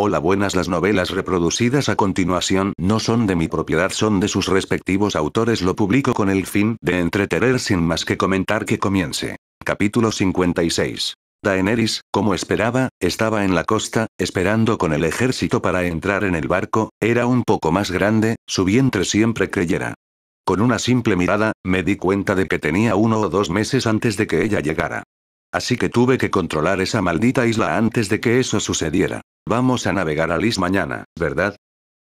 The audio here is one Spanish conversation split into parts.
Hola buenas las novelas reproducidas a continuación no son de mi propiedad son de sus respectivos autores lo publico con el fin de entretener sin más que comentar que comience. Capítulo 56. Daenerys, como esperaba, estaba en la costa, esperando con el ejército para entrar en el barco, era un poco más grande, su vientre siempre creyera. Con una simple mirada, me di cuenta de que tenía uno o dos meses antes de que ella llegara. Así que tuve que controlar esa maldita isla antes de que eso sucediera. Vamos a navegar a Lis mañana, ¿verdad?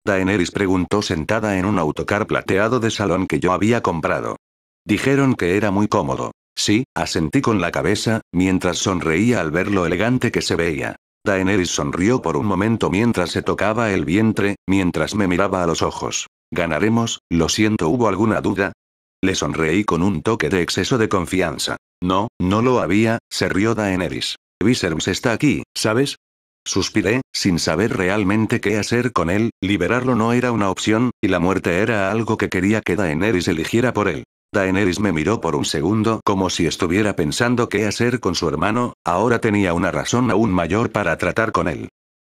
Daenerys preguntó sentada en un autocar plateado de salón que yo había comprado. Dijeron que era muy cómodo. Sí, asentí con la cabeza, mientras sonreía al ver lo elegante que se veía. Daenerys sonrió por un momento mientras se tocaba el vientre, mientras me miraba a los ojos. Ganaremos, lo siento, ¿hubo alguna duda? Le sonreí con un toque de exceso de confianza. No, no lo había, se rió Daenerys. Viserys está aquí, ¿sabes? Suspiré, sin saber realmente qué hacer con él, liberarlo no era una opción, y la muerte era algo que quería que Daenerys eligiera por él. Daenerys me miró por un segundo como si estuviera pensando qué hacer con su hermano, ahora tenía una razón aún mayor para tratar con él.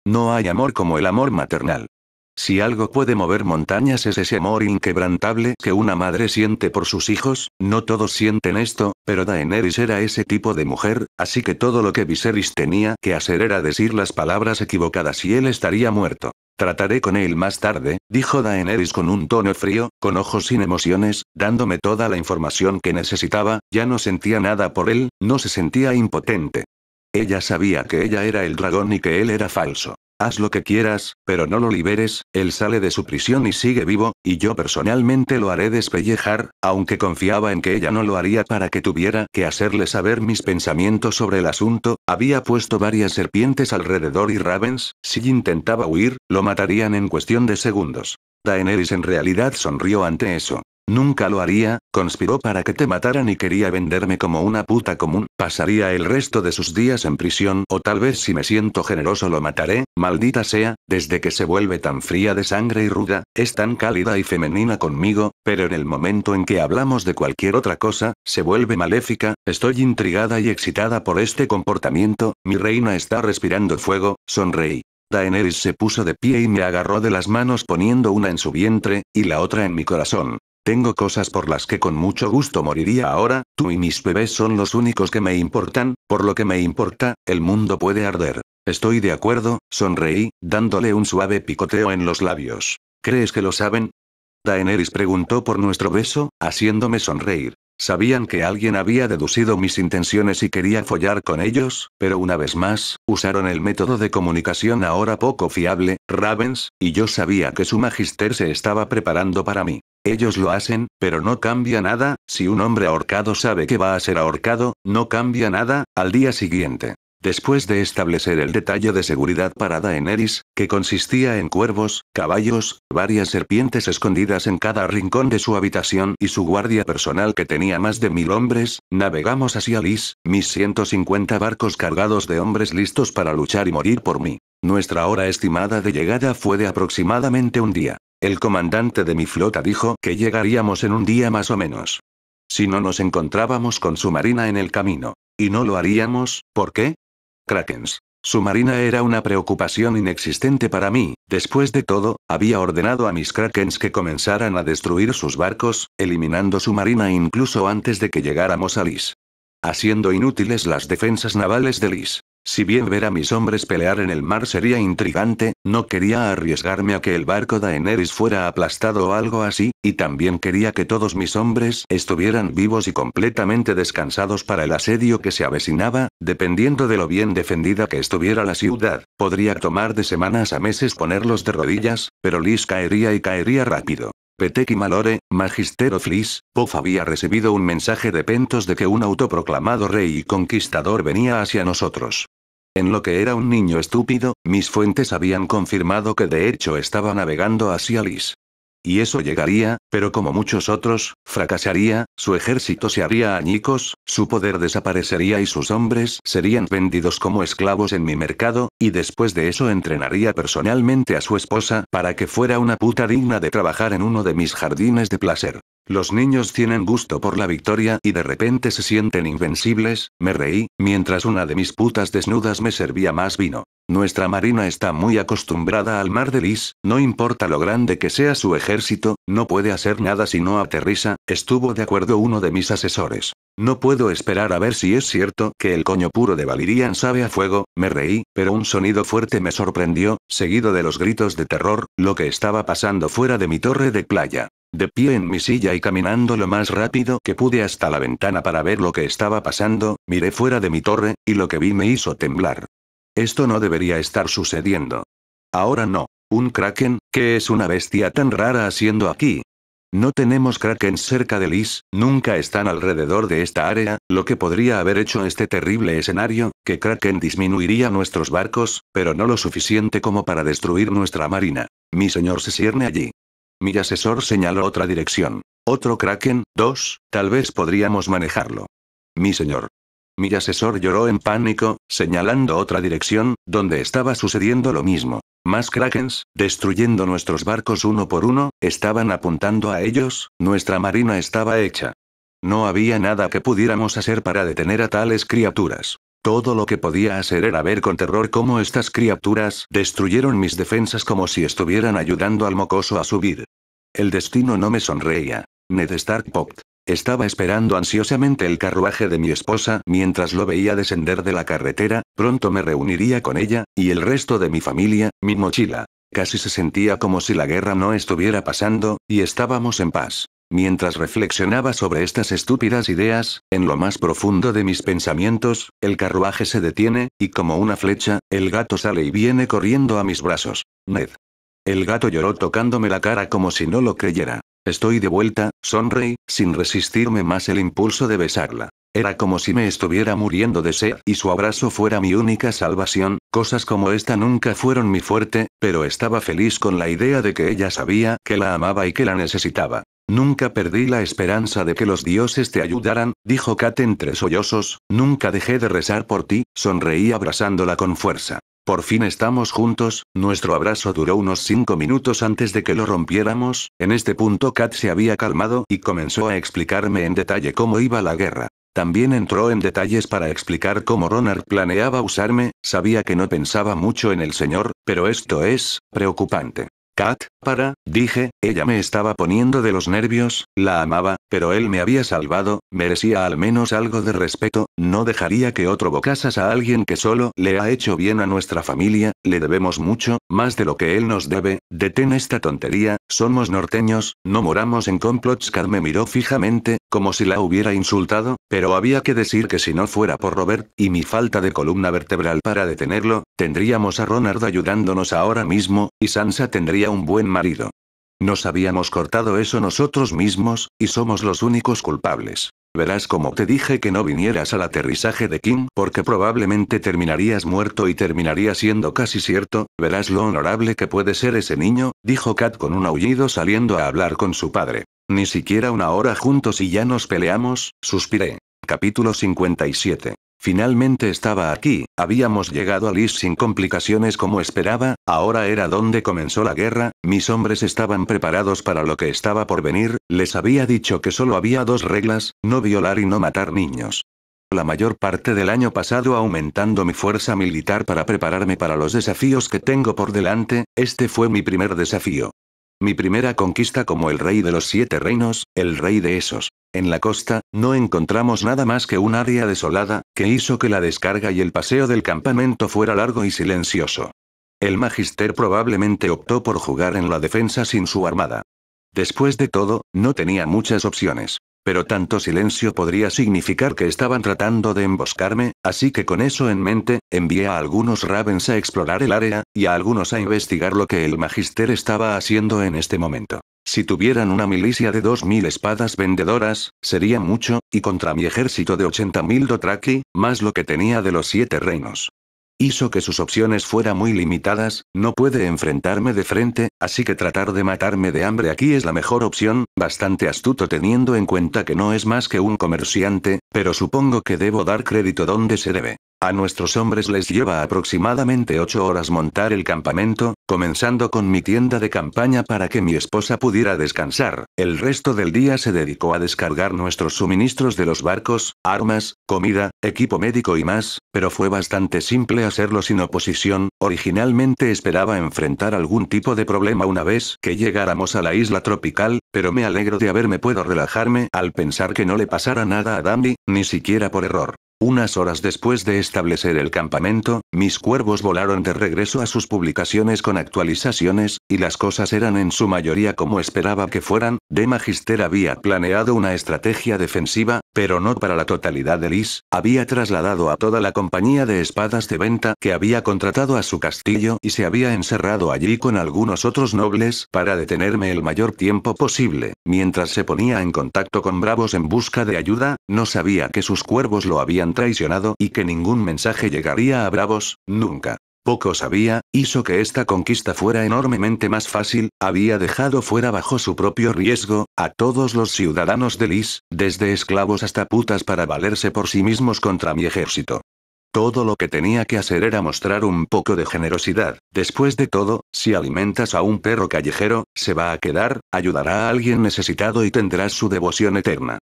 No hay amor como el amor maternal. Si algo puede mover montañas es ese amor inquebrantable que una madre siente por sus hijos, no todos sienten esto, pero Daenerys era ese tipo de mujer, así que todo lo que Viserys tenía que hacer era decir las palabras equivocadas y él estaría muerto. Trataré con él más tarde, dijo Daenerys con un tono frío, con ojos sin emociones, dándome toda la información que necesitaba, ya no sentía nada por él, no se sentía impotente. Ella sabía que ella era el dragón y que él era falso. Haz lo que quieras, pero no lo liberes, él sale de su prisión y sigue vivo, y yo personalmente lo haré despellejar, aunque confiaba en que ella no lo haría para que tuviera que hacerle saber mis pensamientos sobre el asunto, había puesto varias serpientes alrededor y Ravens, si intentaba huir, lo matarían en cuestión de segundos. Daenerys en realidad sonrió ante eso. Nunca lo haría, conspiró para que te mataran y quería venderme como una puta común, pasaría el resto de sus días en prisión o tal vez si me siento generoso lo mataré, maldita sea, desde que se vuelve tan fría de sangre y ruda, es tan cálida y femenina conmigo, pero en el momento en que hablamos de cualquier otra cosa, se vuelve maléfica, estoy intrigada y excitada por este comportamiento, mi reina está respirando fuego, sonreí. Daenerys se puso de pie y me agarró de las manos poniendo una en su vientre, y la otra en mi corazón. Tengo cosas por las que con mucho gusto moriría ahora, tú y mis bebés son los únicos que me importan, por lo que me importa, el mundo puede arder. Estoy de acuerdo, sonreí, dándole un suave picoteo en los labios. ¿Crees que lo saben? Daenerys preguntó por nuestro beso, haciéndome sonreír. Sabían que alguien había deducido mis intenciones y quería follar con ellos, pero una vez más, usaron el método de comunicación ahora poco fiable, Ravens, y yo sabía que su magister se estaba preparando para mí. Ellos lo hacen, pero no cambia nada, si un hombre ahorcado sabe que va a ser ahorcado, no cambia nada, al día siguiente. Después de establecer el detalle de seguridad parada en Eris, que consistía en cuervos, caballos, varias serpientes escondidas en cada rincón de su habitación y su guardia personal que tenía más de mil hombres, navegamos hacia Lis, mis 150 barcos cargados de hombres listos para luchar y morir por mí. Nuestra hora estimada de llegada fue de aproximadamente un día. El comandante de mi flota dijo que llegaríamos en un día más o menos. Si no nos encontrábamos con su marina en el camino. Y no lo haríamos, ¿por qué? Krakens. Su marina era una preocupación inexistente para mí, después de todo, había ordenado a mis Krakens que comenzaran a destruir sus barcos, eliminando su marina incluso antes de que llegáramos a Lis. Haciendo inútiles las defensas navales de Lis. Si bien ver a mis hombres pelear en el mar sería intrigante, no quería arriesgarme a que el barco Daenerys fuera aplastado o algo así, y también quería que todos mis hombres estuvieran vivos y completamente descansados para el asedio que se avecinaba, dependiendo de lo bien defendida que estuviera la ciudad. Podría tomar de semanas a meses ponerlos de rodillas, pero Lis caería y caería rápido. y Malore, Magistero Flis, Poff había recibido un mensaje de Pentos de que un autoproclamado rey y conquistador venía hacia nosotros. En lo que era un niño estúpido, mis fuentes habían confirmado que de hecho estaba navegando hacia Alice. Y eso llegaría, pero como muchos otros, fracasaría, su ejército se haría añicos, su poder desaparecería y sus hombres serían vendidos como esclavos en mi mercado, y después de eso entrenaría personalmente a su esposa para que fuera una puta digna de trabajar en uno de mis jardines de placer. Los niños tienen gusto por la victoria y de repente se sienten invencibles, me reí, mientras una de mis putas desnudas me servía más vino. Nuestra marina está muy acostumbrada al mar de Lis, no importa lo grande que sea su ejército, no puede hacer nada si no aterriza, estuvo de acuerdo uno de mis asesores. No puedo esperar a ver si es cierto que el coño puro de Valirian sabe a fuego, me reí, pero un sonido fuerte me sorprendió, seguido de los gritos de terror, lo que estaba pasando fuera de mi torre de playa de pie en mi silla y caminando lo más rápido que pude hasta la ventana para ver lo que estaba pasando, miré fuera de mi torre, y lo que vi me hizo temblar. Esto no debería estar sucediendo. Ahora no. Un kraken, que es una bestia tan rara haciendo aquí? No tenemos kraken cerca de Lis. nunca están alrededor de esta área, lo que podría haber hecho este terrible escenario, que kraken disminuiría nuestros barcos, pero no lo suficiente como para destruir nuestra marina. Mi señor se cierne allí. Mi asesor señaló otra dirección. Otro kraken, dos, tal vez podríamos manejarlo. Mi señor. Mi asesor lloró en pánico, señalando otra dirección, donde estaba sucediendo lo mismo. Más krakens, destruyendo nuestros barcos uno por uno, estaban apuntando a ellos, nuestra marina estaba hecha. No había nada que pudiéramos hacer para detener a tales criaturas. Todo lo que podía hacer era ver con terror cómo estas criaturas destruyeron mis defensas como si estuvieran ayudando al mocoso a subir. El destino no me sonreía. Ned Stark Popped. Estaba esperando ansiosamente el carruaje de mi esposa mientras lo veía descender de la carretera, pronto me reuniría con ella, y el resto de mi familia, mi mochila. Casi se sentía como si la guerra no estuviera pasando, y estábamos en paz. Mientras reflexionaba sobre estas estúpidas ideas, en lo más profundo de mis pensamientos, el carruaje se detiene, y como una flecha, el gato sale y viene corriendo a mis brazos. Ned. El gato lloró tocándome la cara como si no lo creyera. Estoy de vuelta, sonreí, sin resistirme más el impulso de besarla. Era como si me estuviera muriendo de sed y su abrazo fuera mi única salvación, cosas como esta nunca fueron mi fuerte, pero estaba feliz con la idea de que ella sabía que la amaba y que la necesitaba. Nunca perdí la esperanza de que los dioses te ayudaran, dijo Kat entre sollozos, nunca dejé de rezar por ti, sonreí abrazándola con fuerza. Por fin estamos juntos, nuestro abrazo duró unos cinco minutos antes de que lo rompiéramos, en este punto Kat se había calmado y comenzó a explicarme en detalle cómo iba la guerra. También entró en detalles para explicar cómo Ronard planeaba usarme, sabía que no pensaba mucho en el señor, pero esto es, preocupante. Kat, para, dije, ella me estaba poniendo de los nervios, la amaba, pero él me había salvado, merecía al menos algo de respeto, no dejaría que otro bocasas a alguien que solo le ha hecho bien a nuestra familia, le debemos mucho, más de lo que él nos debe, detén esta tontería, somos norteños, no moramos en complots. me miró fijamente, como si la hubiera insultado, pero había que decir que si no fuera por Robert, y mi falta de columna vertebral para detenerlo, tendríamos a Ronald ayudándonos ahora mismo, y Sansa tendría un buen marido. Nos habíamos cortado eso nosotros mismos, y somos los únicos culpables. Verás como te dije que no vinieras al aterrizaje de Kim, porque probablemente terminarías muerto y terminaría siendo casi cierto, verás lo honorable que puede ser ese niño, dijo Kat con un aullido saliendo a hablar con su padre. Ni siquiera una hora juntos y ya nos peleamos, suspiré. Capítulo 57. Finalmente estaba aquí, habíamos llegado a Lis sin complicaciones como esperaba, ahora era donde comenzó la guerra, mis hombres estaban preparados para lo que estaba por venir, les había dicho que solo había dos reglas, no violar y no matar niños. La mayor parte del año pasado aumentando mi fuerza militar para prepararme para los desafíos que tengo por delante, este fue mi primer desafío. Mi primera conquista como el rey de los siete reinos, el rey de esos. En la costa, no encontramos nada más que un área desolada, que hizo que la descarga y el paseo del campamento fuera largo y silencioso. El magister probablemente optó por jugar en la defensa sin su armada. Después de todo, no tenía muchas opciones. Pero tanto silencio podría significar que estaban tratando de emboscarme, así que con eso en mente, envié a algunos Ravens a explorar el área, y a algunos a investigar lo que el Magister estaba haciendo en este momento. Si tuvieran una milicia de 2.000 espadas vendedoras, sería mucho, y contra mi ejército de 80.000 Dotraki, más lo que tenía de los siete reinos hizo que sus opciones fueran muy limitadas, no puede enfrentarme de frente, así que tratar de matarme de hambre aquí es la mejor opción, bastante astuto teniendo en cuenta que no es más que un comerciante, pero supongo que debo dar crédito donde se debe. A nuestros hombres les lleva aproximadamente 8 horas montar el campamento, Comenzando con mi tienda de campaña para que mi esposa pudiera descansar, el resto del día se dedicó a descargar nuestros suministros de los barcos, armas, comida, equipo médico y más, pero fue bastante simple hacerlo sin oposición, originalmente esperaba enfrentar algún tipo de problema una vez que llegáramos a la isla tropical, pero me alegro de haberme puedo relajarme al pensar que no le pasara nada a Dami, ni siquiera por error. Unas horas después de establecer el campamento, mis cuervos volaron de regreso a sus publicaciones con actualizaciones, y las cosas eran en su mayoría como esperaba que fueran, de Magister había planeado una estrategia defensiva, pero no para la totalidad de Lys, había trasladado a toda la compañía de espadas de venta que había contratado a su castillo y se había encerrado allí con algunos otros nobles para detenerme el mayor tiempo posible, mientras se ponía en contacto con bravos en busca de ayuda, no sabía que sus cuervos lo habían traicionado y que ningún mensaje llegaría a bravos, nunca poco sabía, hizo que esta conquista fuera enormemente más fácil, había dejado fuera bajo su propio riesgo, a todos los ciudadanos de Lis, desde esclavos hasta putas para valerse por sí mismos contra mi ejército. Todo lo que tenía que hacer era mostrar un poco de generosidad. Después de todo, si alimentas a un perro callejero, se va a quedar, ayudará a alguien necesitado y tendrás su devoción eterna.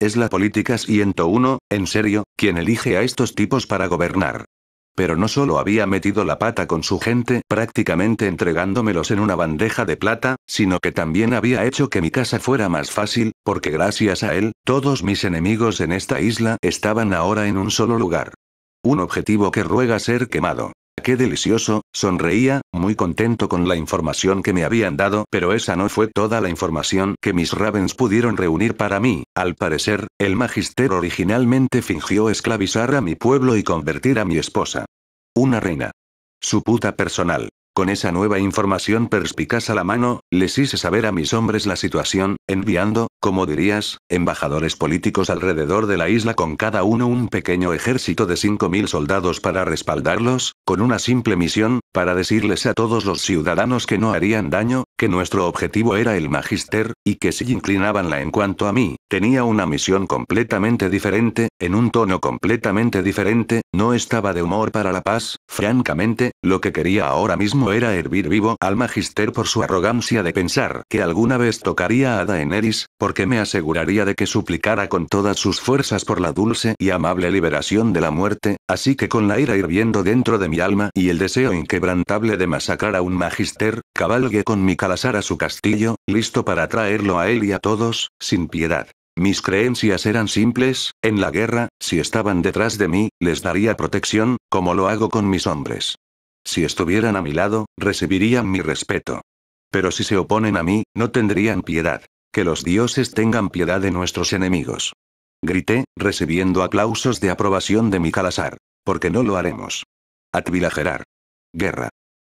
Es la política 101, en serio, quien elige a estos tipos para gobernar. Pero no solo había metido la pata con su gente, prácticamente entregándomelos en una bandeja de plata, sino que también había hecho que mi casa fuera más fácil, porque gracias a él, todos mis enemigos en esta isla estaban ahora en un solo lugar. Un objetivo que ruega ser quemado. Qué delicioso, sonreía, muy contento con la información que me habían dado, pero esa no fue toda la información que mis Ravens pudieron reunir para mí. Al parecer, el magister originalmente fingió esclavizar a mi pueblo y convertir a mi esposa. Una reina. Su puta personal. Con esa nueva información perspicaz a la mano, les hice saber a mis hombres la situación, enviando, como dirías, embajadores políticos alrededor de la isla con cada uno un pequeño ejército de 5.000 soldados para respaldarlos, con una simple misión, para decirles a todos los ciudadanos que no harían daño, que nuestro objetivo era el magister, y que si inclinaban la en cuanto a mí, tenía una misión completamente diferente, en un tono completamente diferente, no estaba de humor para la paz, francamente, lo que quería ahora mismo era hervir vivo al magister por su arrogancia de pensar que alguna vez tocaría a Daenerys, porque me aseguraría de que suplicara con todas sus fuerzas por la dulce y amable liberación de la muerte, así que con la ira hirviendo dentro de mi alma y el deseo inquebrantable de masacrar a un magister, cabalgué con mi calazar a su castillo, listo para traerlo a él y a todos, sin piedad. Mis creencias eran simples, en la guerra, si estaban detrás de mí, les daría protección, como lo hago con mis hombres. Si estuvieran a mi lado, recibirían mi respeto. Pero si se oponen a mí, no tendrían piedad. Que los dioses tengan piedad de nuestros enemigos. Grité, recibiendo aplausos de aprobación de mi calazar Porque no lo haremos. Atvilagerar. Guerra.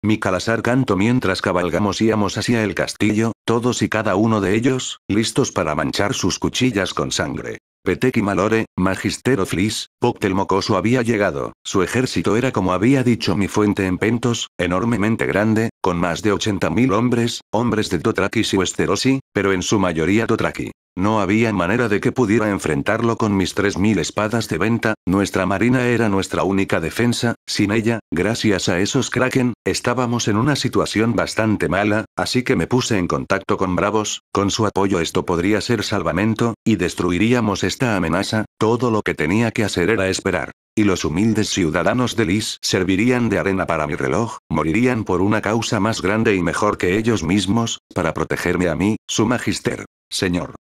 Mi calazar canto mientras cabalgamos íamos hacia el castillo, todos y cada uno de ellos, listos para manchar sus cuchillas con sangre. Peteki Malore, Magistero Flis, Poctel Mocoso había llegado, su ejército era como había dicho mi fuente en Pentos, enormemente grande, con más de 80.000 hombres, hombres de Totraki y Westerosi, pero en su mayoría Totraki. No había manera de que pudiera enfrentarlo con mis 3.000 espadas de venta, nuestra marina era nuestra única defensa, sin ella, gracias a esos kraken, estábamos en una situación bastante mala, así que me puse en contacto con Bravos, con su apoyo esto podría ser salvamento, y destruiríamos esta amenaza, todo lo que tenía que hacer era esperar. Y los humildes ciudadanos de Lis servirían de arena para mi reloj, morirían por una causa más grande y mejor que ellos mismos, para protegerme a mí, su magister. Señor.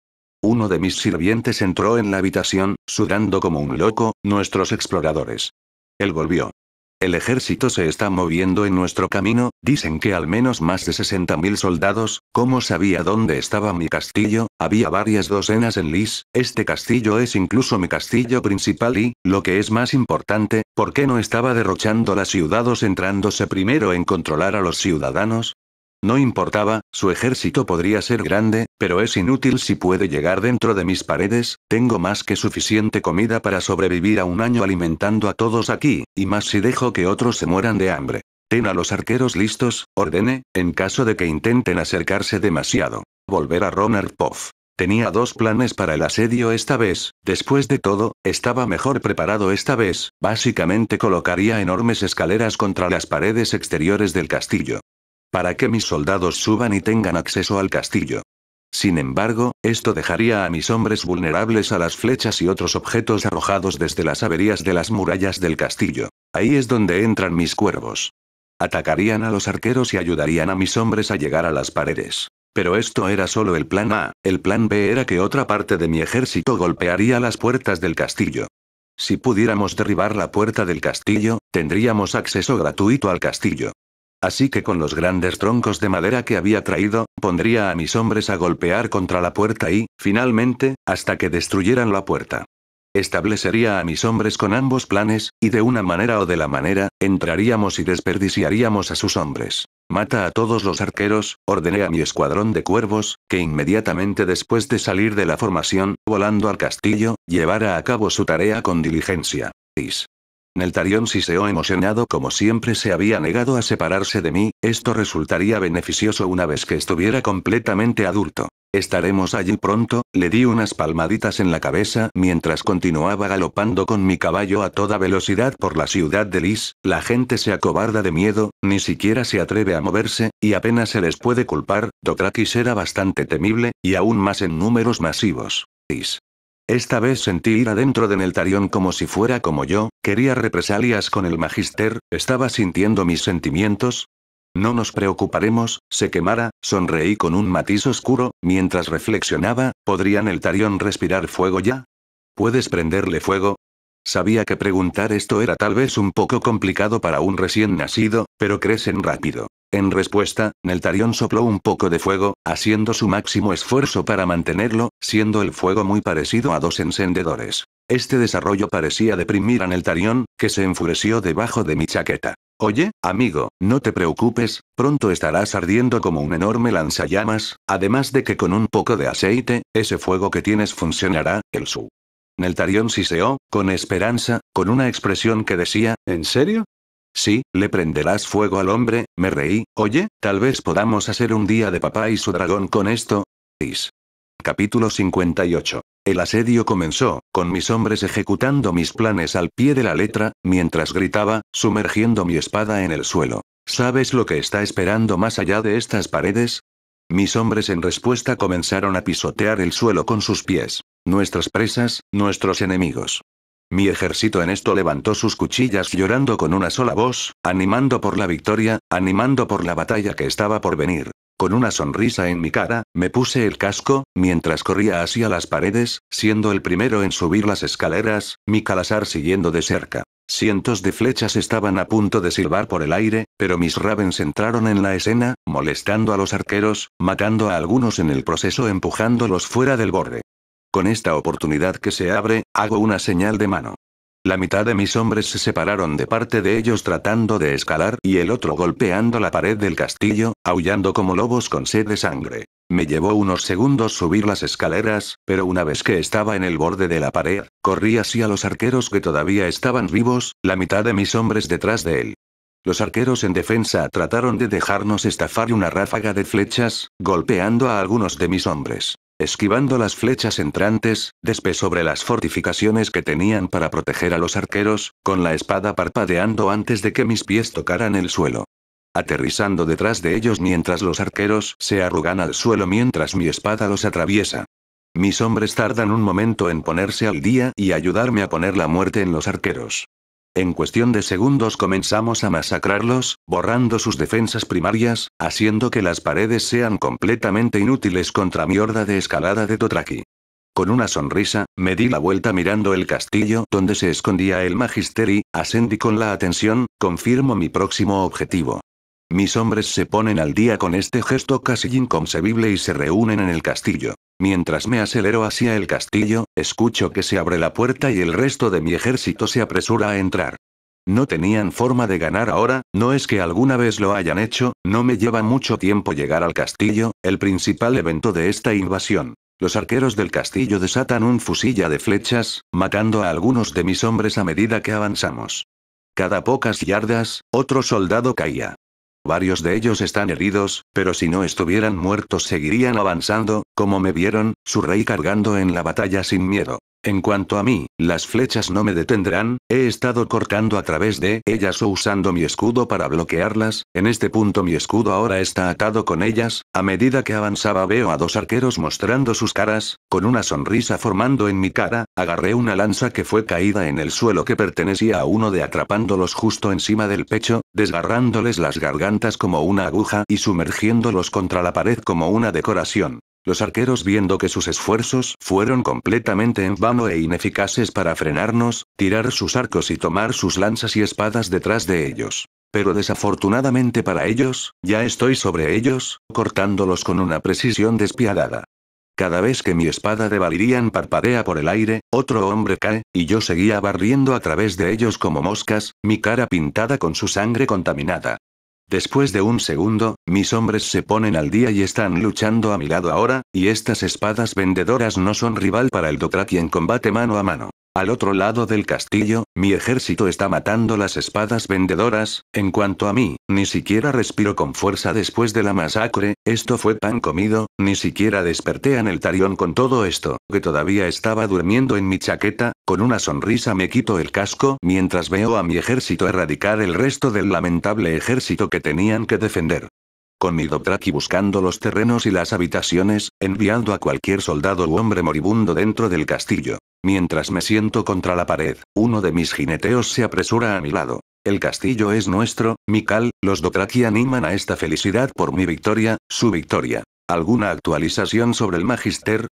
Uno de mis sirvientes entró en la habitación, sudando como un loco, nuestros exploradores. Él volvió. El ejército se está moviendo en nuestro camino, dicen que al menos más de 60.000 soldados, ¿cómo sabía dónde estaba mi castillo? Había varias docenas en Lis, este castillo es incluso mi castillo principal y, lo que es más importante, ¿por qué no estaba derrochando las ciudades entrándose primero en controlar a los ciudadanos? No importaba, su ejército podría ser grande, pero es inútil si puede llegar dentro de mis paredes, tengo más que suficiente comida para sobrevivir a un año alimentando a todos aquí, y más si dejo que otros se mueran de hambre. Ten a los arqueros listos, ordene, en caso de que intenten acercarse demasiado. Volver a Ronald Ronarpov. Tenía dos planes para el asedio esta vez, después de todo, estaba mejor preparado esta vez, básicamente colocaría enormes escaleras contra las paredes exteriores del castillo para que mis soldados suban y tengan acceso al castillo. Sin embargo, esto dejaría a mis hombres vulnerables a las flechas y otros objetos arrojados desde las averías de las murallas del castillo. Ahí es donde entran mis cuervos. Atacarían a los arqueros y ayudarían a mis hombres a llegar a las paredes. Pero esto era solo el plan A, el plan B era que otra parte de mi ejército golpearía las puertas del castillo. Si pudiéramos derribar la puerta del castillo, tendríamos acceso gratuito al castillo. Así que con los grandes troncos de madera que había traído, pondría a mis hombres a golpear contra la puerta y, finalmente, hasta que destruyeran la puerta. Establecería a mis hombres con ambos planes, y de una manera o de la manera, entraríamos y desperdiciaríamos a sus hombres. Mata a todos los arqueros, ordené a mi escuadrón de cuervos, que inmediatamente después de salir de la formación, volando al castillo, llevara a cabo su tarea con diligencia. Is. Neltarión o emocionado como siempre se había negado a separarse de mí, esto resultaría beneficioso una vez que estuviera completamente adulto. Estaremos allí pronto, le di unas palmaditas en la cabeza mientras continuaba galopando con mi caballo a toda velocidad por la ciudad de Lis, la gente se acobarda de miedo, ni siquiera se atreve a moverse, y apenas se les puede culpar, Dokrakis era bastante temible, y aún más en números masivos. Lis esta vez sentí ir adentro de Neltarión como si fuera como yo, quería represalias con el magister, estaba sintiendo mis sentimientos. No nos preocuparemos, se quemara, sonreí con un matiz oscuro, mientras reflexionaba, ¿podría Neltarión respirar fuego ya? ¿Puedes prenderle fuego? Sabía que preguntar esto era tal vez un poco complicado para un recién nacido, pero crecen rápido. En respuesta, Neltarion sopló un poco de fuego, haciendo su máximo esfuerzo para mantenerlo, siendo el fuego muy parecido a dos encendedores. Este desarrollo parecía deprimir a Neltarion, que se enfureció debajo de mi chaqueta. Oye, amigo, no te preocupes, pronto estarás ardiendo como un enorme lanzallamas, además de que con un poco de aceite, ese fuego que tienes funcionará, el su. Neltarion siseó, con esperanza, con una expresión que decía, ¿en serio? Sí, le prenderás fuego al hombre, me reí, oye, tal vez podamos hacer un día de papá y su dragón con esto. Capítulo 58. El asedio comenzó, con mis hombres ejecutando mis planes al pie de la letra, mientras gritaba, sumergiendo mi espada en el suelo. ¿Sabes lo que está esperando más allá de estas paredes? Mis hombres en respuesta comenzaron a pisotear el suelo con sus pies. Nuestras presas, nuestros enemigos. Mi ejército en esto levantó sus cuchillas llorando con una sola voz, animando por la victoria, animando por la batalla que estaba por venir. Con una sonrisa en mi cara, me puse el casco, mientras corría hacia las paredes, siendo el primero en subir las escaleras, mi calazar siguiendo de cerca. Cientos de flechas estaban a punto de silbar por el aire, pero mis ravens entraron en la escena, molestando a los arqueros, matando a algunos en el proceso empujándolos fuera del borde. Con esta oportunidad que se abre, hago una señal de mano. La mitad de mis hombres se separaron de parte de ellos tratando de escalar y el otro golpeando la pared del castillo, aullando como lobos con sed de sangre. Me llevó unos segundos subir las escaleras, pero una vez que estaba en el borde de la pared, corrí hacia los arqueros que todavía estaban vivos, la mitad de mis hombres detrás de él. Los arqueros en defensa trataron de dejarnos estafar una ráfaga de flechas, golpeando a algunos de mis hombres. Esquivando las flechas entrantes, despe sobre las fortificaciones que tenían para proteger a los arqueros, con la espada parpadeando antes de que mis pies tocaran el suelo. Aterrizando detrás de ellos mientras los arqueros se arrugan al suelo mientras mi espada los atraviesa. Mis hombres tardan un momento en ponerse al día y ayudarme a poner la muerte en los arqueros. En cuestión de segundos comenzamos a masacrarlos, borrando sus defensas primarias, haciendo que las paredes sean completamente inútiles contra mi horda de escalada de Totraki. Con una sonrisa, me di la vuelta mirando el castillo donde se escondía el Magisteri, ascendí con la atención, confirmo mi próximo objetivo. Mis hombres se ponen al día con este gesto casi inconcebible y se reúnen en el castillo. Mientras me acelero hacia el castillo, escucho que se abre la puerta y el resto de mi ejército se apresura a entrar. No tenían forma de ganar ahora, no es que alguna vez lo hayan hecho, no me lleva mucho tiempo llegar al castillo, el principal evento de esta invasión. Los arqueros del castillo desatan un fusilla de flechas, matando a algunos de mis hombres a medida que avanzamos. Cada pocas yardas, otro soldado caía. Varios de ellos están heridos, pero si no estuvieran muertos seguirían avanzando, como me vieron, su rey cargando en la batalla sin miedo. En cuanto a mí, las flechas no me detendrán, he estado cortando a través de ellas o usando mi escudo para bloquearlas, en este punto mi escudo ahora está atado con ellas, a medida que avanzaba veo a dos arqueros mostrando sus caras, con una sonrisa formando en mi cara, agarré una lanza que fue caída en el suelo que pertenecía a uno de atrapándolos justo encima del pecho, desgarrándoles las gargantas como una aguja y sumergiéndolos contra la pared como una decoración. Los arqueros viendo que sus esfuerzos fueron completamente en vano e ineficaces para frenarnos, tirar sus arcos y tomar sus lanzas y espadas detrás de ellos. Pero desafortunadamente para ellos, ya estoy sobre ellos, cortándolos con una precisión despiadada. Cada vez que mi espada de Valirian parpadea por el aire, otro hombre cae, y yo seguía barriendo a través de ellos como moscas, mi cara pintada con su sangre contaminada. Después de un segundo, mis hombres se ponen al día y están luchando a mi lado ahora, y estas espadas vendedoras no son rival para el Dothraki en combate mano a mano. Al otro lado del castillo, mi ejército está matando las espadas vendedoras, en cuanto a mí, ni siquiera respiro con fuerza después de la masacre, esto fue pan comido, ni siquiera desperté en el tarión con todo esto, que todavía estaba durmiendo en mi chaqueta, con una sonrisa me quito el casco mientras veo a mi ejército erradicar el resto del lamentable ejército que tenían que defender con mi Dothraki buscando los terrenos y las habitaciones, enviando a cualquier soldado u hombre moribundo dentro del castillo. Mientras me siento contra la pared, uno de mis jineteos se apresura a mi lado. El castillo es nuestro, Mikal, los Dothraki animan a esta felicidad por mi victoria, su victoria. ¿Alguna actualización sobre el Magister?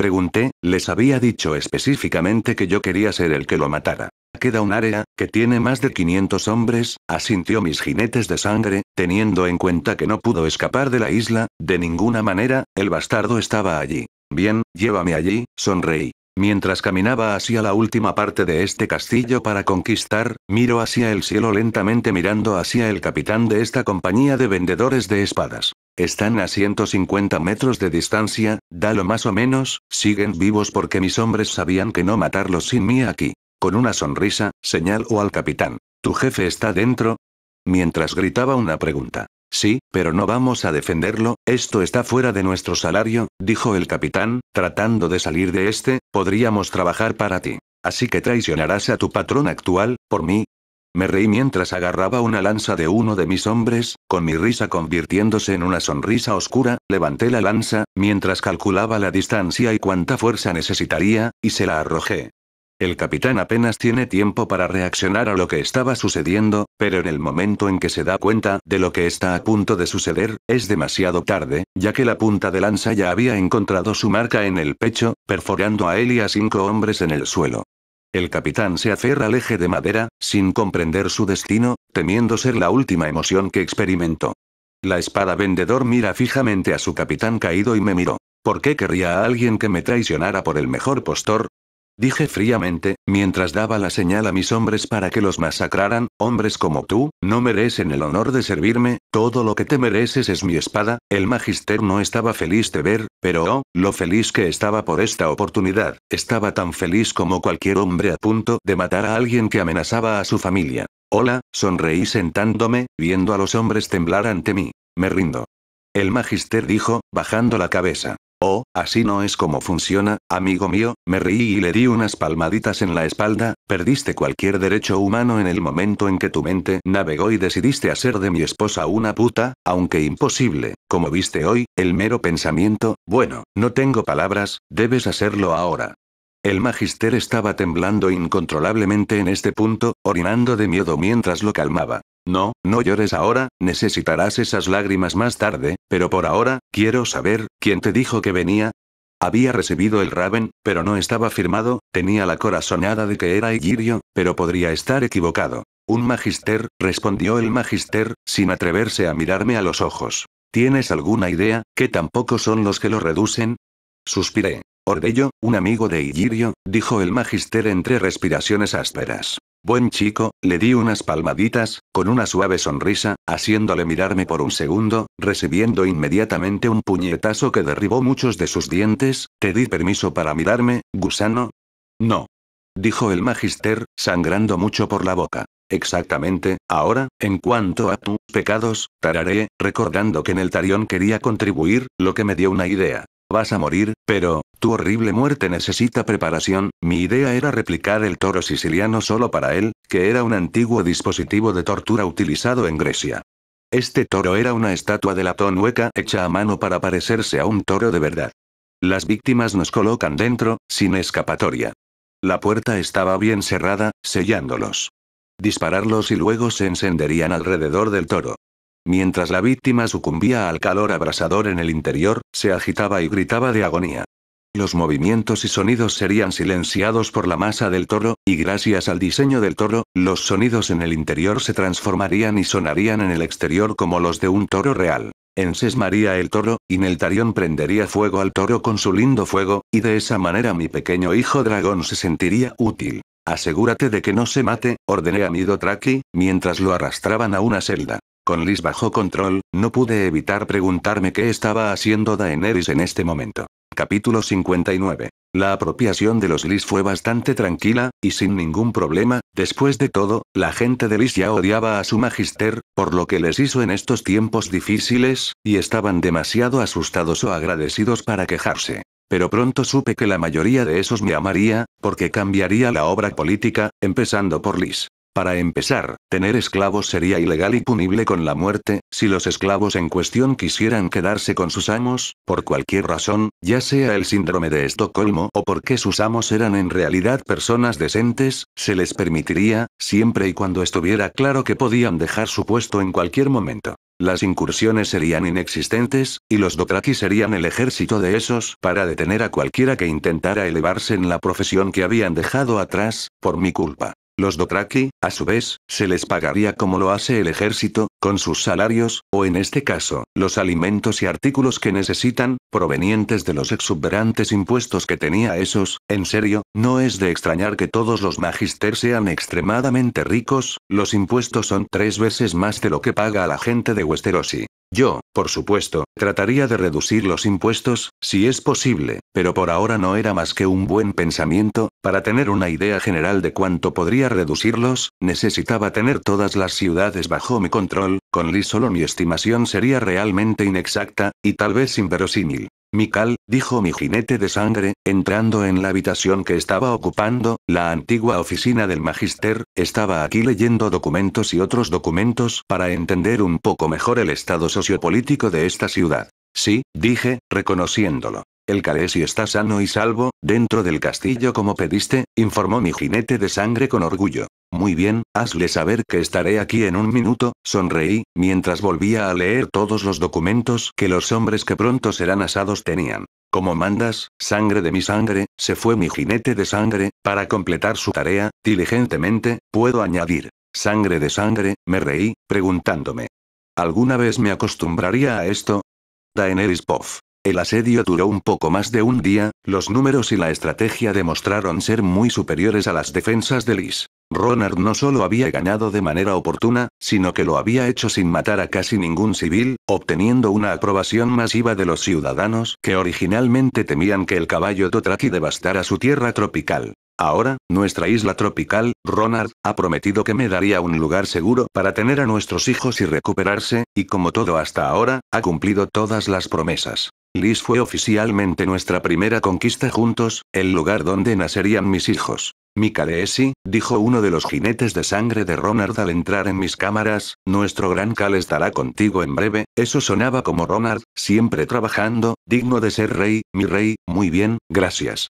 Pregunté, les había dicho específicamente que yo quería ser el que lo matara. Queda un área, que tiene más de 500 hombres, asintió mis jinetes de sangre, teniendo en cuenta que no pudo escapar de la isla, de ninguna manera, el bastardo estaba allí. Bien, llévame allí, sonreí. Mientras caminaba hacia la última parte de este castillo para conquistar, miro hacia el cielo lentamente mirando hacia el capitán de esta compañía de vendedores de espadas. Están a 150 metros de distancia, dalo más o menos, siguen vivos porque mis hombres sabían que no matarlos sin mí aquí. Con una sonrisa, señaló al capitán. ¿Tu jefe está dentro? Mientras gritaba una pregunta. Sí, pero no vamos a defenderlo, esto está fuera de nuestro salario, dijo el capitán, tratando de salir de este, podríamos trabajar para ti. Así que traicionarás a tu patrón actual, por mí. Me reí mientras agarraba una lanza de uno de mis hombres, con mi risa convirtiéndose en una sonrisa oscura, levanté la lanza, mientras calculaba la distancia y cuánta fuerza necesitaría, y se la arrojé. El capitán apenas tiene tiempo para reaccionar a lo que estaba sucediendo, pero en el momento en que se da cuenta de lo que está a punto de suceder, es demasiado tarde, ya que la punta de lanza ya había encontrado su marca en el pecho, perforando a él y a cinco hombres en el suelo. El capitán se aferra al eje de madera, sin comprender su destino, temiendo ser la última emoción que experimentó. La espada vendedor mira fijamente a su capitán caído y me miró. ¿Por qué querría a alguien que me traicionara por el mejor postor? dije fríamente, mientras daba la señal a mis hombres para que los masacraran, hombres como tú, no merecen el honor de servirme, todo lo que te mereces es mi espada, el magister no estaba feliz de ver, pero oh, lo feliz que estaba por esta oportunidad, estaba tan feliz como cualquier hombre a punto de matar a alguien que amenazaba a su familia. Hola, sonreí sentándome, viendo a los hombres temblar ante mí. Me rindo. El magister dijo, bajando la cabeza. Oh, así no es como funciona, amigo mío, me reí y le di unas palmaditas en la espalda, perdiste cualquier derecho humano en el momento en que tu mente navegó y decidiste hacer de mi esposa una puta, aunque imposible, como viste hoy, el mero pensamiento, bueno, no tengo palabras, debes hacerlo ahora. El magister estaba temblando incontrolablemente en este punto, orinando de miedo mientras lo calmaba. No, no llores ahora, necesitarás esas lágrimas más tarde, pero por ahora, quiero saber, ¿quién te dijo que venía? Había recibido el Raven, pero no estaba firmado, tenía la corazonada de que era Igirio, pero podría estar equivocado. Un magister, respondió el magister, sin atreverse a mirarme a los ojos. ¿Tienes alguna idea, que tampoco son los que lo reducen? Suspiré ello, un amigo de Illirio, dijo el magister entre respiraciones ásperas. Buen chico, le di unas palmaditas, con una suave sonrisa, haciéndole mirarme por un segundo, recibiendo inmediatamente un puñetazo que derribó muchos de sus dientes, ¿te di permiso para mirarme, gusano? No. Dijo el magister, sangrando mucho por la boca. Exactamente, ahora, en cuanto a tus pecados, tararé, recordando que en el tarión quería contribuir, lo que me dio una idea. Vas a morir, pero, tu horrible muerte necesita preparación. Mi idea era replicar el toro siciliano solo para él, que era un antiguo dispositivo de tortura utilizado en Grecia. Este toro era una estatua de latón hueca hecha a mano para parecerse a un toro de verdad. Las víctimas nos colocan dentro, sin escapatoria. La puerta estaba bien cerrada, sellándolos. Dispararlos y luego se encenderían alrededor del toro. Mientras la víctima sucumbía al calor abrasador en el interior, se agitaba y gritaba de agonía. Los movimientos y sonidos serían silenciados por la masa del toro, y gracias al diseño del toro, los sonidos en el interior se transformarían y sonarían en el exterior como los de un toro real. Ensesmaría el toro, y tarión, prendería fuego al toro con su lindo fuego, y de esa manera mi pequeño hijo dragón se sentiría útil. Asegúrate de que no se mate, ordené a mi Dotraki, mientras lo arrastraban a una celda. Con Liz bajo control, no pude evitar preguntarme qué estaba haciendo Daenerys en este momento. Capítulo 59. La apropiación de los Liz fue bastante tranquila, y sin ningún problema, después de todo, la gente de Lys ya odiaba a su magister, por lo que les hizo en estos tiempos difíciles, y estaban demasiado asustados o agradecidos para quejarse. Pero pronto supe que la mayoría de esos me amaría, porque cambiaría la obra política, empezando por Liz. Para empezar, tener esclavos sería ilegal y punible con la muerte, si los esclavos en cuestión quisieran quedarse con sus amos, por cualquier razón, ya sea el síndrome de Estocolmo o porque sus amos eran en realidad personas decentes, se les permitiría, siempre y cuando estuviera claro que podían dejar su puesto en cualquier momento. Las incursiones serían inexistentes, y los dokraki serían el ejército de esos para detener a cualquiera que intentara elevarse en la profesión que habían dejado atrás, por mi culpa. Los Dotraki, a su vez, se les pagaría como lo hace el ejército, con sus salarios, o en este caso, los alimentos y artículos que necesitan, provenientes de los exuberantes impuestos que tenía esos, en serio, no es de extrañar que todos los magisters sean extremadamente ricos, los impuestos son tres veces más de lo que paga a la gente de Westerosi. Yo, por supuesto, trataría de reducir los impuestos, si es posible, pero por ahora no era más que un buen pensamiento, para tener una idea general de cuánto podría reducirlos, necesitaba tener todas las ciudades bajo mi control, con Lee solo mi estimación sería realmente inexacta, y tal vez inverosímil. Mical dijo mi jinete de sangre, entrando en la habitación que estaba ocupando, la antigua oficina del magister, estaba aquí leyendo documentos y otros documentos para entender un poco mejor el estado sociopolítico de esta ciudad. Sí, dije, reconociéndolo. El Calesi está sano y salvo, dentro del castillo como pediste, informó mi jinete de sangre con orgullo. Muy bien, hazle saber que estaré aquí en un minuto, sonreí, mientras volvía a leer todos los documentos que los hombres que pronto serán asados tenían. Como mandas, sangre de mi sangre, se fue mi jinete de sangre, para completar su tarea, diligentemente, puedo añadir. Sangre de sangre, me reí, preguntándome. ¿Alguna vez me acostumbraría a esto? Daenerys Poff. El asedio duró un poco más de un día, los números y la estrategia demostraron ser muy superiores a las defensas de Lis. Ronard no solo había ganado de manera oportuna, sino que lo había hecho sin matar a casi ningún civil, obteniendo una aprobación masiva de los ciudadanos que originalmente temían que el caballo Totraki devastara su tierra tropical. Ahora, nuestra isla tropical, Ronald, ha prometido que me daría un lugar seguro para tener a nuestros hijos y recuperarse, y como todo hasta ahora, ha cumplido todas las promesas. Liz fue oficialmente nuestra primera conquista juntos, el lugar donde nacerían mis hijos. Mika dijo uno de los jinetes de sangre de Ronald al entrar en mis cámaras, nuestro gran Cal estará contigo en breve, eso sonaba como Ronald, siempre trabajando, digno de ser rey, mi rey, muy bien, gracias.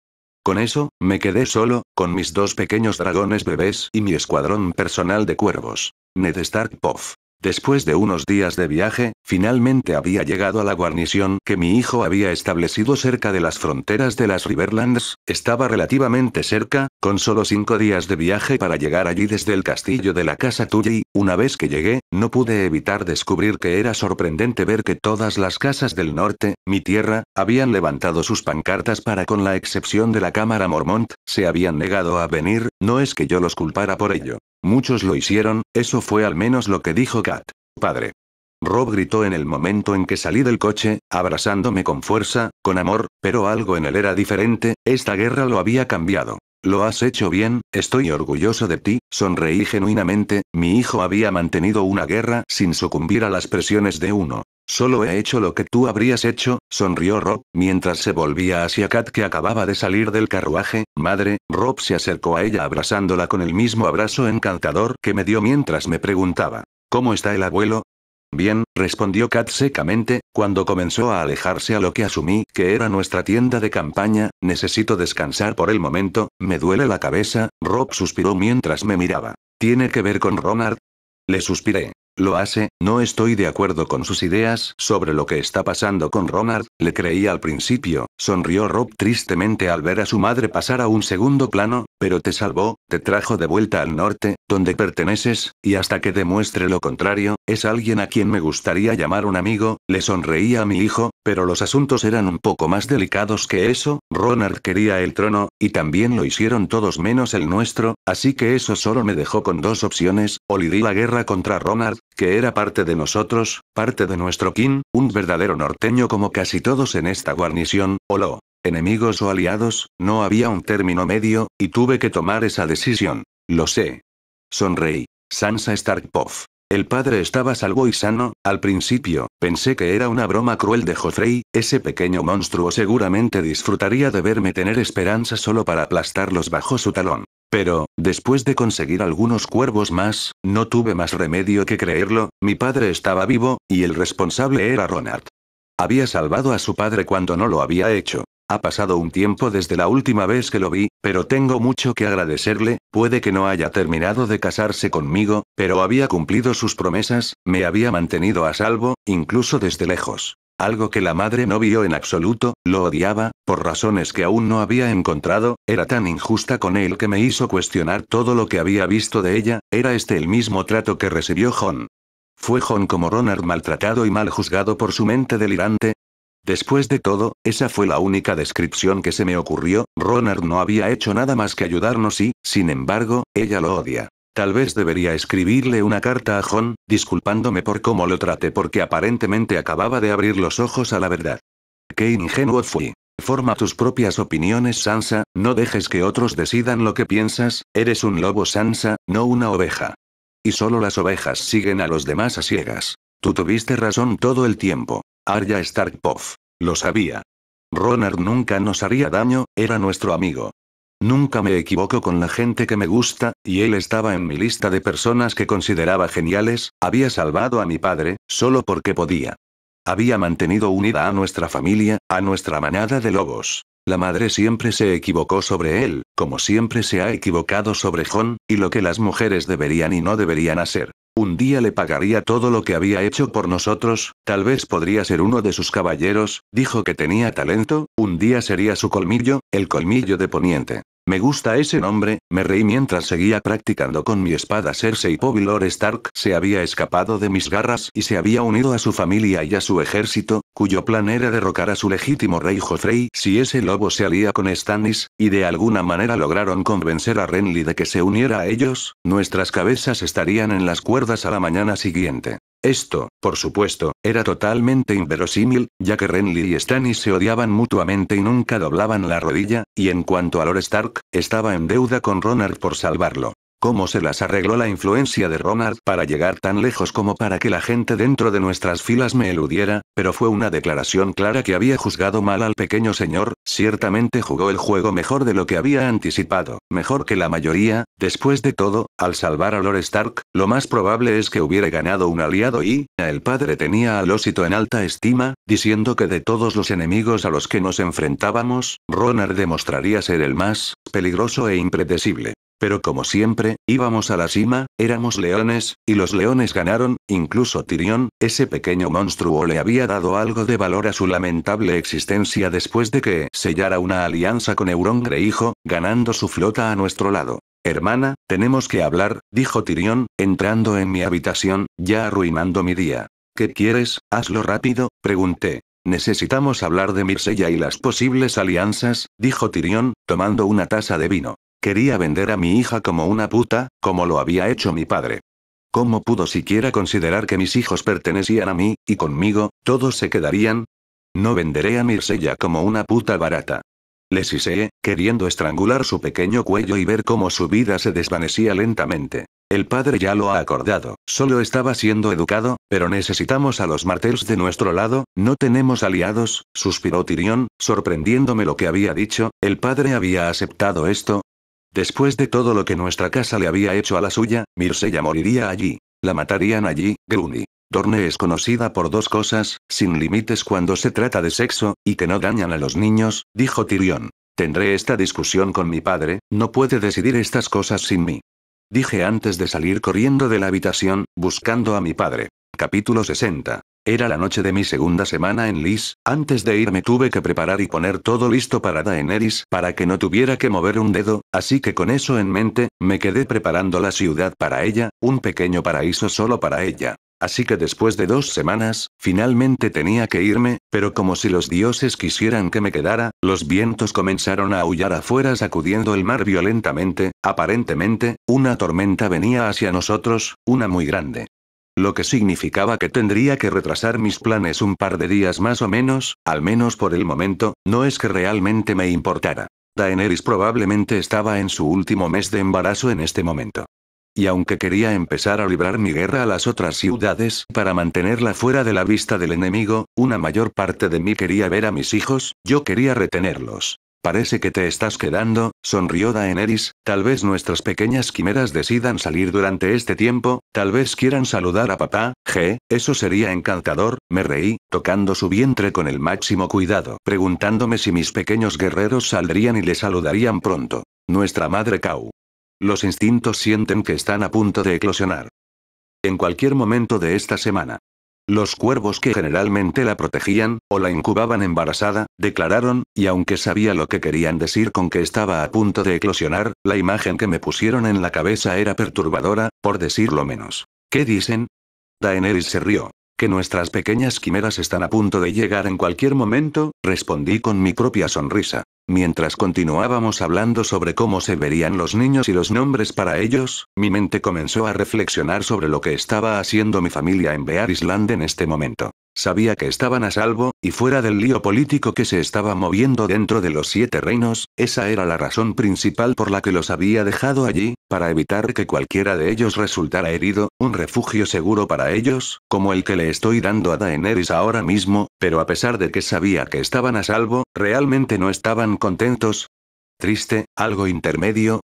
Con eso, me quedé solo, con mis dos pequeños dragones bebés y mi escuadrón personal de cuervos. Ned Stark Puff. Después de unos días de viaje, finalmente había llegado a la guarnición que mi hijo había establecido cerca de las fronteras de las Riverlands, estaba relativamente cerca, con solo cinco días de viaje para llegar allí desde el castillo de la casa Tully, una vez que llegué, no pude evitar descubrir que era sorprendente ver que todas las casas del norte, mi tierra, habían levantado sus pancartas para con la excepción de la Cámara Mormont, se habían negado a venir, no es que yo los culpara por ello. Muchos lo hicieron, eso fue al menos lo que dijo Kat. Padre. Rob gritó en el momento en que salí del coche, abrazándome con fuerza, con amor, pero algo en él era diferente, esta guerra lo había cambiado. Lo has hecho bien, estoy orgulloso de ti, sonreí genuinamente, mi hijo había mantenido una guerra sin sucumbir a las presiones de uno. Solo he hecho lo que tú habrías hecho, sonrió Rob, mientras se volvía hacia Kat que acababa de salir del carruaje. Madre, Rob se acercó a ella abrazándola con el mismo abrazo encantador que me dio mientras me preguntaba, ¿cómo está el abuelo? Bien, respondió Kat secamente, cuando comenzó a alejarse a lo que asumí que era nuestra tienda de campaña, necesito descansar por el momento, me duele la cabeza, Rob suspiró mientras me miraba. ¿Tiene que ver con Ronald? Le suspiré. Lo hace, no estoy de acuerdo con sus ideas sobre lo que está pasando con Ronald, le creí al principio, Sonrió Rob tristemente al ver a su madre pasar a un segundo plano, pero te salvó, te trajo de vuelta al norte, donde perteneces, y hasta que demuestre lo contrario, es alguien a quien me gustaría llamar un amigo, le sonreía a mi hijo, pero los asuntos eran un poco más delicados que eso, Ronald quería el trono, y también lo hicieron todos menos el nuestro, así que eso solo me dejó con dos opciones, o di la guerra contra Ronald, que era parte de nosotros, parte de nuestro kin, un verdadero norteño como casi todos en esta guarnición, Olo, enemigos o aliados, no había un término medio, y tuve que tomar esa decisión. Lo sé. Sonreí. Sansa Starkpoff, El padre estaba salvo y sano, al principio, pensé que era una broma cruel de Joffrey, ese pequeño monstruo seguramente disfrutaría de verme tener esperanza solo para aplastarlos bajo su talón. Pero, después de conseguir algunos cuervos más, no tuve más remedio que creerlo, mi padre estaba vivo, y el responsable era Ronald. Había salvado a su padre cuando no lo había hecho. Ha pasado un tiempo desde la última vez que lo vi, pero tengo mucho que agradecerle, puede que no haya terminado de casarse conmigo, pero había cumplido sus promesas, me había mantenido a salvo, incluso desde lejos. Algo que la madre no vio en absoluto, lo odiaba, por razones que aún no había encontrado, era tan injusta con él que me hizo cuestionar todo lo que había visto de ella, era este el mismo trato que recibió John. ¿Fue John como Ronald maltratado y mal juzgado por su mente delirante? Después de todo, esa fue la única descripción que se me ocurrió, Ronald no había hecho nada más que ayudarnos y, sin embargo, ella lo odia. Tal vez debería escribirle una carta a John, disculpándome por cómo lo traté porque aparentemente acababa de abrir los ojos a la verdad. Qué ingenuo fui. Forma tus propias opiniones Sansa, no dejes que otros decidan lo que piensas, eres un lobo Sansa, no una oveja. Y solo las ovejas siguen a los demás a ciegas. Tú tuviste razón todo el tiempo. Arya Starkpov. Lo sabía. Ronard nunca nos haría daño, era nuestro amigo. Nunca me equivoco con la gente que me gusta, y él estaba en mi lista de personas que consideraba geniales, había salvado a mi padre, solo porque podía. Había mantenido unida a nuestra familia, a nuestra manada de lobos. La madre siempre se equivocó sobre él, como siempre se ha equivocado sobre John, y lo que las mujeres deberían y no deberían hacer. Un día le pagaría todo lo que había hecho por nosotros, tal vez podría ser uno de sus caballeros, dijo que tenía talento, un día sería su colmillo, el colmillo de Poniente. Me gusta ese nombre, me reí mientras seguía practicando con mi espada Cersei Povilor Stark se había escapado de mis garras y se había unido a su familia y a su ejército, cuyo plan era derrocar a su legítimo rey Joffrey si ese lobo se alía con Stannis, y de alguna manera lograron convencer a Renly de que se uniera a ellos, nuestras cabezas estarían en las cuerdas a la mañana siguiente. Esto, por supuesto, era totalmente inverosímil, ya que Renly y Stannis se odiaban mutuamente y nunca doblaban la rodilla, y en cuanto a Lord Stark, estaba en deuda con Ronard por salvarlo cómo se las arregló la influencia de Ronald para llegar tan lejos como para que la gente dentro de nuestras filas me eludiera, pero fue una declaración clara que había juzgado mal al pequeño señor, ciertamente jugó el juego mejor de lo que había anticipado, mejor que la mayoría, después de todo, al salvar a Lord Stark, lo más probable es que hubiera ganado un aliado y, el padre tenía al ósito en alta estima, diciendo que de todos los enemigos a los que nos enfrentábamos, Ronald demostraría ser el más peligroso e impredecible. Pero como siempre, íbamos a la cima, éramos leones, y los leones ganaron, incluso Tirión, ese pequeño monstruo le había dado algo de valor a su lamentable existencia después de que sellara una alianza con Eurongre hijo, ganando su flota a nuestro lado. Hermana, tenemos que hablar, dijo Tirión, entrando en mi habitación, ya arruinando mi día. ¿Qué quieres? Hazlo rápido, pregunté. Necesitamos hablar de Mircella y las posibles alianzas, dijo Tirión, tomando una taza de vino. Quería vender a mi hija como una puta, como lo había hecho mi padre. ¿Cómo pudo siquiera considerar que mis hijos pertenecían a mí, y conmigo, todos se quedarían? No venderé a Mirsella como una puta barata. Le siseé, queriendo estrangular su pequeño cuello y ver cómo su vida se desvanecía lentamente. El padre ya lo ha acordado, solo estaba siendo educado, pero necesitamos a los martels de nuestro lado, no tenemos aliados, suspiró Tirión, sorprendiéndome lo que había dicho, el padre había aceptado esto, Después de todo lo que nuestra casa le había hecho a la suya, mirsella moriría allí. La matarían allí, Gruni. Dorne es conocida por dos cosas, sin límites cuando se trata de sexo, y que no dañan a los niños, dijo Tyrion. Tendré esta discusión con mi padre, no puede decidir estas cosas sin mí. Dije antes de salir corriendo de la habitación, buscando a mi padre. Capítulo 60. Era la noche de mi segunda semana en Lis, antes de irme tuve que preparar y poner todo listo para Daenerys para que no tuviera que mover un dedo, así que con eso en mente, me quedé preparando la ciudad para ella, un pequeño paraíso solo para ella. Así que después de dos semanas, finalmente tenía que irme, pero como si los dioses quisieran que me quedara, los vientos comenzaron a aullar afuera sacudiendo el mar violentamente, aparentemente, una tormenta venía hacia nosotros, una muy grande lo que significaba que tendría que retrasar mis planes un par de días más o menos, al menos por el momento, no es que realmente me importara. Daenerys probablemente estaba en su último mes de embarazo en este momento. Y aunque quería empezar a librar mi guerra a las otras ciudades para mantenerla fuera de la vista del enemigo, una mayor parte de mí quería ver a mis hijos, yo quería retenerlos. Parece que te estás quedando, sonrió Daenerys, tal vez nuestras pequeñas quimeras decidan salir durante este tiempo, tal vez quieran saludar a papá, G, eso sería encantador, me reí, tocando su vientre con el máximo cuidado, preguntándome si mis pequeños guerreros saldrían y le saludarían pronto. Nuestra madre Kau. Los instintos sienten que están a punto de eclosionar. En cualquier momento de esta semana. Los cuervos que generalmente la protegían, o la incubaban embarazada, declararon, y aunque sabía lo que querían decir con que estaba a punto de eclosionar, la imagen que me pusieron en la cabeza era perturbadora, por decirlo menos. ¿Qué dicen? Daenerys se rió. Que nuestras pequeñas quimeras están a punto de llegar en cualquier momento, respondí con mi propia sonrisa. Mientras continuábamos hablando sobre cómo se verían los niños y los nombres para ellos, mi mente comenzó a reflexionar sobre lo que estaba haciendo mi familia en Bear Island en este momento. Sabía que estaban a salvo, y fuera del lío político que se estaba moviendo dentro de los siete reinos, esa era la razón principal por la que los había dejado allí, para evitar que cualquiera de ellos resultara herido, un refugio seguro para ellos, como el que le estoy dando a Daenerys ahora mismo, pero a pesar de que sabía que estaban a salvo, realmente no estaban contentos. Triste, algo intermedio.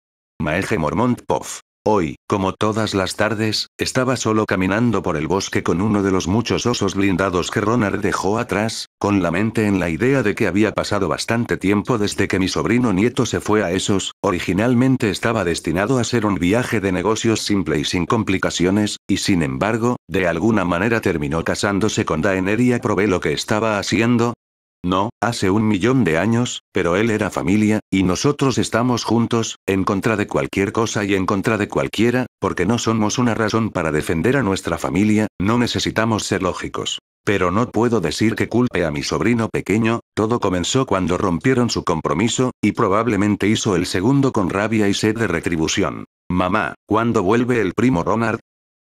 Maege Mormont Poff. Hoy, como todas las tardes, estaba solo caminando por el bosque con uno de los muchos osos blindados que Ronald dejó atrás, con la mente en la idea de que había pasado bastante tiempo desde que mi sobrino nieto se fue a esos, originalmente estaba destinado a ser un viaje de negocios simple y sin complicaciones, y sin embargo, de alguna manera terminó casándose con Daenerys y probé lo que estaba haciendo, no, hace un millón de años, pero él era familia, y nosotros estamos juntos, en contra de cualquier cosa y en contra de cualquiera, porque no somos una razón para defender a nuestra familia, no necesitamos ser lógicos. Pero no puedo decir que culpe a mi sobrino pequeño, todo comenzó cuando rompieron su compromiso, y probablemente hizo el segundo con rabia y sed de retribución. Mamá, ¿cuándo vuelve el primo Ronald?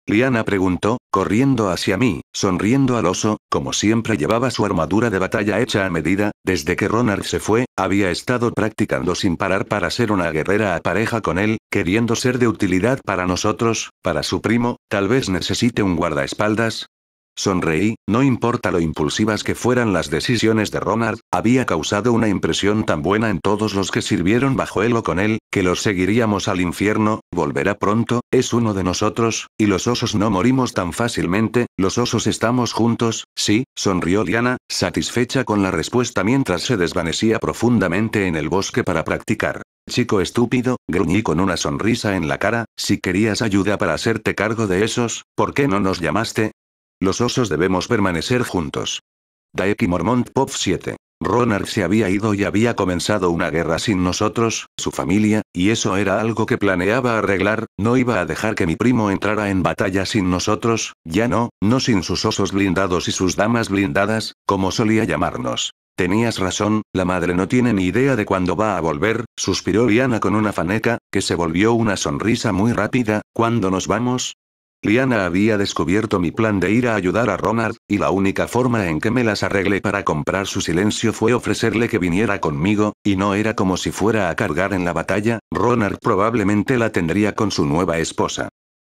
Liana preguntó, corriendo hacia mí, sonriendo al oso, como siempre llevaba su armadura de batalla hecha a medida, desde que Ronald se fue, había estado practicando sin parar para ser una guerrera a pareja con él, queriendo ser de utilidad para nosotros, para su primo, tal vez necesite un guardaespaldas, Sonreí, no importa lo impulsivas que fueran las decisiones de Ronald, había causado una impresión tan buena en todos los que sirvieron bajo él o con él, que los seguiríamos al infierno, volverá pronto, es uno de nosotros, y los osos no morimos tan fácilmente, los osos estamos juntos, sí, sonrió Liana, satisfecha con la respuesta mientras se desvanecía profundamente en el bosque para practicar. Chico estúpido, gruñí con una sonrisa en la cara, si querías ayuda para hacerte cargo de esos, ¿por qué no nos llamaste? Los osos debemos permanecer juntos. Daeki Mormont Pop 7. Ronard se había ido y había comenzado una guerra sin nosotros, su familia, y eso era algo que planeaba arreglar, no iba a dejar que mi primo entrara en batalla sin nosotros, ya no, no sin sus osos blindados y sus damas blindadas, como solía llamarnos. Tenías razón, la madre no tiene ni idea de cuándo va a volver, suspiró Liana con una faneca, que se volvió una sonrisa muy rápida, ¿cuándo nos vamos? Liana había descubierto mi plan de ir a ayudar a Ronald, y la única forma en que me las arreglé para comprar su silencio fue ofrecerle que viniera conmigo, y no era como si fuera a cargar en la batalla, Ronald probablemente la tendría con su nueva esposa.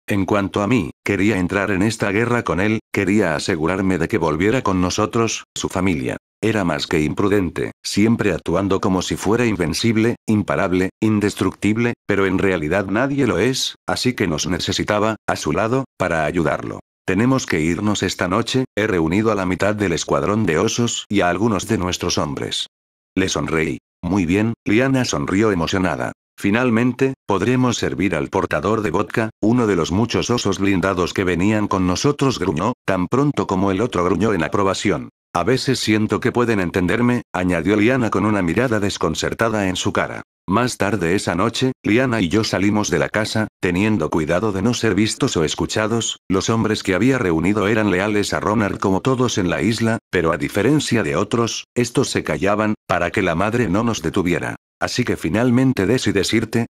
En cuanto a mí, quería entrar en esta guerra con él, quería asegurarme de que volviera con nosotros, su familia. Era más que imprudente, siempre actuando como si fuera invencible, imparable, indestructible, pero en realidad nadie lo es, así que nos necesitaba, a su lado, para ayudarlo. Tenemos que irnos esta noche, he reunido a la mitad del escuadrón de osos y a algunos de nuestros hombres. Le sonreí. Muy bien, Liana sonrió emocionada. Finalmente, podremos servir al portador de vodka, uno de los muchos osos blindados que venían con nosotros gruñó, tan pronto como el otro gruñó en aprobación. A veces siento que pueden entenderme, añadió Liana con una mirada desconcertada en su cara. Más tarde esa noche, Liana y yo salimos de la casa, teniendo cuidado de no ser vistos o escuchados, los hombres que había reunido eran leales a Ronald como todos en la isla, pero a diferencia de otros, estos se callaban, para que la madre no nos detuviera. Así que finalmente decides irte?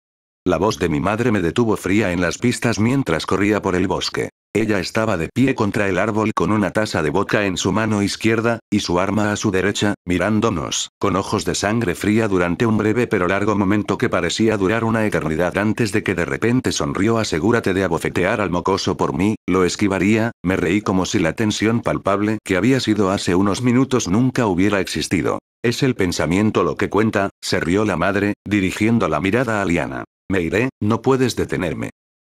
La voz de mi madre me detuvo fría en las pistas mientras corría por el bosque. Ella estaba de pie contra el árbol con una taza de boca en su mano izquierda, y su arma a su derecha, mirándonos, con ojos de sangre fría durante un breve pero largo momento que parecía durar una eternidad antes de que de repente sonrió asegúrate de abofetear al mocoso por mí, lo esquivaría, me reí como si la tensión palpable que había sido hace unos minutos nunca hubiera existido. Es el pensamiento lo que cuenta, se rió la madre, dirigiendo la mirada a Liana. Me iré, no puedes detenerme.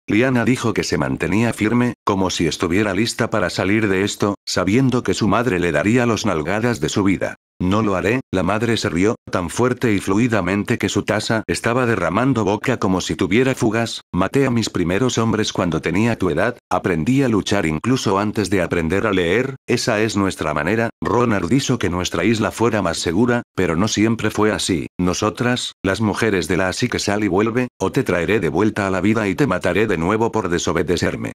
Liana dijo que se mantenía firme, como si estuviera lista para salir de esto, sabiendo que su madre le daría los nalgadas de su vida. No lo haré, la madre se rió, tan fuerte y fluidamente que su taza estaba derramando boca como si tuviera fugas, maté a mis primeros hombres cuando tenía tu edad, aprendí a luchar incluso antes de aprender a leer, esa es nuestra manera, Ronald hizo que nuestra isla fuera más segura, pero no siempre fue así, nosotras, las mujeres de la así que sal y vuelve, o te traeré de vuelta a la vida y te mataré de nuevo por desobedecerme.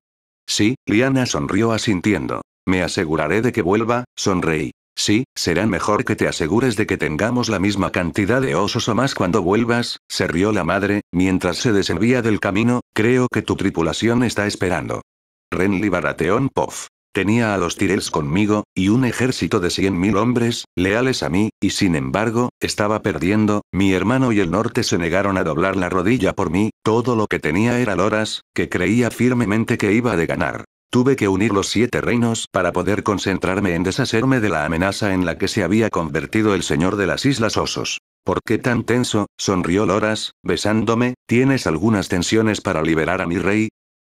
Sí, Liana sonrió asintiendo. Me aseguraré de que vuelva, sonreí. Sí, será mejor que te asegures de que tengamos la misma cantidad de osos o más cuando vuelvas, se rió la madre, mientras se desenvía del camino, creo que tu tripulación está esperando. Renly Barateón Poff. Tenía a los Tyrells conmigo, y un ejército de 100.000 hombres, leales a mí, y sin embargo, estaba perdiendo, mi hermano y el norte se negaron a doblar la rodilla por mí, todo lo que tenía era Loras, que creía firmemente que iba de ganar. Tuve que unir los siete reinos para poder concentrarme en deshacerme de la amenaza en la que se había convertido el señor de las Islas Osos. ¿Por qué tan tenso? sonrió Loras, besándome. ¿Tienes algunas tensiones para liberar a mi rey?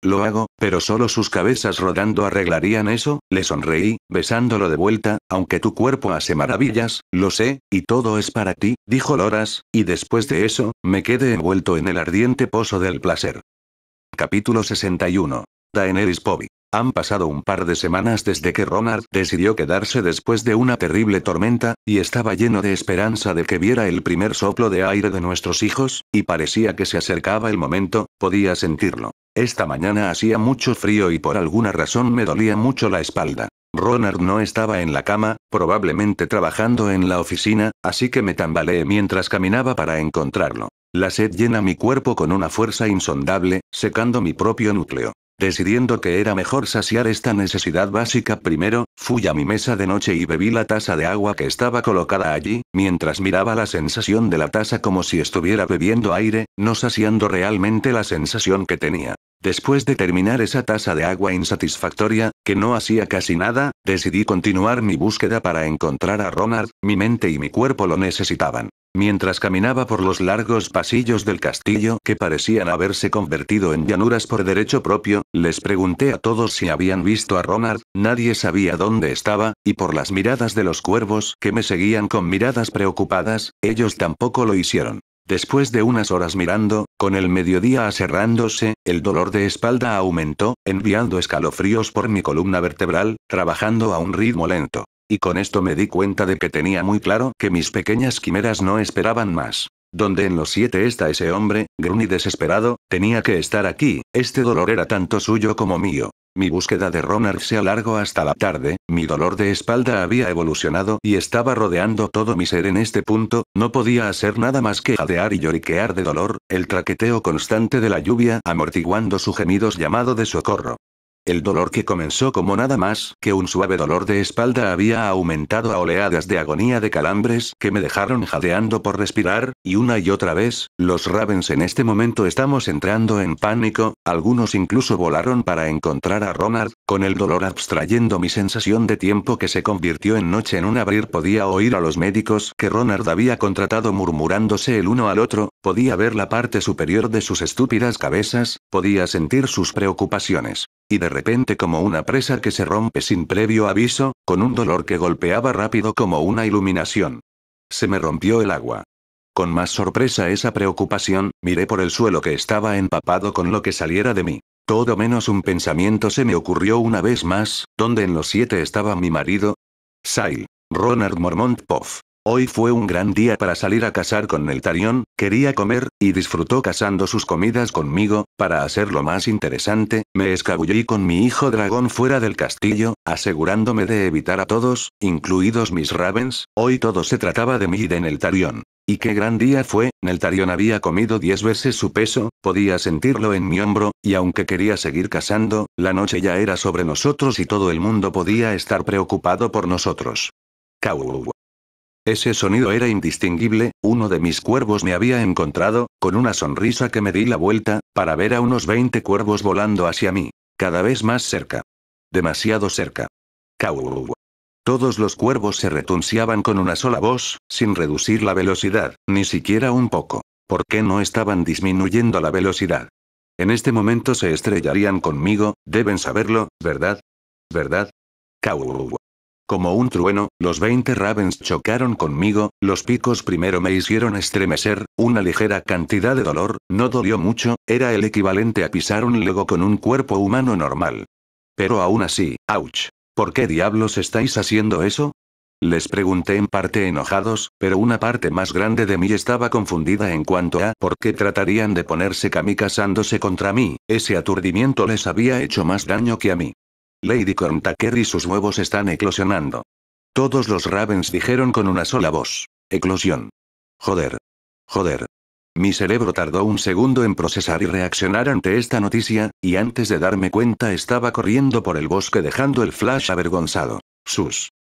Lo hago, pero solo sus cabezas rodando arreglarían eso, le sonreí, besándolo de vuelta, aunque tu cuerpo hace maravillas, lo sé, y todo es para ti, dijo Loras, y después de eso, me quedé envuelto en el ardiente pozo del placer. Capítulo 61. Daenerys Poby. Han pasado un par de semanas desde que Ronald decidió quedarse después de una terrible tormenta, y estaba lleno de esperanza de que viera el primer soplo de aire de nuestros hijos, y parecía que se acercaba el momento, podía sentirlo. Esta mañana hacía mucho frío y por alguna razón me dolía mucho la espalda. Ronald no estaba en la cama, probablemente trabajando en la oficina, así que me tambaleé mientras caminaba para encontrarlo. La sed llena mi cuerpo con una fuerza insondable, secando mi propio núcleo. Decidiendo que era mejor saciar esta necesidad básica primero, fui a mi mesa de noche y bebí la taza de agua que estaba colocada allí, mientras miraba la sensación de la taza como si estuviera bebiendo aire, no saciando realmente la sensación que tenía. Después de terminar esa taza de agua insatisfactoria, que no hacía casi nada, decidí continuar mi búsqueda para encontrar a Ronald, mi mente y mi cuerpo lo necesitaban. Mientras caminaba por los largos pasillos del castillo que parecían haberse convertido en llanuras por derecho propio, les pregunté a todos si habían visto a Ronald, nadie sabía dónde estaba, y por las miradas de los cuervos que me seguían con miradas preocupadas, ellos tampoco lo hicieron. Después de unas horas mirando, con el mediodía aserrándose, el dolor de espalda aumentó, enviando escalofríos por mi columna vertebral, trabajando a un ritmo lento. Y con esto me di cuenta de que tenía muy claro que mis pequeñas quimeras no esperaban más. Donde en los siete está ese hombre, Gruny desesperado, tenía que estar aquí, este dolor era tanto suyo como mío. Mi búsqueda de Ronard se alargó hasta la tarde, mi dolor de espalda había evolucionado y estaba rodeando todo mi ser en este punto, no podía hacer nada más que jadear y lloriquear de dolor, el traqueteo constante de la lluvia amortiguando su gemidos llamado de socorro. El dolor que comenzó como nada más que un suave dolor de espalda había aumentado a oleadas de agonía de calambres que me dejaron jadeando por respirar, y una y otra vez, los Ravens en este momento estamos entrando en pánico, algunos incluso volaron para encontrar a Ronald, con el dolor abstrayendo mi sensación de tiempo que se convirtió en noche en un abrir podía oír a los médicos que Ronald había contratado murmurándose el uno al otro, podía ver la parte superior de sus estúpidas cabezas, podía sentir sus preocupaciones y de repente como una presa que se rompe sin previo aviso, con un dolor que golpeaba rápido como una iluminación. Se me rompió el agua. Con más sorpresa esa preocupación, miré por el suelo que estaba empapado con lo que saliera de mí. Todo menos un pensamiento se me ocurrió una vez más, ¿dónde en los siete estaba mi marido? Sile. Ronald Mormont Poff. Hoy fue un gran día para salir a cazar con el quería comer, y disfrutó cazando sus comidas conmigo, para hacerlo más interesante, me escabullí con mi hijo dragón fuera del castillo, asegurándome de evitar a todos, incluidos mis ravens, hoy todo se trataba de mí y de Neltarion. Y qué gran día fue, Neltarion había comido diez veces su peso, podía sentirlo en mi hombro, y aunque quería seguir cazando, la noche ya era sobre nosotros y todo el mundo podía estar preocupado por nosotros. Ese sonido era indistinguible, uno de mis cuervos me había encontrado, con una sonrisa que me di la vuelta, para ver a unos 20 cuervos volando hacia mí, cada vez más cerca. Demasiado cerca. Todos los cuervos se retunciaban con una sola voz, sin reducir la velocidad, ni siquiera un poco. ¿Por qué no estaban disminuyendo la velocidad? En este momento se estrellarían conmigo, deben saberlo, ¿verdad? ¿Verdad? Como un trueno, los 20 Ravens chocaron conmigo, los picos primero me hicieron estremecer, una ligera cantidad de dolor, no dolió mucho, era el equivalente a pisar un lego con un cuerpo humano normal. Pero aún así, ouch. ¿Por qué diablos estáis haciendo eso? Les pregunté en parte enojados, pero una parte más grande de mí estaba confundida en cuanto a por qué tratarían de ponerse kamikazándose contra mí, ese aturdimiento les había hecho más daño que a mí. Lady Corntaker y sus huevos están eclosionando. Todos los Ravens dijeron con una sola voz. Eclosión. Joder. Joder. Mi cerebro tardó un segundo en procesar y reaccionar ante esta noticia, y antes de darme cuenta estaba corriendo por el bosque dejando el flash avergonzado. Sus.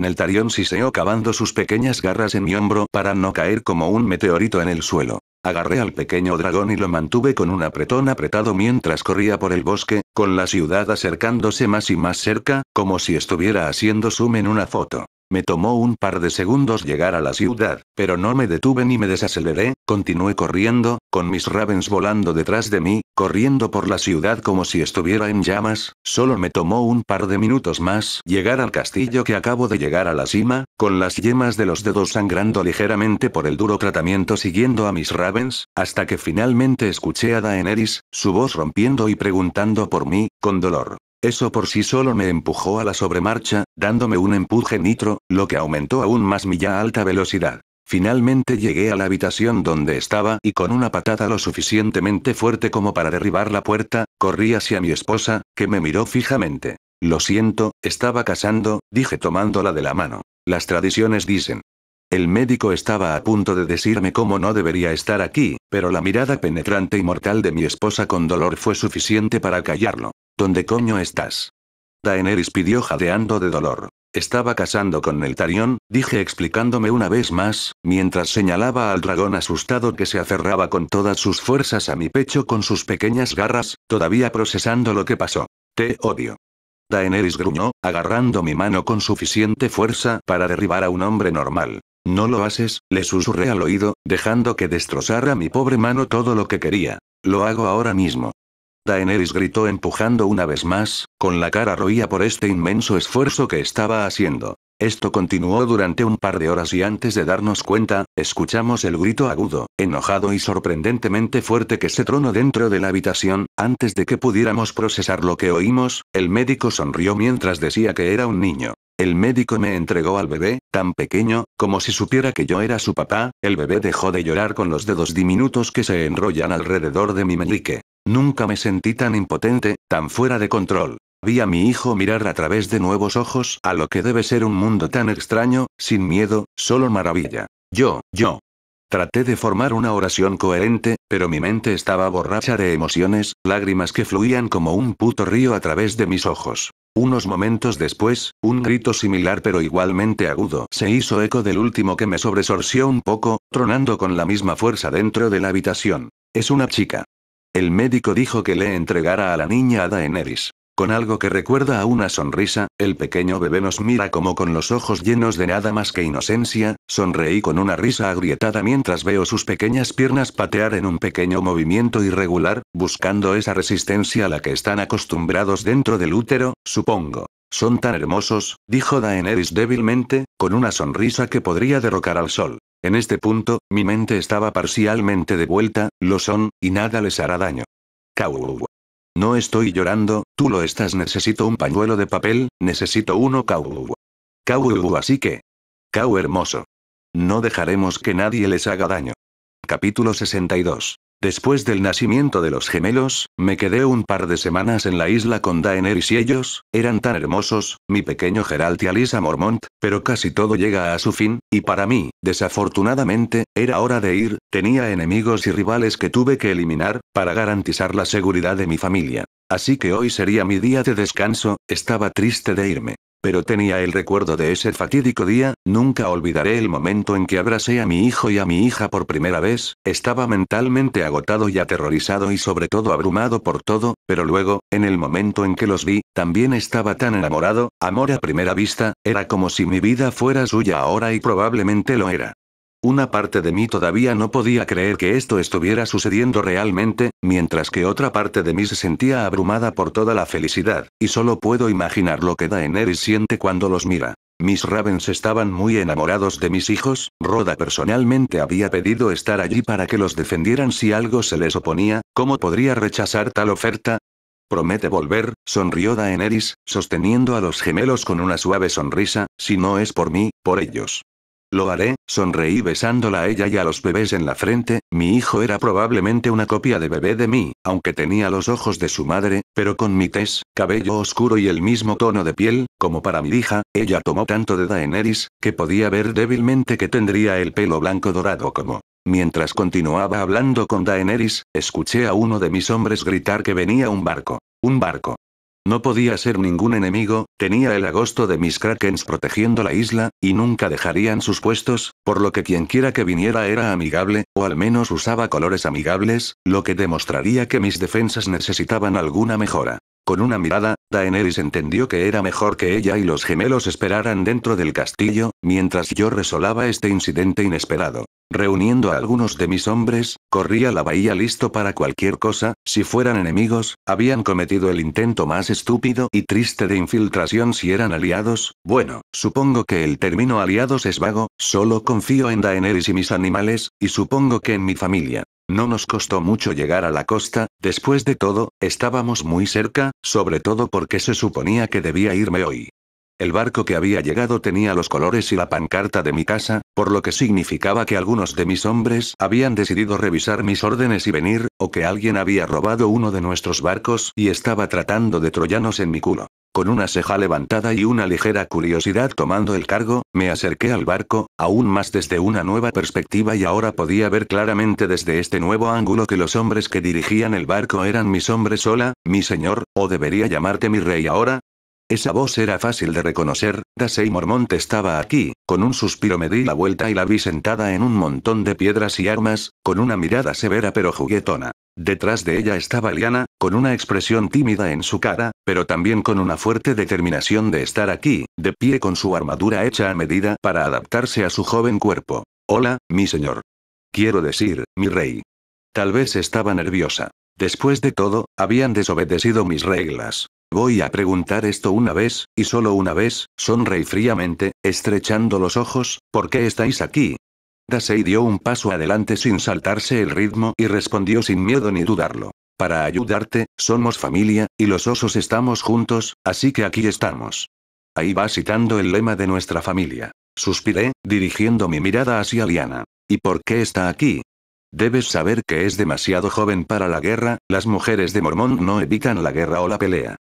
El siseó cavando sus pequeñas garras en mi hombro para no caer como un meteorito en el suelo. Agarré al pequeño dragón y lo mantuve con un apretón apretado mientras corría por el bosque, con la ciudad acercándose más y más cerca, como si estuviera haciendo zoom en una foto. Me tomó un par de segundos llegar a la ciudad, pero no me detuve ni me desaceleré, continué corriendo, con mis ravens volando detrás de mí, corriendo por la ciudad como si estuviera en llamas, solo me tomó un par de minutos más llegar al castillo que acabo de llegar a la cima, con las yemas de los dedos sangrando ligeramente por el duro tratamiento siguiendo a mis ravens, hasta que finalmente escuché a Daenerys, su voz rompiendo y preguntando por mí, con dolor. Eso por sí solo me empujó a la sobremarcha, dándome un empuje nitro, lo que aumentó aún más mi ya alta velocidad. Finalmente llegué a la habitación donde estaba y con una patada lo suficientemente fuerte como para derribar la puerta, corrí hacia mi esposa, que me miró fijamente. Lo siento, estaba casando, dije tomándola de la mano. Las tradiciones dicen. El médico estaba a punto de decirme cómo no debería estar aquí, pero la mirada penetrante y mortal de mi esposa con dolor fue suficiente para callarlo. ¿Dónde coño estás? Daenerys pidió jadeando de dolor. Estaba casando con el tarión, dije explicándome una vez más, mientras señalaba al dragón asustado que se aferraba con todas sus fuerzas a mi pecho con sus pequeñas garras, todavía procesando lo que pasó. Te odio. Daenerys gruñó, agarrando mi mano con suficiente fuerza para derribar a un hombre normal. No lo haces, le susurré al oído, dejando que destrozara mi pobre mano todo lo que quería. Lo hago ahora mismo. Daenerys gritó empujando una vez más, con la cara roía por este inmenso esfuerzo que estaba haciendo. Esto continuó durante un par de horas y antes de darnos cuenta, escuchamos el grito agudo, enojado y sorprendentemente fuerte que se tronó dentro de la habitación, antes de que pudiéramos procesar lo que oímos, el médico sonrió mientras decía que era un niño. El médico me entregó al bebé, tan pequeño, como si supiera que yo era su papá, el bebé dejó de llorar con los dedos diminutos que se enrollan alrededor de mi melique Nunca me sentí tan impotente, tan fuera de control. Vi a mi hijo mirar a través de nuevos ojos a lo que debe ser un mundo tan extraño, sin miedo, solo maravilla. Yo, yo. Traté de formar una oración coherente, pero mi mente estaba borracha de emociones, lágrimas que fluían como un puto río a través de mis ojos. Unos momentos después, un grito similar pero igualmente agudo se hizo eco del último que me sobresorció un poco, tronando con la misma fuerza dentro de la habitación. Es una chica. El médico dijo que le entregara a la niña a Daenerys. Con algo que recuerda a una sonrisa, el pequeño bebé nos mira como con los ojos llenos de nada más que inocencia, sonreí con una risa agrietada mientras veo sus pequeñas piernas patear en un pequeño movimiento irregular, buscando esa resistencia a la que están acostumbrados dentro del útero, supongo. Son tan hermosos, dijo Daenerys débilmente, con una sonrisa que podría derrocar al sol. En este punto, mi mente estaba parcialmente de vuelta, lo son, y nada les hará daño. Kau. No estoy llorando, tú lo estás. Necesito un pañuelo de papel, necesito uno. Kau. Kau así que. Kau hermoso. No dejaremos que nadie les haga daño. Capítulo 62. Después del nacimiento de los gemelos, me quedé un par de semanas en la isla con Daenerys y ellos, eran tan hermosos, mi pequeño Geralt y Alisa Mormont, pero casi todo llega a su fin, y para mí, desafortunadamente, era hora de ir, tenía enemigos y rivales que tuve que eliminar, para garantizar la seguridad de mi familia. Así que hoy sería mi día de descanso, estaba triste de irme. Pero tenía el recuerdo de ese fatídico día, nunca olvidaré el momento en que abracé a mi hijo y a mi hija por primera vez, estaba mentalmente agotado y aterrorizado y sobre todo abrumado por todo, pero luego, en el momento en que los vi, también estaba tan enamorado, amor a primera vista, era como si mi vida fuera suya ahora y probablemente lo era. Una parte de mí todavía no podía creer que esto estuviera sucediendo realmente, mientras que otra parte de mí se sentía abrumada por toda la felicidad, y solo puedo imaginar lo que Daenerys siente cuando los mira. Mis Ravens estaban muy enamorados de mis hijos, Roda personalmente había pedido estar allí para que los defendieran si algo se les oponía, ¿cómo podría rechazar tal oferta? Promete volver, sonrió Daenerys, sosteniendo a los gemelos con una suave sonrisa, si no es por mí, por ellos. Lo haré, sonreí besándola a ella y a los bebés en la frente, mi hijo era probablemente una copia de bebé de mí, aunque tenía los ojos de su madre, pero con mi tez, cabello oscuro y el mismo tono de piel, como para mi hija, ella tomó tanto de Daenerys, que podía ver débilmente que tendría el pelo blanco dorado como. Mientras continuaba hablando con Daenerys, escuché a uno de mis hombres gritar que venía un barco. Un barco. No podía ser ningún enemigo, tenía el agosto de mis krakens protegiendo la isla, y nunca dejarían sus puestos, por lo que quienquiera que viniera era amigable, o al menos usaba colores amigables, lo que demostraría que mis defensas necesitaban alguna mejora. Con una mirada, Daenerys entendió que era mejor que ella y los gemelos esperaran dentro del castillo, mientras yo resolaba este incidente inesperado. Reuniendo a algunos de mis hombres, corrí a la bahía listo para cualquier cosa, si fueran enemigos, habían cometido el intento más estúpido y triste de infiltración si eran aliados, bueno, supongo que el término aliados es vago, solo confío en Daenerys y mis animales, y supongo que en mi familia. No nos costó mucho llegar a la costa, después de todo, estábamos muy cerca, sobre todo porque se suponía que debía irme hoy. El barco que había llegado tenía los colores y la pancarta de mi casa, por lo que significaba que algunos de mis hombres habían decidido revisar mis órdenes y venir, o que alguien había robado uno de nuestros barcos y estaba tratando de troyanos en mi culo con una ceja levantada y una ligera curiosidad tomando el cargo, me acerqué al barco, aún más desde una nueva perspectiva y ahora podía ver claramente desde este nuevo ángulo que los hombres que dirigían el barco eran mis hombres sola, mi señor, o debería llamarte mi rey ahora, esa voz era fácil de reconocer, Dasey Mormont estaba aquí, con un suspiro me di la vuelta y la vi sentada en un montón de piedras y armas, con una mirada severa pero juguetona. Detrás de ella estaba Liana, con una expresión tímida en su cara, pero también con una fuerte determinación de estar aquí, de pie con su armadura hecha a medida para adaptarse a su joven cuerpo. Hola, mi señor. Quiero decir, mi rey. Tal vez estaba nerviosa. Después de todo, habían desobedecido mis reglas. Voy a preguntar esto una vez, y solo una vez, sonreí fríamente, estrechando los ojos, ¿por qué estáis aquí? Dasei dio un paso adelante sin saltarse el ritmo y respondió sin miedo ni dudarlo. Para ayudarte, somos familia, y los osos estamos juntos, así que aquí estamos. Ahí va citando el lema de nuestra familia. Suspiré, dirigiendo mi mirada hacia Liana. ¿Y por qué está aquí? Debes saber que es demasiado joven para la guerra, las mujeres de Mormón no evitan la guerra o la pelea.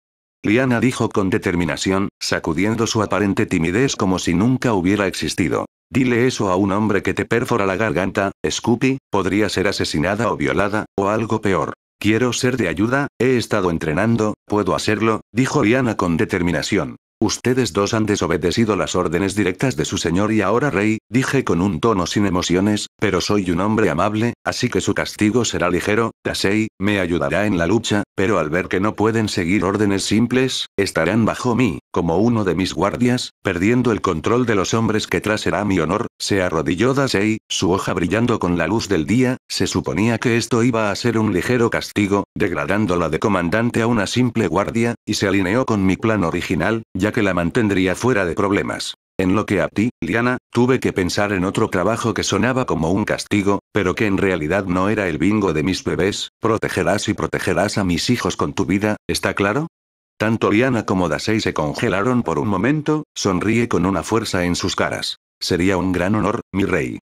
Liana dijo con determinación, sacudiendo su aparente timidez como si nunca hubiera existido. Dile eso a un hombre que te perfora la garganta, Scoopy, podría ser asesinada o violada, o algo peor. Quiero ser de ayuda, he estado entrenando, puedo hacerlo, dijo Liana con determinación. Ustedes dos han desobedecido las órdenes directas de su señor y ahora rey, dije con un tono sin emociones, pero soy un hombre amable, así que su castigo será ligero, Dasei, me ayudará en la lucha, pero al ver que no pueden seguir órdenes simples, estarán bajo mí, como uno de mis guardias, perdiendo el control de los hombres que traserá mi honor, se arrodilló Dasei, su hoja brillando con la luz del día, se suponía que esto iba a ser un ligero castigo, degradándola de comandante a una simple guardia, y se alineó con mi plan original, ya que la mantendría fuera de problemas. En lo que a ti, Liana, tuve que pensar en otro trabajo que sonaba como un castigo, pero que en realidad no era el bingo de mis bebés, protegerás y protegerás a mis hijos con tu vida, ¿está claro? Tanto Liana como Dasei se congelaron por un momento, sonríe con una fuerza en sus caras. Sería un gran honor, mi rey.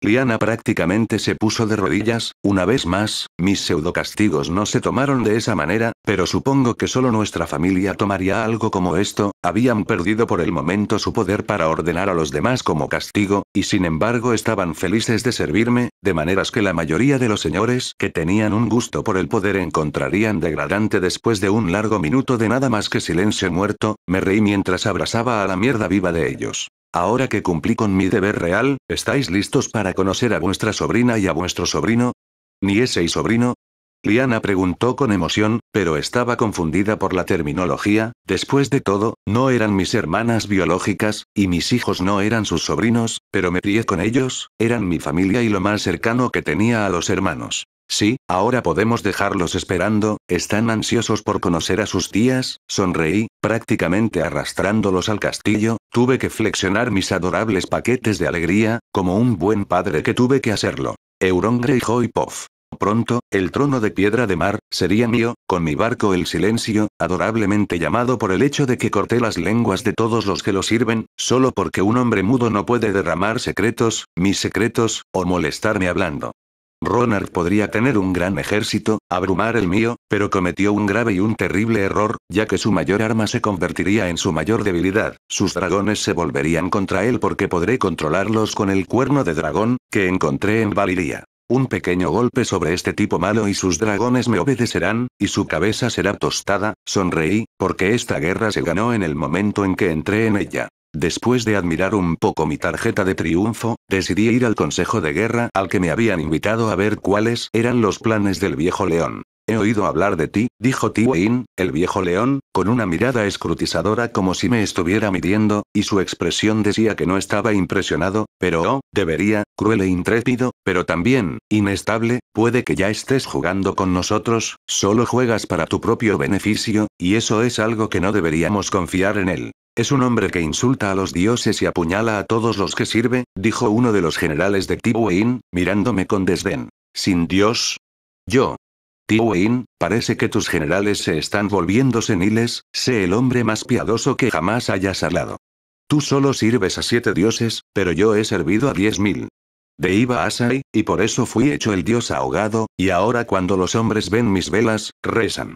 Liana prácticamente se puso de rodillas, una vez más, mis pseudo castigos no se tomaron de esa manera, pero supongo que solo nuestra familia tomaría algo como esto, habían perdido por el momento su poder para ordenar a los demás como castigo, y sin embargo estaban felices de servirme, de maneras que la mayoría de los señores que tenían un gusto por el poder encontrarían degradante después de un largo minuto de nada más que silencio muerto, me reí mientras abrazaba a la mierda viva de ellos. Ahora que cumplí con mi deber real, ¿estáis listos para conocer a vuestra sobrina y a vuestro sobrino? ¿Ni ese y sobrino? Liana preguntó con emoción, pero estaba confundida por la terminología, después de todo, no eran mis hermanas biológicas, y mis hijos no eran sus sobrinos, pero me crié con ellos, eran mi familia y lo más cercano que tenía a los hermanos. Sí, ahora podemos dejarlos esperando, están ansiosos por conocer a sus tías, sonreí, prácticamente arrastrándolos al castillo, tuve que flexionar mis adorables paquetes de alegría, como un buen padre que tuve que hacerlo. Eurongre y Pronto, el trono de piedra de mar, sería mío, con mi barco el silencio, adorablemente llamado por el hecho de que corté las lenguas de todos los que lo sirven, solo porque un hombre mudo no puede derramar secretos, mis secretos, o molestarme hablando. Ronard podría tener un gran ejército, abrumar el mío, pero cometió un grave y un terrible error, ya que su mayor arma se convertiría en su mayor debilidad, sus dragones se volverían contra él porque podré controlarlos con el cuerno de dragón, que encontré en Valiria. Un pequeño golpe sobre este tipo malo y sus dragones me obedecerán, y su cabeza será tostada, sonreí, porque esta guerra se ganó en el momento en que entré en ella. Después de admirar un poco mi tarjeta de triunfo, decidí ir al consejo de guerra al que me habían invitado a ver cuáles eran los planes del viejo león. He oído hablar de ti, dijo Tiwain, el viejo león, con una mirada escrutizadora como si me estuviera midiendo, y su expresión decía que no estaba impresionado, pero oh, debería, cruel e intrépido, pero también, inestable, puede que ya estés jugando con nosotros, solo juegas para tu propio beneficio, y eso es algo que no deberíamos confiar en él. Es un hombre que insulta a los dioses y apuñala a todos los que sirve, dijo uno de los generales de Tiwain, mirándome con desdén. ¿Sin Dios? Yo. Tiwain, parece que tus generales se están volviendo seniles, sé el hombre más piadoso que jamás hayas hablado. Tú solo sirves a siete dioses, pero yo he servido a diez mil. De Iba Asai, y por eso fui hecho el dios ahogado, y ahora cuando los hombres ven mis velas, rezan.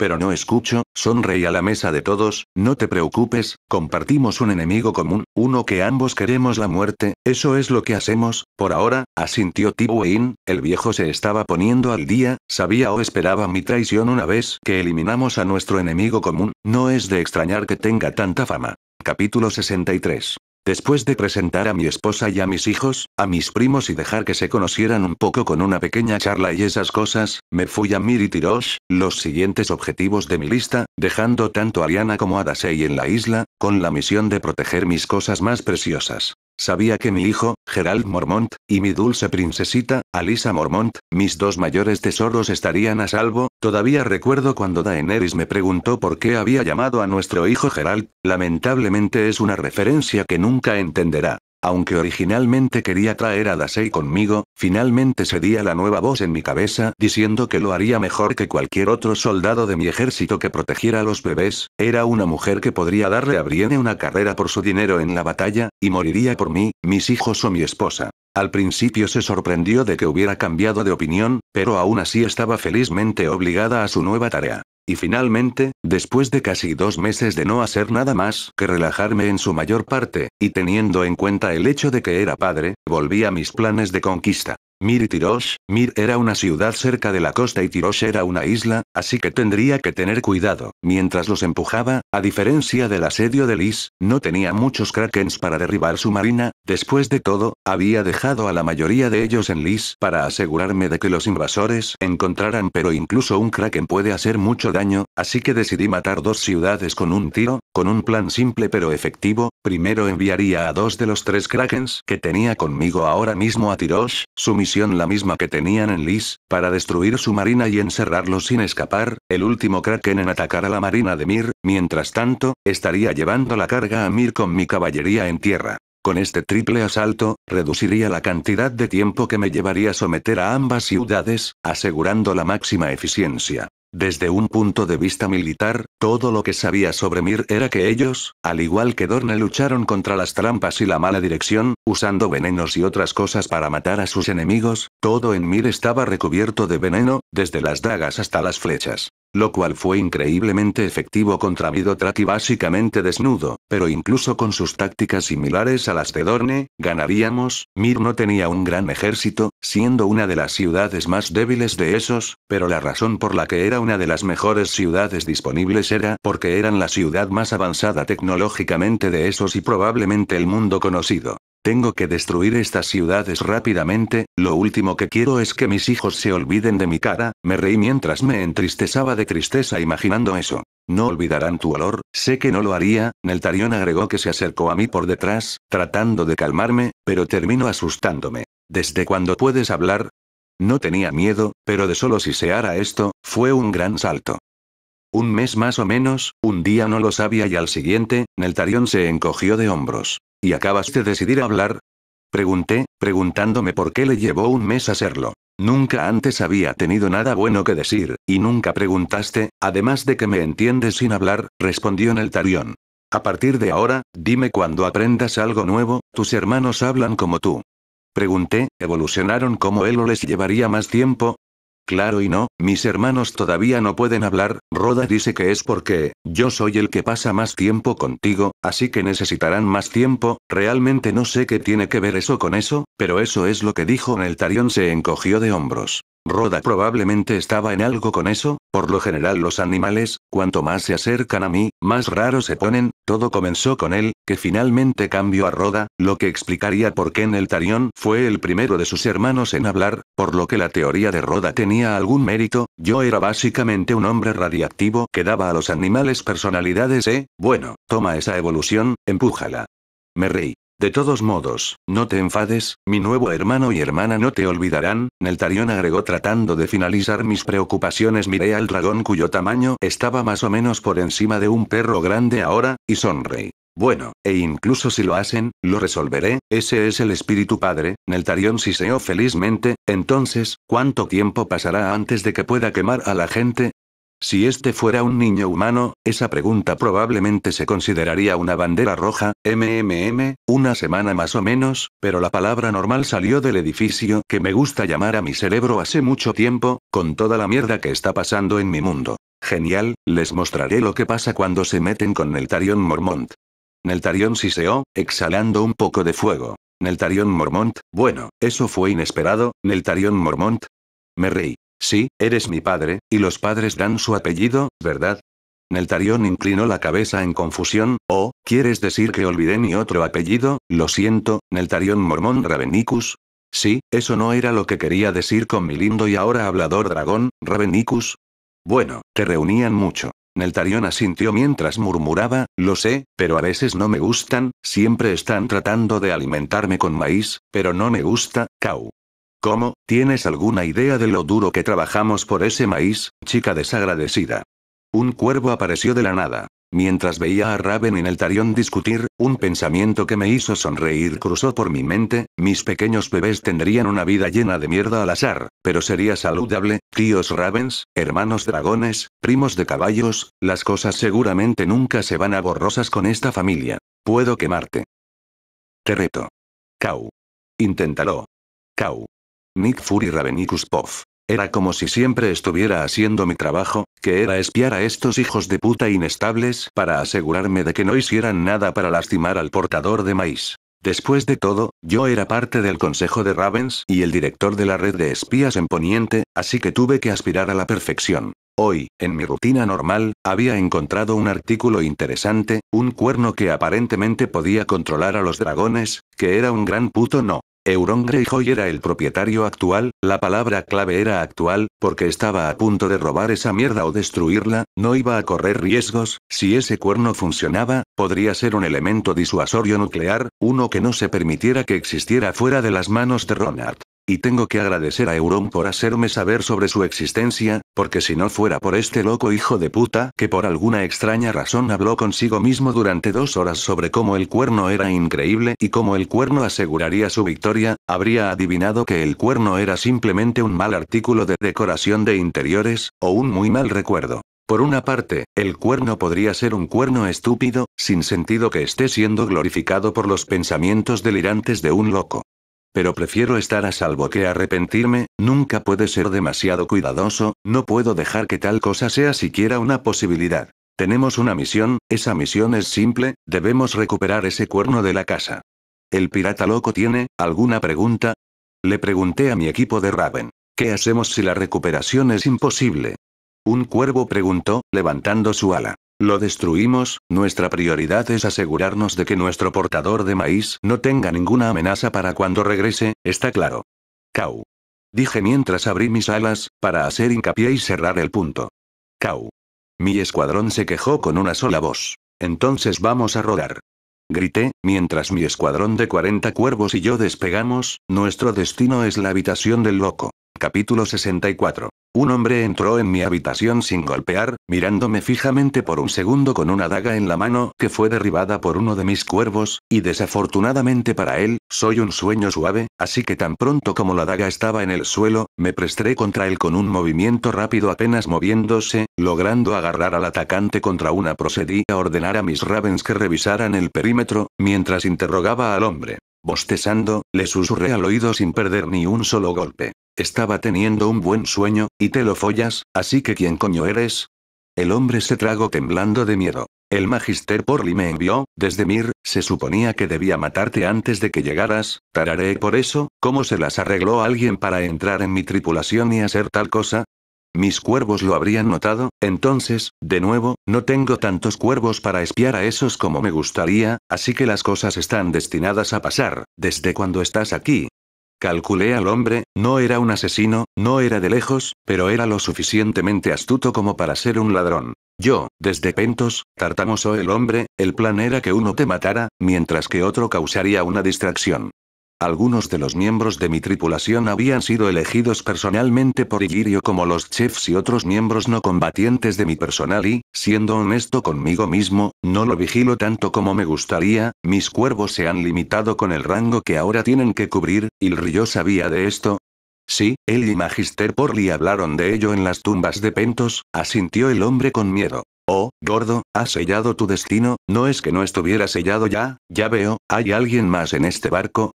Pero no escucho, sonreí a la mesa de todos, no te preocupes, compartimos un enemigo común, uno que ambos queremos la muerte, eso es lo que hacemos, por ahora, asintió Tibuin, el viejo se estaba poniendo al día, sabía o esperaba mi traición una vez que eliminamos a nuestro enemigo común, no es de extrañar que tenga tanta fama. Capítulo 63 Después de presentar a mi esposa y a mis hijos, a mis primos y dejar que se conocieran un poco con una pequeña charla y esas cosas, me fui a Tirosh, los siguientes objetivos de mi lista, dejando tanto a Ariana como a Dasei en la isla, con la misión de proteger mis cosas más preciosas. Sabía que mi hijo, Gerald Mormont, y mi dulce princesita, Alisa Mormont, mis dos mayores tesoros estarían a salvo, todavía recuerdo cuando Daenerys me preguntó por qué había llamado a nuestro hijo Gerald, lamentablemente es una referencia que nunca entenderá. Aunque originalmente quería traer a Dasei conmigo, finalmente sería la nueva voz en mi cabeza diciendo que lo haría mejor que cualquier otro soldado de mi ejército que protegiera a los bebés, era una mujer que podría darle a Brienne una carrera por su dinero en la batalla, y moriría por mí, mis hijos o mi esposa. Al principio se sorprendió de que hubiera cambiado de opinión, pero aún así estaba felizmente obligada a su nueva tarea. Y finalmente, después de casi dos meses de no hacer nada más que relajarme en su mayor parte, y teniendo en cuenta el hecho de que era padre, volví a mis planes de conquista. Mir y Tirosh, Mir era una ciudad cerca de la costa y Tirosh era una isla, así que tendría que tener cuidado. Mientras los empujaba, a diferencia del asedio de Lys, no tenía muchos krakens para derribar su marina, después de todo, había dejado a la mayoría de ellos en Lys para asegurarme de que los invasores encontraran pero incluso un kraken puede hacer mucho daño, así que decidí matar dos ciudades con un tiro, con un plan simple pero efectivo, primero enviaría a dos de los tres krakens que tenía conmigo ahora mismo a Tirosh, su misión la misma que tenían en Lis, para destruir su marina y encerrarlos sin escapar, el último Kraken en atacar a la marina de Mir, mientras tanto, estaría llevando la carga a Mir con mi caballería en tierra. Con este triple asalto, reduciría la cantidad de tiempo que me llevaría someter a ambas ciudades, asegurando la máxima eficiencia. Desde un punto de vista militar, todo lo que sabía sobre Mir era que ellos, al igual que Dorne, lucharon contra las trampas y la mala dirección, usando venenos y otras cosas para matar a sus enemigos, todo en Mir estaba recubierto de veneno, desde las dagas hasta las flechas. Lo cual fue increíblemente efectivo contra Midotraki básicamente desnudo, pero incluso con sus tácticas similares a las de Dorne, ganaríamos, Mir no tenía un gran ejército, siendo una de las ciudades más débiles de esos, pero la razón por la que era una de las mejores ciudades disponibles era porque eran la ciudad más avanzada tecnológicamente de esos y probablemente el mundo conocido. Tengo que destruir estas ciudades rápidamente, lo último que quiero es que mis hijos se olviden de mi cara, me reí mientras me entristezaba de tristeza imaginando eso. No olvidarán tu olor, sé que no lo haría, Neltarion agregó que se acercó a mí por detrás, tratando de calmarme, pero terminó asustándome. ¿Desde cuándo puedes hablar? No tenía miedo, pero de solo si se hará esto, fue un gran salto. Un mes más o menos, un día no lo sabía y al siguiente, Neltarión se encogió de hombros. ¿Y acabaste de decidir hablar? Pregunté, preguntándome por qué le llevó un mes hacerlo. Nunca antes había tenido nada bueno que decir, y nunca preguntaste, además de que me entiendes sin hablar, respondió Neltarión. A partir de ahora, dime cuando aprendas algo nuevo, tus hermanos hablan como tú. Pregunté, ¿evolucionaron como él o les llevaría más tiempo? Claro y no, mis hermanos todavía no pueden hablar, Roda dice que es porque, yo soy el que pasa más tiempo contigo, así que necesitarán más tiempo, realmente no sé qué tiene que ver eso con eso, pero eso es lo que dijo El tarion se encogió de hombros. Roda probablemente estaba en algo con eso, por lo general los animales, cuanto más se acercan a mí, más raros se ponen, todo comenzó con él, que finalmente cambió a Roda, lo que explicaría por qué en el Tarión fue el primero de sus hermanos en hablar, por lo que la teoría de Roda tenía algún mérito, yo era básicamente un hombre radiactivo que daba a los animales personalidades Eh, bueno, toma esa evolución, empújala. Me reí. De todos modos, no te enfades, mi nuevo hermano y hermana no te olvidarán, Neltarion agregó tratando de finalizar mis preocupaciones. Miré al dragón cuyo tamaño estaba más o menos por encima de un perro grande ahora, y sonreí. Bueno, e incluso si lo hacen, lo resolveré, ese es el espíritu padre, Neltarion siseó felizmente, entonces, ¿cuánto tiempo pasará antes de que pueda quemar a la gente? Si este fuera un niño humano, esa pregunta probablemente se consideraría una bandera roja, mmm, una semana más o menos, pero la palabra normal salió del edificio que me gusta llamar a mi cerebro hace mucho tiempo, con toda la mierda que está pasando en mi mundo. Genial, les mostraré lo que pasa cuando se meten con Neltarion Mormont. Neltarion siseó, exhalando un poco de fuego. Neltarion Mormont, bueno, eso fue inesperado, Neltarion Mormont. Me reí. Sí, eres mi padre, y los padres dan su apellido, ¿verdad? Neltarion inclinó la cabeza en confusión, oh, ¿quieres decir que olvidé mi otro apellido? Lo siento, Neltarion Mormón Ravenicus. Sí, eso no era lo que quería decir con mi lindo y ahora hablador dragón, Ravenicus. Bueno, te reunían mucho. Neltarion asintió mientras murmuraba, lo sé, pero a veces no me gustan, siempre están tratando de alimentarme con maíz, pero no me gusta, Cau. ¿Cómo, tienes alguna idea de lo duro que trabajamos por ese maíz, chica desagradecida? Un cuervo apareció de la nada. Mientras veía a Raven en el tarión discutir, un pensamiento que me hizo sonreír cruzó por mi mente, mis pequeños bebés tendrían una vida llena de mierda al azar, pero sería saludable, tíos Ravens, hermanos dragones, primos de caballos, las cosas seguramente nunca se van a borrosas con esta familia. Puedo quemarte. Te reto. Cau. Inténtalo. Kau. Nick Fury Ravenicus Pov. Era como si siempre estuviera haciendo mi trabajo, que era espiar a estos hijos de puta inestables para asegurarme de que no hicieran nada para lastimar al portador de maíz. Después de todo, yo era parte del Consejo de Ravens y el director de la red de espías en Poniente, así que tuve que aspirar a la perfección. Hoy, en mi rutina normal, había encontrado un artículo interesante, un cuerno que aparentemente podía controlar a los dragones, que era un gran puto no. Euron Greyjoy era el propietario actual, la palabra clave era actual, porque estaba a punto de robar esa mierda o destruirla, no iba a correr riesgos, si ese cuerno funcionaba, podría ser un elemento disuasorio nuclear, uno que no se permitiera que existiera fuera de las manos de Ronard. Y tengo que agradecer a Euron por hacerme saber sobre su existencia, porque si no fuera por este loco hijo de puta que por alguna extraña razón habló consigo mismo durante dos horas sobre cómo el cuerno era increíble y cómo el cuerno aseguraría su victoria, habría adivinado que el cuerno era simplemente un mal artículo de decoración de interiores, o un muy mal recuerdo. Por una parte, el cuerno podría ser un cuerno estúpido, sin sentido que esté siendo glorificado por los pensamientos delirantes de un loco. Pero prefiero estar a salvo que arrepentirme, nunca puede ser demasiado cuidadoso, no puedo dejar que tal cosa sea siquiera una posibilidad. Tenemos una misión, esa misión es simple, debemos recuperar ese cuerno de la casa. ¿El pirata loco tiene alguna pregunta? Le pregunté a mi equipo de Raven. ¿Qué hacemos si la recuperación es imposible? Un cuervo preguntó, levantando su ala. Lo destruimos, nuestra prioridad es asegurarnos de que nuestro portador de maíz no tenga ninguna amenaza para cuando regrese, está claro. Kau. Dije mientras abrí mis alas, para hacer hincapié y cerrar el punto. Kau. Mi escuadrón se quejó con una sola voz. Entonces vamos a rodar. Grité, mientras mi escuadrón de 40 cuervos y yo despegamos, nuestro destino es la habitación del loco. Capítulo 64. Un hombre entró en mi habitación sin golpear, mirándome fijamente por un segundo con una daga en la mano que fue derribada por uno de mis cuervos, y desafortunadamente para él, soy un sueño suave, así que tan pronto como la daga estaba en el suelo, me prestré contra él con un movimiento rápido apenas moviéndose, logrando agarrar al atacante contra una procedí a ordenar a mis ravens que revisaran el perímetro, mientras interrogaba al hombre. Bostezando, le susurré al oído sin perder ni un solo golpe. Estaba teniendo un buen sueño, y te lo follas, así que ¿quién coño eres? El hombre se tragó temblando de miedo. El magister Porli me envió, desde Mir, se suponía que debía matarte antes de que llegaras, tararé por eso, ¿cómo se las arregló alguien para entrar en mi tripulación y hacer tal cosa? Mis cuervos lo habrían notado, entonces, de nuevo, no tengo tantos cuervos para espiar a esos como me gustaría, así que las cosas están destinadas a pasar, desde cuando estás aquí, Calculé al hombre, no era un asesino, no era de lejos, pero era lo suficientemente astuto como para ser un ladrón. Yo, desde Pentos, tartamoso el hombre, el plan era que uno te matara, mientras que otro causaría una distracción. Algunos de los miembros de mi tripulación habían sido elegidos personalmente por ilirio como los chefs y otros miembros no combatientes de mi personal y, siendo honesto conmigo mismo, no lo vigilo tanto como me gustaría, mis cuervos se han limitado con el rango que ahora tienen que cubrir, Ilrio sabía de esto, Sí, él y Magister Porli hablaron de ello en las tumbas de Pentos, asintió el hombre con miedo. Oh, gordo, has sellado tu destino, no es que no estuviera sellado ya, ya veo, hay alguien más en este barco,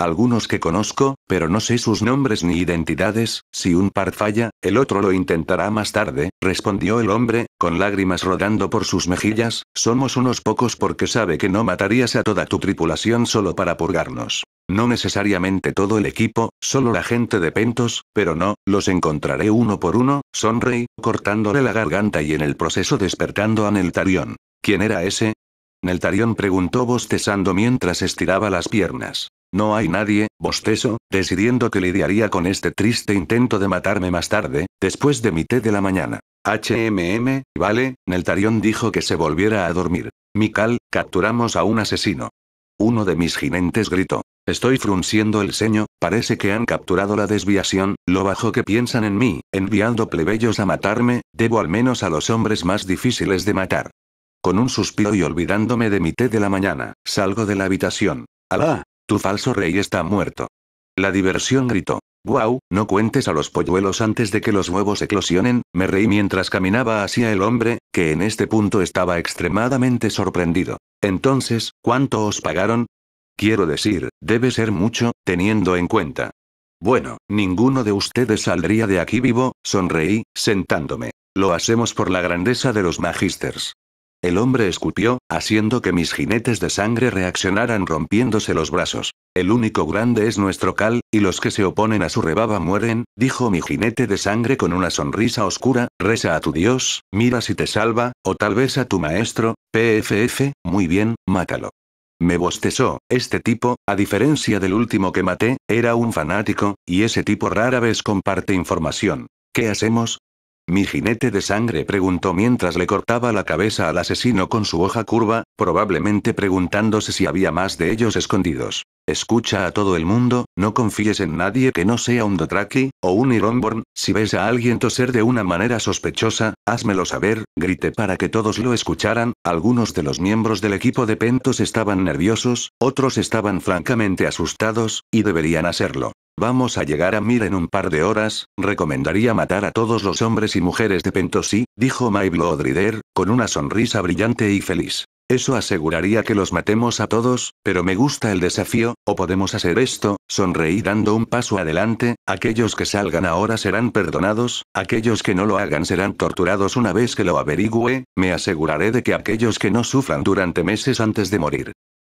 algunos que conozco, pero no sé sus nombres ni identidades, si un par falla, el otro lo intentará más tarde, respondió el hombre, con lágrimas rodando por sus mejillas, somos unos pocos porque sabe que no matarías a toda tu tripulación solo para purgarnos. No necesariamente todo el equipo, solo la gente de Pentos, pero no, los encontraré uno por uno, sonreí, cortándole la garganta y en el proceso despertando a Neltarión. ¿Quién era ese? Neltarión preguntó bostezando mientras estiraba las piernas. No hay nadie, bostezo, decidiendo que lidiaría con este triste intento de matarme más tarde, después de mi té de la mañana. HMM, vale, Neltarión dijo que se volviera a dormir. Mikal, capturamos a un asesino. Uno de mis jinetes gritó. Estoy frunciendo el ceño, parece que han capturado la desviación, lo bajo que piensan en mí, enviando plebeyos a matarme, debo al menos a los hombres más difíciles de matar. Con un suspiro y olvidándome de mi té de la mañana, salgo de la habitación. ¡Alá! Tu falso rey está muerto. La diversión gritó. ¡Guau! No cuentes a los polluelos antes de que los huevos eclosionen, me reí mientras caminaba hacia el hombre, que en este punto estaba extremadamente sorprendido. Entonces, ¿cuánto os pagaron? Quiero decir, debe ser mucho, teniendo en cuenta. Bueno, ninguno de ustedes saldría de aquí vivo, sonreí, sentándome. Lo hacemos por la grandeza de los magisters. El hombre escupió, haciendo que mis jinetes de sangre reaccionaran rompiéndose los brazos. El único grande es nuestro cal, y los que se oponen a su rebaba mueren, dijo mi jinete de sangre con una sonrisa oscura, reza a tu Dios, mira si te salva, o tal vez a tu maestro, pff, muy bien, mátalo. Me bostezó, este tipo, a diferencia del último que maté, era un fanático, y ese tipo rara vez comparte información. ¿Qué hacemos? Mi jinete de sangre preguntó mientras le cortaba la cabeza al asesino con su hoja curva, probablemente preguntándose si había más de ellos escondidos. Escucha a todo el mundo, no confíes en nadie que no sea un Dotraki o un Ironborn, si ves a alguien toser de una manera sospechosa, házmelo saber, grité para que todos lo escucharan, algunos de los miembros del equipo de Pentos estaban nerviosos, otros estaban francamente asustados, y deberían hacerlo. Vamos a llegar a Mir en un par de horas, recomendaría matar a todos los hombres y mujeres de Pentos y, dijo Maiblo Odrider, con una sonrisa brillante y feliz. Eso aseguraría que los matemos a todos, pero me gusta el desafío, o podemos hacer esto, sonreí dando un paso adelante, aquellos que salgan ahora serán perdonados, aquellos que no lo hagan serán torturados una vez que lo averigüe, me aseguraré de que aquellos que no sufran durante meses antes de morir.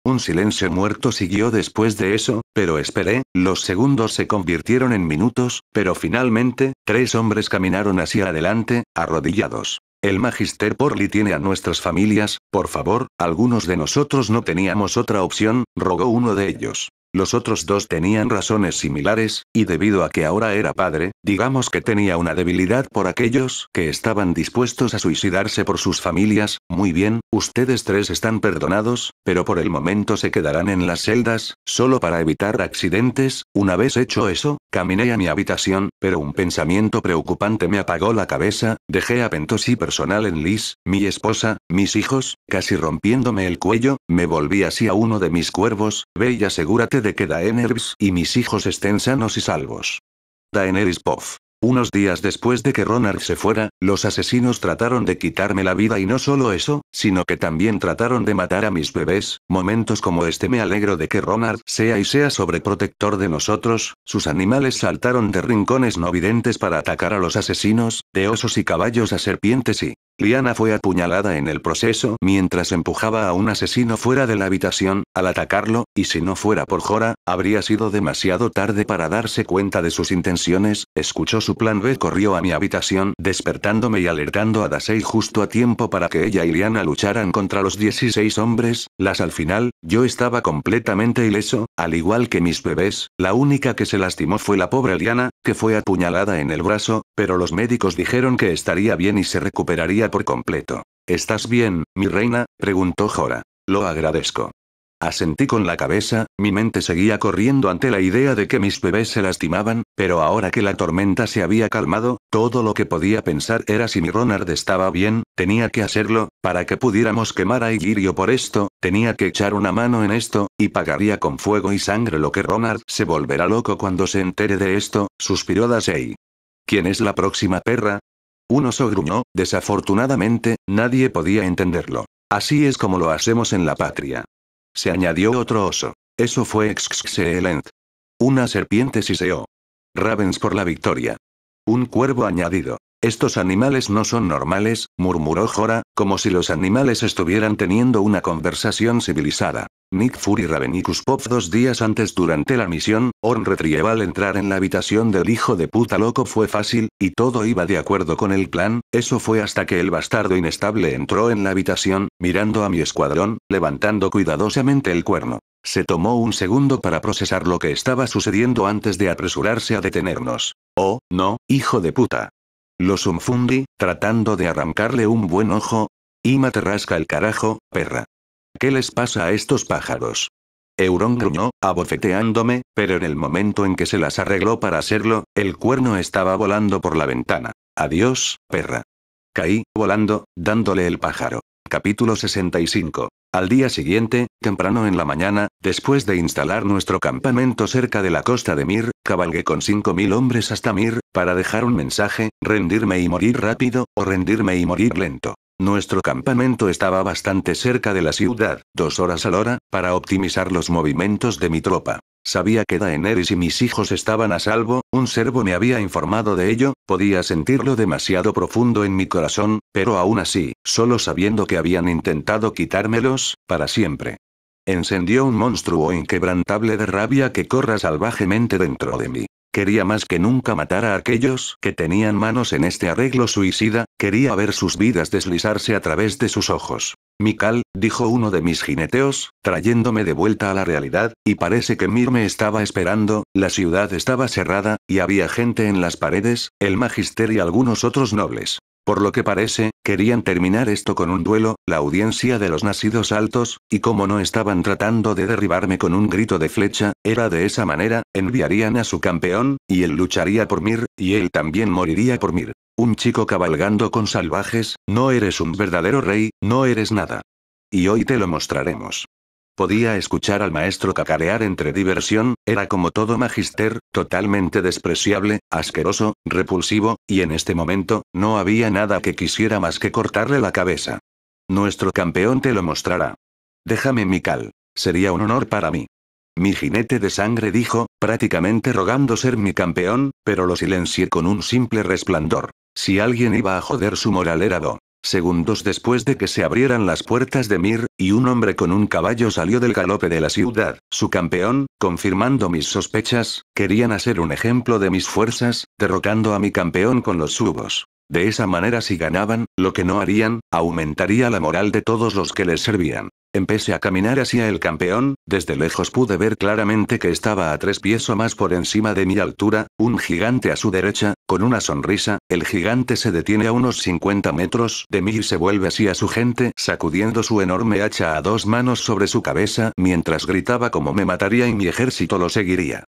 Un silencio muerto siguió después de eso, pero esperé, los segundos se convirtieron en minutos, pero finalmente, tres hombres caminaron hacia adelante, arrodillados. El Magister Porli tiene a nuestras familias, por favor, algunos de nosotros no teníamos otra opción, rogó uno de ellos. Los otros dos tenían razones similares, y debido a que ahora era padre, digamos que tenía una debilidad por aquellos que estaban dispuestos a suicidarse por sus familias, muy bien, ustedes tres están perdonados, pero por el momento se quedarán en las celdas, solo para evitar accidentes, una vez hecho eso, caminé a mi habitación, pero un pensamiento preocupante me apagó la cabeza, dejé a y personal en Liz, mi esposa, mis hijos, casi rompiéndome el cuello, me volví así a uno de mis cuervos, ve y asegúrate de que Daenerys y mis hijos estén sanos y salvos. Daenerys Poff. Unos días después de que Ronard se fuera, los asesinos trataron de quitarme la vida y no solo eso, sino que también trataron de matar a mis bebés. Momentos como este me alegro de que Ronard sea y sea sobreprotector de nosotros. Sus animales saltaron de rincones no videntes para atacar a los asesinos, de osos y caballos a serpientes y... Liana fue apuñalada en el proceso mientras empujaba a un asesino fuera de la habitación, al atacarlo, y si no fuera por Jora, habría sido demasiado tarde para darse cuenta de sus intenciones, escuchó su plan B, corrió a mi habitación despertándome y alertando a Dasei justo a tiempo para que ella y Liana lucharan contra los 16 hombres, las al final, yo estaba completamente ileso, al igual que mis bebés, la única que se lastimó fue la pobre Liana, que fue apuñalada en el brazo, pero los médicos dijeron que estaría bien y se recuperaría por completo. ¿Estás bien, mi reina? preguntó Jora. Lo agradezco. Asentí con la cabeza, mi mente seguía corriendo ante la idea de que mis bebés se lastimaban, pero ahora que la tormenta se había calmado, todo lo que podía pensar era si mi Ronard estaba bien, tenía que hacerlo, para que pudiéramos quemar a Igirio por esto, tenía que echar una mano en esto, y pagaría con fuego y sangre lo que Ronard se volverá loco cuando se entere de esto, suspiró Dasei. ¿Quién es la próxima perra? Un oso gruñó, desafortunadamente, nadie podía entenderlo. Así es como lo hacemos en la patria. Se añadió otro oso. Eso fue excelente. Una serpiente siseó. Ravens por la victoria. Un cuervo añadido. Estos animales no son normales, murmuró Jora, como si los animales estuvieran teniendo una conversación civilizada. Nick Fury Ravenicus Pop dos días antes durante la misión, Horn Retrieval entrar en la habitación del hijo de puta loco fue fácil, y todo iba de acuerdo con el plan, eso fue hasta que el bastardo inestable entró en la habitación, mirando a mi escuadrón, levantando cuidadosamente el cuerno. Se tomó un segundo para procesar lo que estaba sucediendo antes de apresurarse a detenernos. Oh, no, hijo de puta. Los umfundi, tratando de arrancarle un buen ojo. Ima te rasca el carajo, perra. ¿Qué les pasa a estos pájaros? Euron gruñó, abofeteándome, pero en el momento en que se las arregló para hacerlo, el cuerno estaba volando por la ventana. Adiós, perra. Caí, volando, dándole el pájaro. Capítulo 65. Al día siguiente, temprano en la mañana, después de instalar nuestro campamento cerca de la costa de Mir, cabalgué con 5.000 hombres hasta Mir, para dejar un mensaje, rendirme y morir rápido, o rendirme y morir lento. Nuestro campamento estaba bastante cerca de la ciudad, dos horas a la hora, para optimizar los movimientos de mi tropa. Sabía que Daenerys y mis hijos estaban a salvo, un servo me había informado de ello, podía sentirlo demasiado profundo en mi corazón, pero aún así, solo sabiendo que habían intentado quitármelos, para siempre. Encendió un monstruo inquebrantable de rabia que corra salvajemente dentro de mí. Quería más que nunca matar a aquellos que tenían manos en este arreglo suicida, quería ver sus vidas deslizarse a través de sus ojos. Mikal, dijo uno de mis jineteos, trayéndome de vuelta a la realidad, y parece que Mir me estaba esperando, la ciudad estaba cerrada, y había gente en las paredes, el magister y algunos otros nobles. Por lo que parece, Querían terminar esto con un duelo, la audiencia de los nacidos altos, y como no estaban tratando de derribarme con un grito de flecha, era de esa manera, enviarían a su campeón, y él lucharía por Mir, y él también moriría por Mir. Un chico cabalgando con salvajes, no eres un verdadero rey, no eres nada. Y hoy te lo mostraremos. Podía escuchar al maestro cacarear entre diversión, era como todo magister, totalmente despreciable, asqueroso, repulsivo, y en este momento, no había nada que quisiera más que cortarle la cabeza. Nuestro campeón te lo mostrará. Déjame mi cal. Sería un honor para mí. Mi jinete de sangre dijo, prácticamente rogando ser mi campeón, pero lo silencié con un simple resplandor. Si alguien iba a joder su moral era Do. Segundos después de que se abrieran las puertas de Mir, y un hombre con un caballo salió del galope de la ciudad, su campeón, confirmando mis sospechas, querían hacer un ejemplo de mis fuerzas, derrocando a mi campeón con los subos. De esa manera si ganaban, lo que no harían, aumentaría la moral de todos los que les servían. Empecé a caminar hacia el campeón, desde lejos pude ver claramente que estaba a tres pies o más por encima de mi altura, un gigante a su derecha, con una sonrisa, el gigante se detiene a unos 50 metros de mí y se vuelve hacia su gente, sacudiendo su enorme hacha a dos manos sobre su cabeza mientras gritaba como me mataría y mi ejército lo seguiría.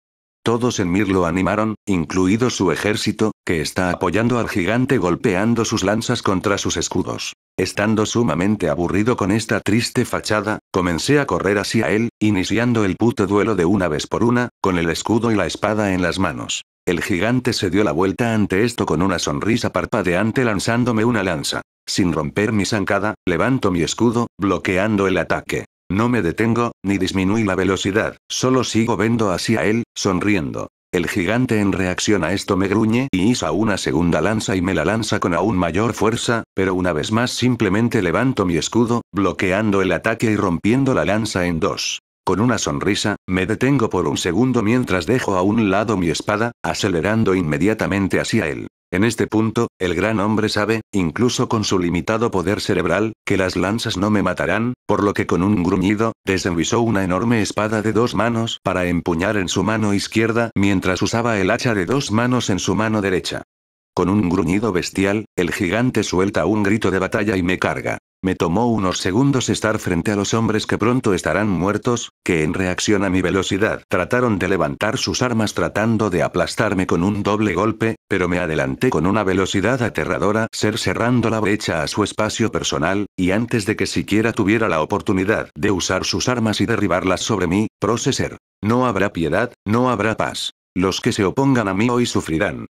Todos en Mir lo animaron, incluido su ejército, que está apoyando al gigante golpeando sus lanzas contra sus escudos. Estando sumamente aburrido con esta triste fachada, comencé a correr hacia él, iniciando el puto duelo de una vez por una, con el escudo y la espada en las manos. El gigante se dio la vuelta ante esto con una sonrisa parpadeante lanzándome una lanza. Sin romper mi zancada, levanto mi escudo, bloqueando el ataque. No me detengo, ni disminuí la velocidad, solo sigo vendo hacia él, sonriendo. El gigante en reacción a esto me gruñe y hizo una segunda lanza y me la lanza con aún mayor fuerza, pero una vez más simplemente levanto mi escudo, bloqueando el ataque y rompiendo la lanza en dos. Con una sonrisa, me detengo por un segundo mientras dejo a un lado mi espada, acelerando inmediatamente hacia él. En este punto, el gran hombre sabe, incluso con su limitado poder cerebral, que las lanzas no me matarán, por lo que con un gruñido, desenvisó una enorme espada de dos manos para empuñar en su mano izquierda mientras usaba el hacha de dos manos en su mano derecha. Con un gruñido bestial, el gigante suelta un grito de batalla y me carga. Me tomó unos segundos estar frente a los hombres que pronto estarán muertos, que en reacción a mi velocidad trataron de levantar sus armas tratando de aplastarme con un doble golpe, pero me adelanté con una velocidad aterradora, ser cerrando la brecha a su espacio personal, y antes de que siquiera tuviera la oportunidad de usar sus armas y derribarlas sobre mí, proceser. No habrá piedad, no habrá paz. Los que se opongan a mí hoy sufrirán.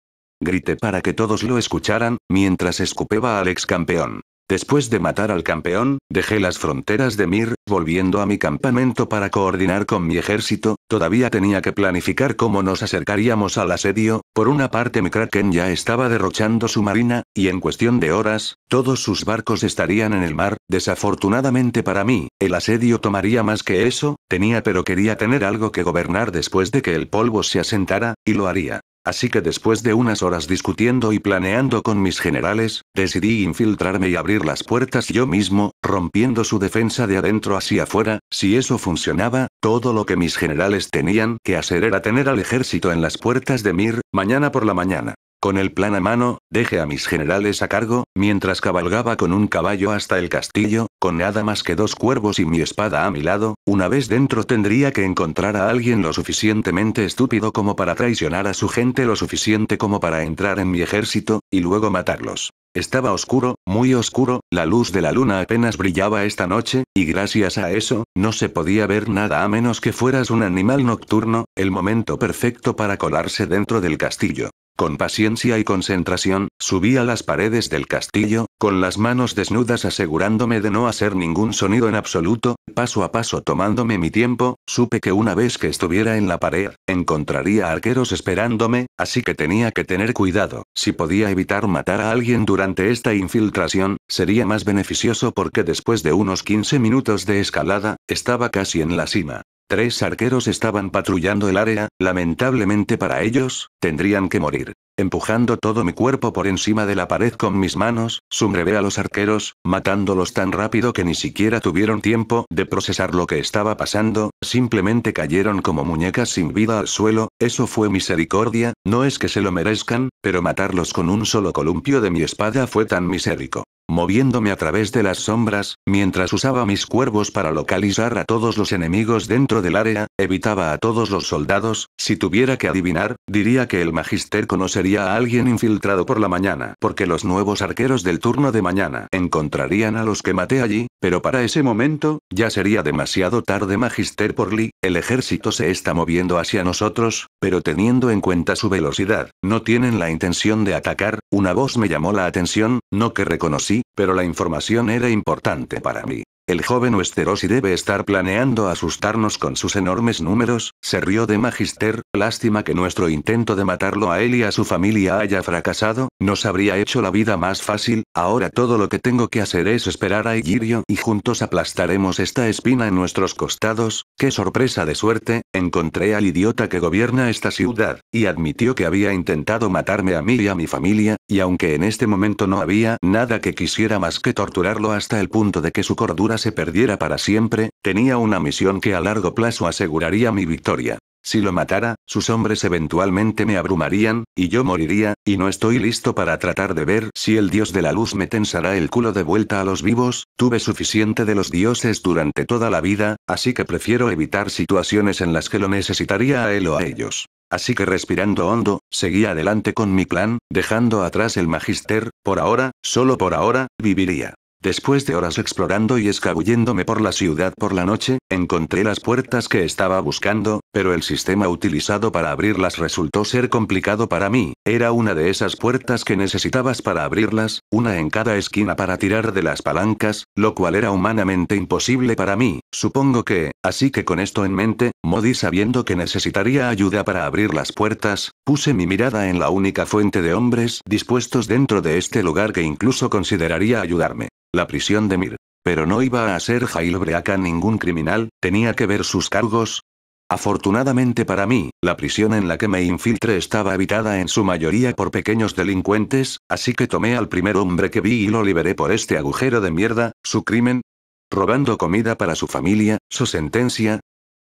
Grité para que todos lo escucharan, mientras escupeaba al ex campeón. Después de matar al campeón, dejé las fronteras de Mir, volviendo a mi campamento para coordinar con mi ejército, todavía tenía que planificar cómo nos acercaríamos al asedio, por una parte mi Kraken ya estaba derrochando su marina, y en cuestión de horas, todos sus barcos estarían en el mar, desafortunadamente para mí, el asedio tomaría más que eso, tenía pero quería tener algo que gobernar después de que el polvo se asentara, y lo haría. Así que después de unas horas discutiendo y planeando con mis generales, decidí infiltrarme y abrir las puertas yo mismo, rompiendo su defensa de adentro hacia afuera, si eso funcionaba, todo lo que mis generales tenían que hacer era tener al ejército en las puertas de Mir, mañana por la mañana. Con el plan a mano, dejé a mis generales a cargo, mientras cabalgaba con un caballo hasta el castillo, con nada más que dos cuervos y mi espada a mi lado, una vez dentro tendría que encontrar a alguien lo suficientemente estúpido como para traicionar a su gente lo suficiente como para entrar en mi ejército, y luego matarlos. Estaba oscuro, muy oscuro, la luz de la luna apenas brillaba esta noche, y gracias a eso, no se podía ver nada a menos que fueras un animal nocturno, el momento perfecto para colarse dentro del castillo. Con paciencia y concentración, subí a las paredes del castillo, con las manos desnudas asegurándome de no hacer ningún sonido en absoluto, paso a paso tomándome mi tiempo, supe que una vez que estuviera en la pared, encontraría arqueros esperándome, así que tenía que tener cuidado, si podía evitar matar a alguien durante esta infiltración, sería más beneficioso porque después de unos 15 minutos de escalada, estaba casi en la cima. Tres arqueros estaban patrullando el área, lamentablemente para ellos, tendrían que morir. Empujando todo mi cuerpo por encima de la pared con mis manos, sumrevé a los arqueros, matándolos tan rápido que ni siquiera tuvieron tiempo de procesar lo que estaba pasando, simplemente cayeron como muñecas sin vida al suelo, eso fue misericordia, no es que se lo merezcan, pero matarlos con un solo columpio de mi espada fue tan misérico moviéndome a través de las sombras, mientras usaba mis cuervos para localizar a todos los enemigos dentro del área, evitaba a todos los soldados, si tuviera que adivinar, diría que el magister conocería a alguien infiltrado por la mañana, porque los nuevos arqueros del turno de mañana encontrarían a los que maté allí, pero para ese momento, ya sería demasiado tarde magister por Lee, el ejército se está moviendo hacia nosotros, pero teniendo en cuenta su velocidad, no tienen la intención de atacar, una voz me llamó la atención, no que reconocí pero la información era importante para mí. El joven Westerosi debe estar planeando asustarnos con sus enormes números, se rió de Magister, lástima que nuestro intento de matarlo a él y a su familia haya fracasado, nos habría hecho la vida más fácil, ahora todo lo que tengo que hacer es esperar a Igirio, y juntos aplastaremos esta espina en nuestros costados, qué sorpresa de suerte, encontré al idiota que gobierna esta ciudad, y admitió que había intentado matarme a mí y a mi familia, y aunque en este momento no había nada que quisiera más que torturarlo hasta el punto de que su cordura se perdiera para siempre, tenía una misión que a largo plazo aseguraría mi victoria. Si lo matara, sus hombres eventualmente me abrumarían, y yo moriría, y no estoy listo para tratar de ver si el dios de la luz me tensará el culo de vuelta a los vivos, tuve suficiente de los dioses durante toda la vida, así que prefiero evitar situaciones en las que lo necesitaría a él o a ellos. Así que respirando hondo, seguí adelante con mi plan, dejando atrás el magister, por ahora, solo por ahora, viviría. Después de horas explorando y escabulléndome por la ciudad por la noche, encontré las puertas que estaba buscando, pero el sistema utilizado para abrirlas resultó ser complicado para mí. Era una de esas puertas que necesitabas para abrirlas, una en cada esquina para tirar de las palancas, lo cual era humanamente imposible para mí, supongo que, así que con esto en mente, Modi sabiendo que necesitaría ayuda para abrir las puertas, puse mi mirada en la única fuente de hombres dispuestos dentro de este lugar que incluso consideraría ayudarme la prisión de Mir. Pero no iba a ser a ningún criminal, tenía que ver sus cargos. Afortunadamente para mí, la prisión en la que me infiltré estaba habitada en su mayoría por pequeños delincuentes, así que tomé al primer hombre que vi y lo liberé por este agujero de mierda, su crimen. Robando comida para su familia, su sentencia.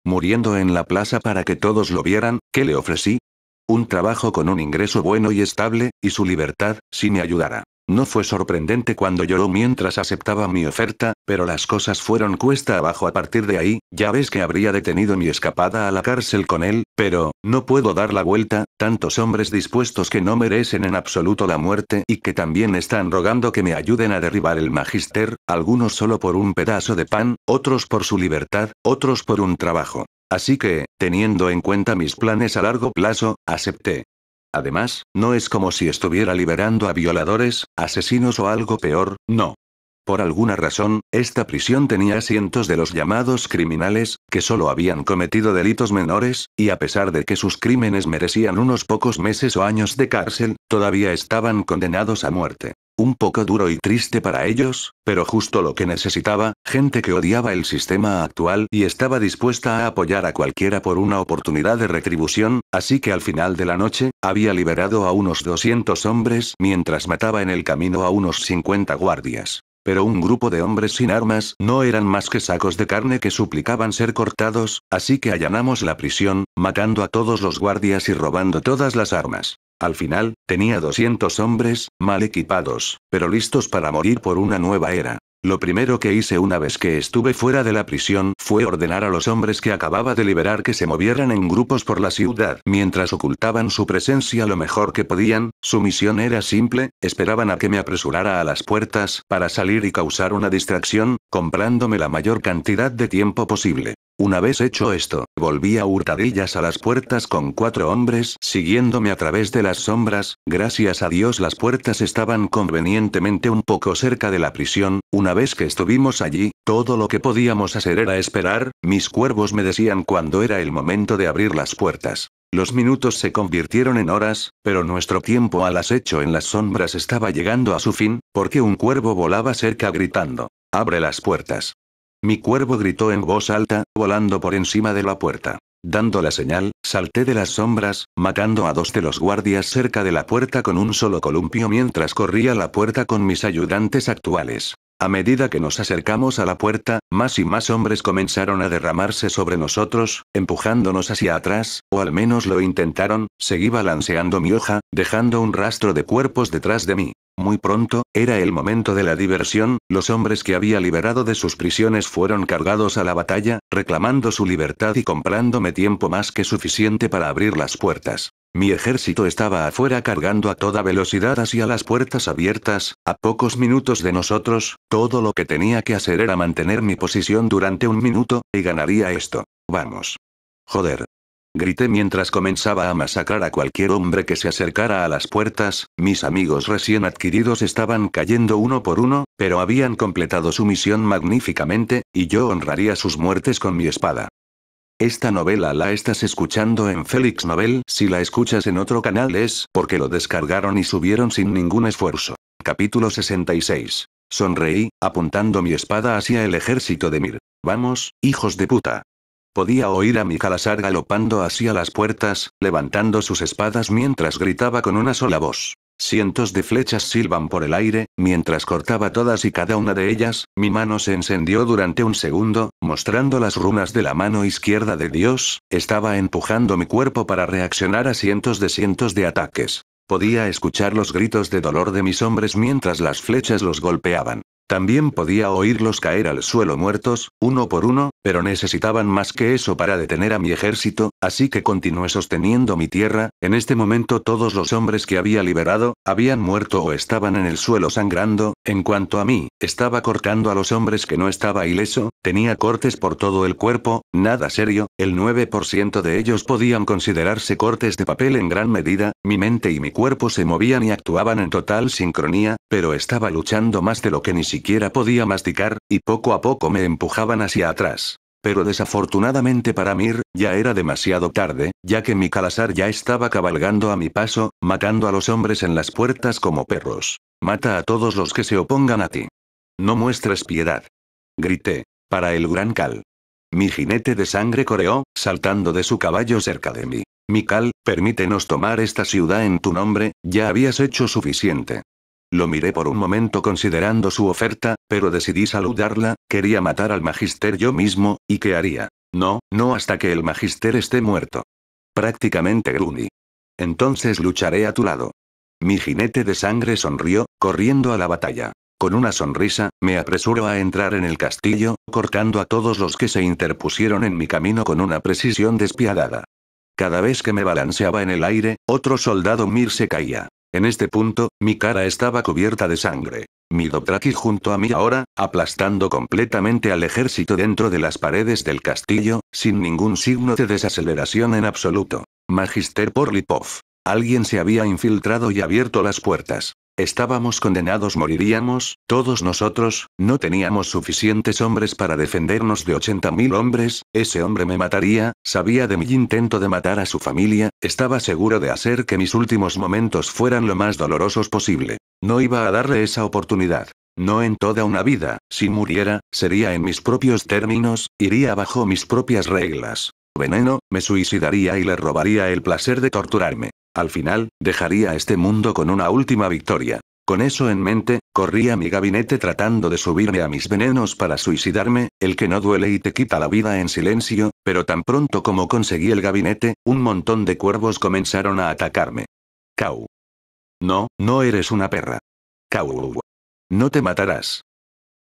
Muriendo en la plaza para que todos lo vieran, ¿qué le ofrecí? Un trabajo con un ingreso bueno y estable, y su libertad, si me ayudara. No fue sorprendente cuando lloró mientras aceptaba mi oferta, pero las cosas fueron cuesta abajo a partir de ahí, ya ves que habría detenido mi escapada a la cárcel con él, pero, no puedo dar la vuelta, tantos hombres dispuestos que no merecen en absoluto la muerte y que también están rogando que me ayuden a derribar el magister, algunos solo por un pedazo de pan, otros por su libertad, otros por un trabajo. Así que, teniendo en cuenta mis planes a largo plazo, acepté. Además, no es como si estuviera liberando a violadores, asesinos o algo peor, no. Por alguna razón, esta prisión tenía cientos de los llamados criminales, que solo habían cometido delitos menores, y a pesar de que sus crímenes merecían unos pocos meses o años de cárcel, todavía estaban condenados a muerte. Un poco duro y triste para ellos, pero justo lo que necesitaba, gente que odiaba el sistema actual y estaba dispuesta a apoyar a cualquiera por una oportunidad de retribución, así que al final de la noche, había liberado a unos 200 hombres mientras mataba en el camino a unos 50 guardias. Pero un grupo de hombres sin armas no eran más que sacos de carne que suplicaban ser cortados, así que allanamos la prisión, matando a todos los guardias y robando todas las armas. Al final, tenía 200 hombres, mal equipados, pero listos para morir por una nueva era. Lo primero que hice una vez que estuve fuera de la prisión fue ordenar a los hombres que acababa de liberar que se movieran en grupos por la ciudad. Mientras ocultaban su presencia lo mejor que podían, su misión era simple, esperaban a que me apresurara a las puertas para salir y causar una distracción, comprándome la mayor cantidad de tiempo posible. Una vez hecho esto, volví a hurtadillas a las puertas con cuatro hombres siguiéndome a través de las sombras, gracias a Dios las puertas estaban convenientemente un poco cerca de la prisión, una vez que estuvimos allí, todo lo que podíamos hacer era esperar, mis cuervos me decían cuando era el momento de abrir las puertas. Los minutos se convirtieron en horas, pero nuestro tiempo al acecho en las sombras estaba llegando a su fin, porque un cuervo volaba cerca gritando, Abre las puertas. Mi cuervo gritó en voz alta, volando por encima de la puerta. Dando la señal, salté de las sombras, matando a dos de los guardias cerca de la puerta con un solo columpio mientras corría la puerta con mis ayudantes actuales. A medida que nos acercamos a la puerta, más y más hombres comenzaron a derramarse sobre nosotros, empujándonos hacia atrás, o al menos lo intentaron, seguí balanceando mi hoja, dejando un rastro de cuerpos detrás de mí. Muy pronto, era el momento de la diversión, los hombres que había liberado de sus prisiones fueron cargados a la batalla, reclamando su libertad y comprándome tiempo más que suficiente para abrir las puertas. Mi ejército estaba afuera cargando a toda velocidad hacia las puertas abiertas, a pocos minutos de nosotros, todo lo que tenía que hacer era mantener mi posición durante un minuto, y ganaría esto. Vamos. Joder, Grité mientras comenzaba a masacrar a cualquier hombre que se acercara a las puertas, mis amigos recién adquiridos estaban cayendo uno por uno, pero habían completado su misión magníficamente, y yo honraría sus muertes con mi espada. Esta novela la estás escuchando en Félix Novel, si la escuchas en otro canal es porque lo descargaron y subieron sin ningún esfuerzo. Capítulo 66. Sonreí, apuntando mi espada hacia el ejército de Mir. Vamos, hijos de puta. Podía oír a mi calazar galopando hacia las puertas, levantando sus espadas mientras gritaba con una sola voz. Cientos de flechas silban por el aire, mientras cortaba todas y cada una de ellas, mi mano se encendió durante un segundo, mostrando las runas de la mano izquierda de Dios, estaba empujando mi cuerpo para reaccionar a cientos de cientos de ataques. Podía escuchar los gritos de dolor de mis hombres mientras las flechas los golpeaban. También podía oírlos caer al suelo muertos, uno por uno, pero necesitaban más que eso para detener a mi ejército, así que continué sosteniendo mi tierra, en este momento todos los hombres que había liberado, habían muerto o estaban en el suelo sangrando, en cuanto a mí, estaba cortando a los hombres que no estaba ileso, tenía cortes por todo el cuerpo, nada serio, el 9% de ellos podían considerarse cortes de papel en gran medida, mi mente y mi cuerpo se movían y actuaban en total sincronía, pero estaba luchando más de lo que ni siquiera siquiera podía masticar, y poco a poco me empujaban hacia atrás. Pero desafortunadamente para Mir, ya era demasiado tarde, ya que mi calazar ya estaba cabalgando a mi paso, matando a los hombres en las puertas como perros. Mata a todos los que se opongan a ti. No muestres piedad. Grité. Para el gran Cal. Mi jinete de sangre coreó, saltando de su caballo cerca de mí. cal, permítenos tomar esta ciudad en tu nombre, ya habías hecho suficiente. Lo miré por un momento considerando su oferta, pero decidí saludarla, quería matar al magister yo mismo, ¿y qué haría? No, no hasta que el magister esté muerto. Prácticamente gruni. Entonces lucharé a tu lado. Mi jinete de sangre sonrió, corriendo a la batalla. Con una sonrisa, me apresuro a entrar en el castillo, cortando a todos los que se interpusieron en mi camino con una precisión despiadada. Cada vez que me balanceaba en el aire, otro soldado Mir se caía. En este punto, mi cara estaba cubierta de sangre. Mi Dothraki junto a mí ahora, aplastando completamente al ejército dentro de las paredes del castillo, sin ningún signo de desaceleración en absoluto. Magister Porlipov. Alguien se había infiltrado y abierto las puertas. Estábamos condenados, moriríamos, todos nosotros, no teníamos suficientes hombres para defendernos de 80.000 hombres, ese hombre me mataría, sabía de mi intento de matar a su familia, estaba seguro de hacer que mis últimos momentos fueran lo más dolorosos posible. No iba a darle esa oportunidad. No en toda una vida, si muriera, sería en mis propios términos, iría bajo mis propias reglas. Veneno, me suicidaría y le robaría el placer de torturarme. Al final, dejaría este mundo con una última victoria. Con eso en mente, corrí a mi gabinete tratando de subirme a mis venenos para suicidarme, el que no duele y te quita la vida en silencio, pero tan pronto como conseguí el gabinete, un montón de cuervos comenzaron a atacarme. ¡Kau! No, no eres una perra. ¡Kau! No te matarás.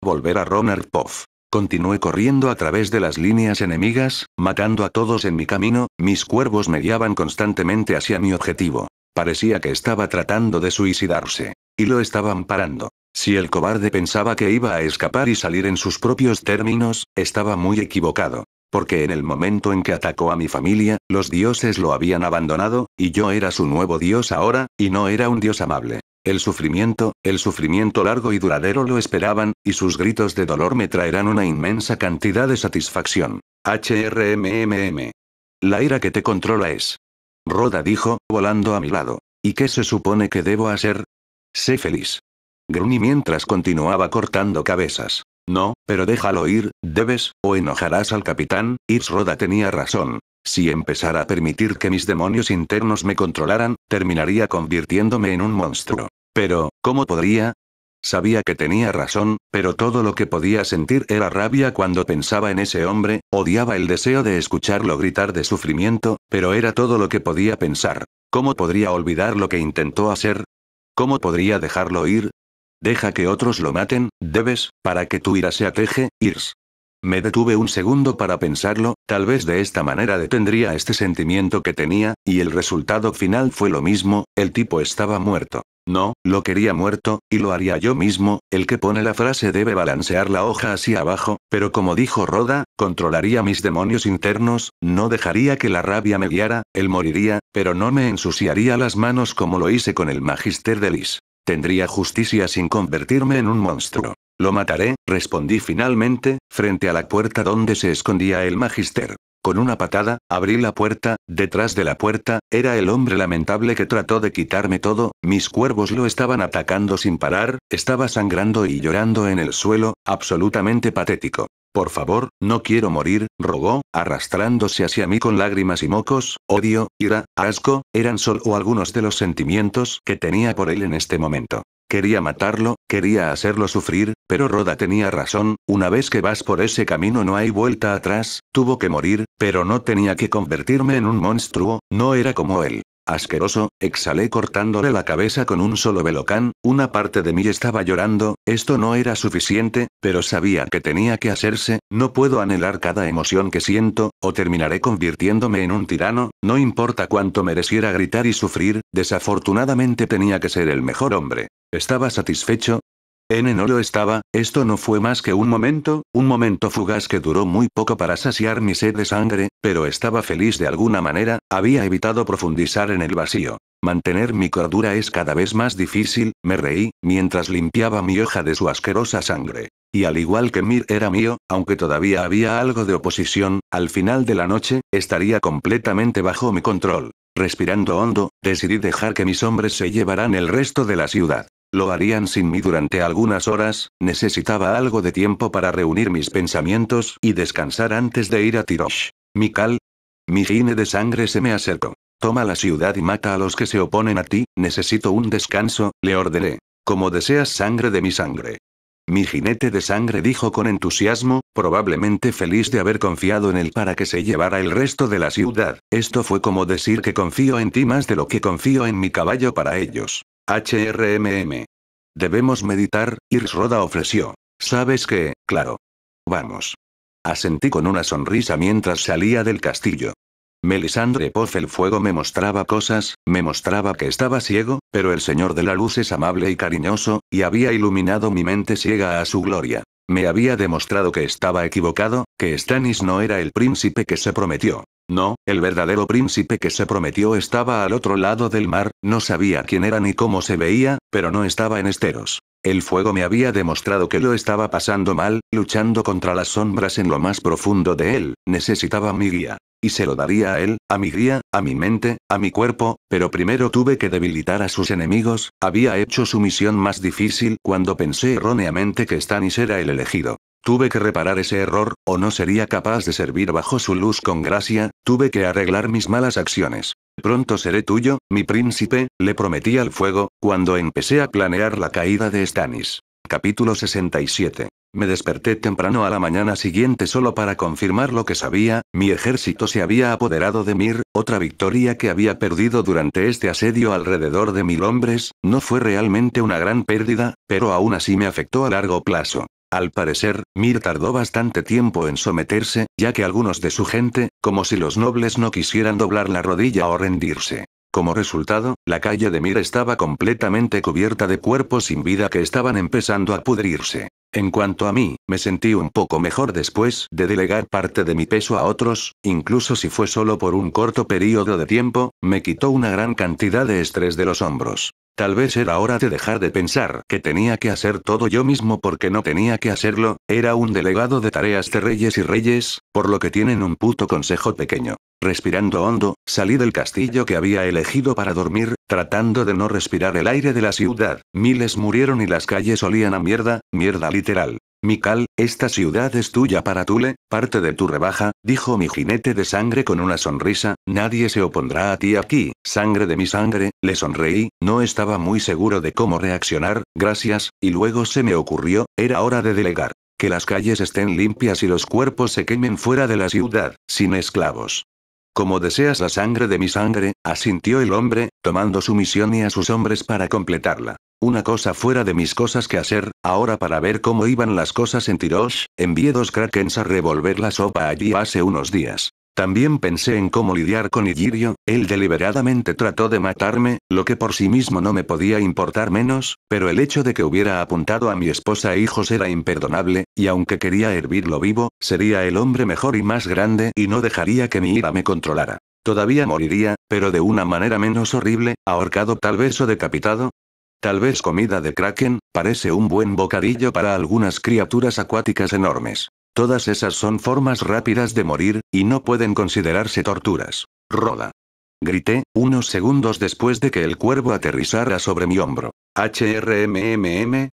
Volver a Ronald Poff. Continué corriendo a través de las líneas enemigas, matando a todos en mi camino, mis cuervos me guiaban constantemente hacia mi objetivo. Parecía que estaba tratando de suicidarse. Y lo estaban parando. Si el cobarde pensaba que iba a escapar y salir en sus propios términos, estaba muy equivocado. Porque en el momento en que atacó a mi familia, los dioses lo habían abandonado, y yo era su nuevo dios ahora, y no era un dios amable. El sufrimiento, el sufrimiento largo y duradero lo esperaban, y sus gritos de dolor me traerán una inmensa cantidad de satisfacción. HRMMM. La ira que te controla es. Roda dijo, volando a mi lado. ¿Y qué se supone que debo hacer? Sé feliz. Gruny mientras continuaba cortando cabezas. No, pero déjalo ir, debes, o enojarás al capitán, Roda tenía razón. Si empezara a permitir que mis demonios internos me controlaran, terminaría convirtiéndome en un monstruo. Pero, ¿cómo podría? Sabía que tenía razón, pero todo lo que podía sentir era rabia cuando pensaba en ese hombre, odiaba el deseo de escucharlo gritar de sufrimiento, pero era todo lo que podía pensar. ¿Cómo podría olvidar lo que intentó hacer? ¿Cómo podría dejarlo ir? Deja que otros lo maten, debes, para que tu ira se ateje, Irs. Me detuve un segundo para pensarlo, tal vez de esta manera detendría este sentimiento que tenía, y el resultado final fue lo mismo, el tipo estaba muerto. No, lo quería muerto, y lo haría yo mismo, el que pone la frase debe balancear la hoja hacia abajo, pero como dijo Roda, controlaría mis demonios internos, no dejaría que la rabia me guiara, él moriría, pero no me ensuciaría las manos como lo hice con el magister de Lis. Tendría justicia sin convertirme en un monstruo. Lo mataré, respondí finalmente, frente a la puerta donde se escondía el magister. Con una patada, abrí la puerta, detrás de la puerta, era el hombre lamentable que trató de quitarme todo, mis cuervos lo estaban atacando sin parar, estaba sangrando y llorando en el suelo, absolutamente patético. Por favor, no quiero morir, rogó, arrastrándose hacia mí con lágrimas y mocos, odio, ira, asco, eran solo algunos de los sentimientos que tenía por él en este momento. Quería matarlo, quería hacerlo sufrir, pero Roda tenía razón, una vez que vas por ese camino no hay vuelta atrás, tuvo que morir, pero no tenía que convertirme en un monstruo, no era como él. Asqueroso, exhalé cortándole la cabeza con un solo velocán, una parte de mí estaba llorando, esto no era suficiente, pero sabía que tenía que hacerse, no puedo anhelar cada emoción que siento, o terminaré convirtiéndome en un tirano, no importa cuánto mereciera gritar y sufrir, desafortunadamente tenía que ser el mejor hombre. Estaba satisfecho, N no lo estaba, esto no fue más que un momento, un momento fugaz que duró muy poco para saciar mi sed de sangre, pero estaba feliz de alguna manera, había evitado profundizar en el vacío. Mantener mi cordura es cada vez más difícil, me reí, mientras limpiaba mi hoja de su asquerosa sangre. Y al igual que Mir era mío, aunque todavía había algo de oposición, al final de la noche, estaría completamente bajo mi control. Respirando hondo, decidí dejar que mis hombres se llevaran el resto de la ciudad. Lo harían sin mí durante algunas horas, necesitaba algo de tiempo para reunir mis pensamientos y descansar antes de ir a Tirosh. Mikal. Mi gine de sangre se me acercó. Toma la ciudad y mata a los que se oponen a ti, necesito un descanso, le ordené. Como deseas sangre de mi sangre. Mi jinete de sangre dijo con entusiasmo, probablemente feliz de haber confiado en él para que se llevara el resto de la ciudad. Esto fue como decir que confío en ti más de lo que confío en mi caballo para ellos. HRMM. Debemos meditar, roda ofreció. ¿Sabes qué? Claro. Vamos. Asentí con una sonrisa mientras salía del castillo. Melisandre Poff el fuego me mostraba cosas, me mostraba que estaba ciego, pero el Señor de la Luz es amable y cariñoso, y había iluminado mi mente ciega a su gloria. Me había demostrado que estaba equivocado, que Stannis no era el príncipe que se prometió. No, el verdadero príncipe que se prometió estaba al otro lado del mar, no sabía quién era ni cómo se veía, pero no estaba en esteros. El fuego me había demostrado que lo estaba pasando mal, luchando contra las sombras en lo más profundo de él, necesitaba mi guía y se lo daría a él, a mi guía, a mi mente, a mi cuerpo, pero primero tuve que debilitar a sus enemigos, había hecho su misión más difícil cuando pensé erróneamente que Stannis era el elegido. Tuve que reparar ese error, o no sería capaz de servir bajo su luz con gracia, tuve que arreglar mis malas acciones. Pronto seré tuyo, mi príncipe, le prometí al fuego, cuando empecé a planear la caída de Stannis. Capítulo 67. Me desperté temprano a la mañana siguiente solo para confirmar lo que sabía, mi ejército se había apoderado de Mir, otra victoria que había perdido durante este asedio alrededor de mil hombres, no fue realmente una gran pérdida, pero aún así me afectó a largo plazo. Al parecer, Mir tardó bastante tiempo en someterse, ya que algunos de su gente, como si los nobles no quisieran doblar la rodilla o rendirse. Como resultado, la calle de Mir estaba completamente cubierta de cuerpos sin vida que estaban empezando a pudrirse. En cuanto a mí, me sentí un poco mejor después de delegar parte de mi peso a otros, incluso si fue solo por un corto periodo de tiempo, me quitó una gran cantidad de estrés de los hombros. Tal vez era hora de dejar de pensar que tenía que hacer todo yo mismo porque no tenía que hacerlo, era un delegado de tareas de reyes y reyes, por lo que tienen un puto consejo pequeño. Respirando hondo, salí del castillo que había elegido para dormir, tratando de no respirar el aire de la ciudad. Miles murieron y las calles olían a mierda, mierda literal. Mical, esta ciudad es tuya para Tule, parte de tu rebaja, dijo mi jinete de sangre con una sonrisa, nadie se opondrá a ti aquí, sangre de mi sangre, le sonreí, no estaba muy seguro de cómo reaccionar, gracias, y luego se me ocurrió, era hora de delegar. Que las calles estén limpias y los cuerpos se quemen fuera de la ciudad, sin esclavos. Como deseas la sangre de mi sangre, asintió el hombre, tomando su misión y a sus hombres para completarla. Una cosa fuera de mis cosas que hacer, ahora para ver cómo iban las cosas en Tirosh, envié dos krakens a revolver la sopa allí hace unos días. También pensé en cómo lidiar con Igirio, él deliberadamente trató de matarme, lo que por sí mismo no me podía importar menos, pero el hecho de que hubiera apuntado a mi esposa e hijos era imperdonable, y aunque quería hervirlo vivo, sería el hombre mejor y más grande y no dejaría que mi ira me controlara. Todavía moriría, pero de una manera menos horrible, ahorcado tal vez o decapitado, Tal vez comida de kraken, parece un buen bocadillo para algunas criaturas acuáticas enormes. Todas esas son formas rápidas de morir, y no pueden considerarse torturas. Roda. Grité, unos segundos después de que el cuervo aterrizara sobre mi hombro. HRMMM.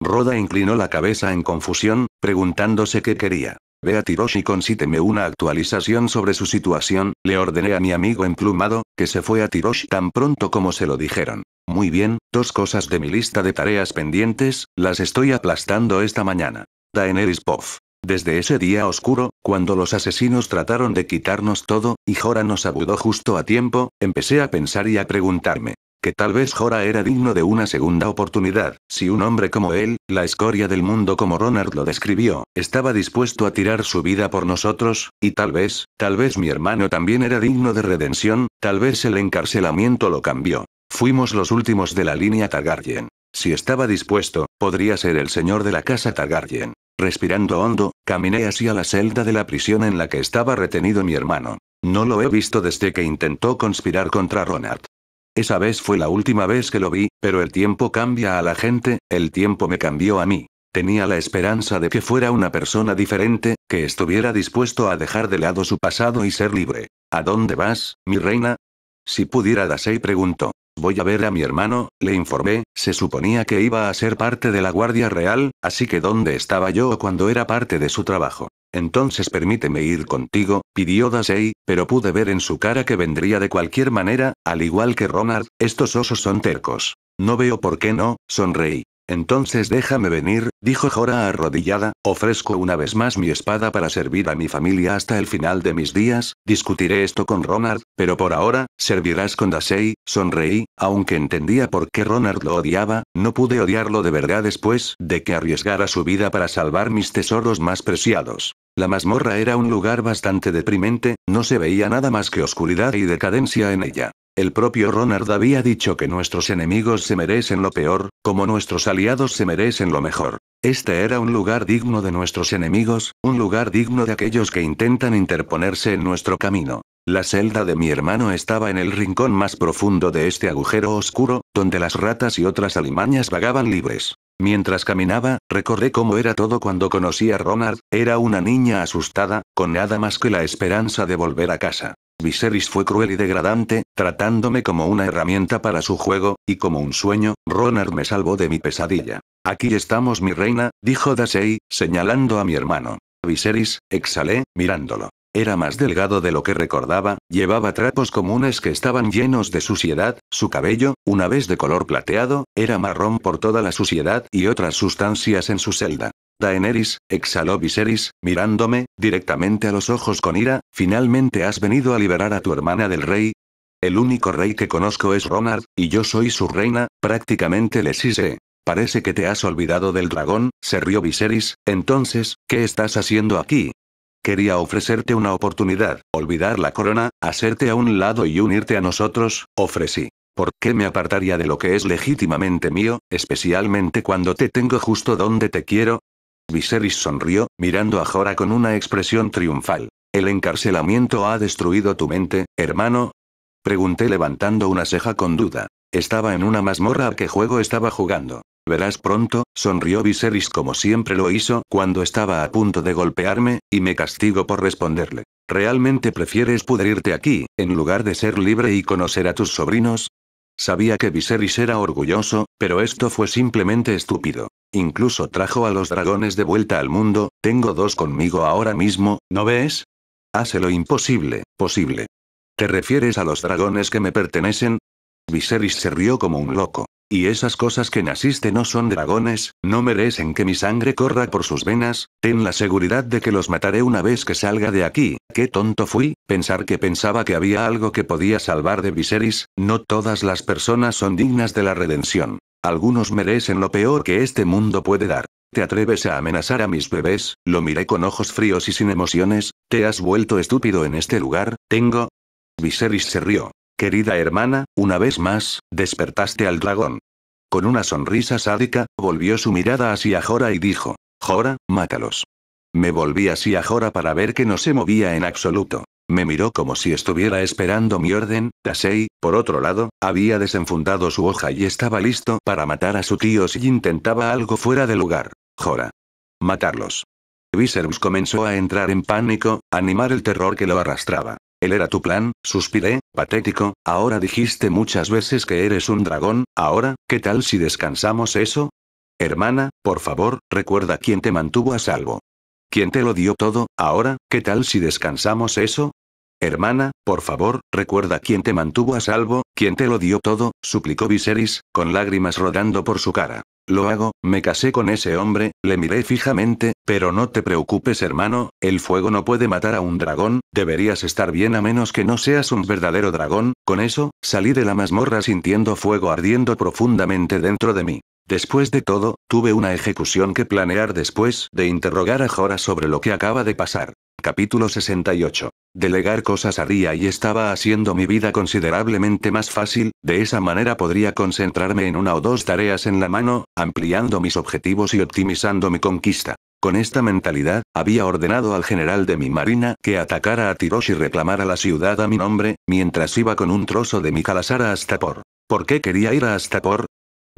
Roda inclinó la cabeza en confusión, preguntándose qué quería. Ve a y consíteme una actualización sobre su situación, le ordené a mi amigo emplumado, que se fue a Tirosh tan pronto como se lo dijeron. Muy bien, dos cosas de mi lista de tareas pendientes, las estoy aplastando esta mañana. Daenerys Poff. Desde ese día oscuro, cuando los asesinos trataron de quitarnos todo, y Jora nos abudó justo a tiempo, empecé a pensar y a preguntarme, que tal vez Jora era digno de una segunda oportunidad, si un hombre como él, la escoria del mundo como Ronald lo describió, estaba dispuesto a tirar su vida por nosotros, y tal vez, tal vez mi hermano también era digno de redención, tal vez el encarcelamiento lo cambió. Fuimos los últimos de la línea Targaryen. Si estaba dispuesto, podría ser el señor de la casa Targaryen. Respirando hondo, caminé hacia la celda de la prisión en la que estaba retenido mi hermano. No lo he visto desde que intentó conspirar contra Ronald. Esa vez fue la última vez que lo vi, pero el tiempo cambia a la gente, el tiempo me cambió a mí. Tenía la esperanza de que fuera una persona diferente, que estuviera dispuesto a dejar de lado su pasado y ser libre. ¿A dónde vas, mi reina? Si pudiera, Dasei preguntó. Voy a ver a mi hermano, le informé, se suponía que iba a ser parte de la Guardia Real, así que ¿dónde estaba yo cuando era parte de su trabajo? Entonces permíteme ir contigo, pidió Dasei, pero pude ver en su cara que vendría de cualquier manera, al igual que Ronald, estos osos son tercos. No veo por qué no, sonreí. Entonces déjame venir, dijo Jora arrodillada, ofrezco una vez más mi espada para servir a mi familia hasta el final de mis días, discutiré esto con Ronard, pero por ahora, servirás con Dasei, sonreí, aunque entendía por qué Ronard lo odiaba, no pude odiarlo de verdad después de que arriesgara su vida para salvar mis tesoros más preciados. La mazmorra era un lugar bastante deprimente, no se veía nada más que oscuridad y decadencia en ella. El propio Ronald había dicho que nuestros enemigos se merecen lo peor, como nuestros aliados se merecen lo mejor. Este era un lugar digno de nuestros enemigos, un lugar digno de aquellos que intentan interponerse en nuestro camino. La celda de mi hermano estaba en el rincón más profundo de este agujero oscuro, donde las ratas y otras alimañas vagaban libres. Mientras caminaba, recordé cómo era todo cuando conocí a Ronard. era una niña asustada, con nada más que la esperanza de volver a casa. Viserys fue cruel y degradante, tratándome como una herramienta para su juego, y como un sueño, Ronard me salvó de mi pesadilla. Aquí estamos mi reina, dijo Dasei, señalando a mi hermano. Viserys, exhalé, mirándolo. Era más delgado de lo que recordaba, llevaba trapos comunes que estaban llenos de suciedad, su cabello, una vez de color plateado, era marrón por toda la suciedad y otras sustancias en su celda. Daenerys, exhaló Viserys, mirándome, directamente a los ojos con ira, finalmente has venido a liberar a tu hermana del rey. El único rey que conozco es Ronald, y yo soy su reina, prácticamente le hice. Parece que te has olvidado del dragón, se rió Viserys, entonces, ¿qué estás haciendo aquí? Quería ofrecerte una oportunidad, olvidar la corona, hacerte a un lado y unirte a nosotros, ofrecí. ¿Por qué me apartaría de lo que es legítimamente mío, especialmente cuando te tengo justo donde te quiero? Viserys sonrió, mirando a Jora con una expresión triunfal. ¿El encarcelamiento ha destruido tu mente, hermano? Pregunté levantando una ceja con duda. Estaba en una mazmorra a qué juego estaba jugando. Verás pronto, sonrió Viserys como siempre lo hizo cuando estaba a punto de golpearme, y me castigo por responderle. ¿Realmente prefieres pudrirte aquí, en lugar de ser libre y conocer a tus sobrinos? Sabía que Viserys era orgulloso, pero esto fue simplemente estúpido. Incluso trajo a los dragones de vuelta al mundo, tengo dos conmigo ahora mismo, ¿no ves? Hace lo imposible, posible. ¿Te refieres a los dragones que me pertenecen? Viserys se rió como un loco. Y esas cosas que naciste no son dragones, no merecen que mi sangre corra por sus venas, ten la seguridad de que los mataré una vez que salga de aquí. Qué tonto fui, pensar que pensaba que había algo que podía salvar de Viserys, no todas las personas son dignas de la redención. Algunos merecen lo peor que este mundo puede dar. ¿Te atreves a amenazar a mis bebés? Lo miré con ojos fríos y sin emociones. ¿Te has vuelto estúpido en este lugar? Tengo. Viserys se rió. Querida hermana, una vez más, despertaste al dragón. Con una sonrisa sádica, volvió su mirada hacia Jora y dijo, Jora, mátalos. Me volví hacia Jora para ver que no se movía en absoluto. Me miró como si estuviera esperando mi orden, Tasei, por otro lado, había desenfundado su hoja y estaba listo para matar a su tío si intentaba algo fuera de lugar. Jora. Matarlos. Viserys comenzó a entrar en pánico, animar el terror que lo arrastraba. Él era tu plan, suspiré, patético, ahora dijiste muchas veces que eres un dragón, ahora, ¿qué tal si descansamos eso? Hermana, por favor, recuerda quién te mantuvo a salvo. ¿Quién te lo dio todo, ahora, qué tal si descansamos eso? Hermana, por favor, recuerda quién te mantuvo a salvo, quién te lo dio todo, suplicó Viserys, con lágrimas rodando por su cara. Lo hago, me casé con ese hombre, le miré fijamente, pero no te preocupes hermano, el fuego no puede matar a un dragón, deberías estar bien a menos que no seas un verdadero dragón, con eso, salí de la mazmorra sintiendo fuego ardiendo profundamente dentro de mí. Después de todo, tuve una ejecución que planear después de interrogar a Jora sobre lo que acaba de pasar. Capítulo 68. Delegar cosas haría y estaba haciendo mi vida considerablemente más fácil, de esa manera podría concentrarme en una o dos tareas en la mano, ampliando mis objetivos y optimizando mi conquista. Con esta mentalidad, había ordenado al general de mi marina que atacara a Tirosh y reclamara la ciudad a mi nombre, mientras iba con un trozo de mi calasara hasta por. ¿Por qué quería ir a Astapor?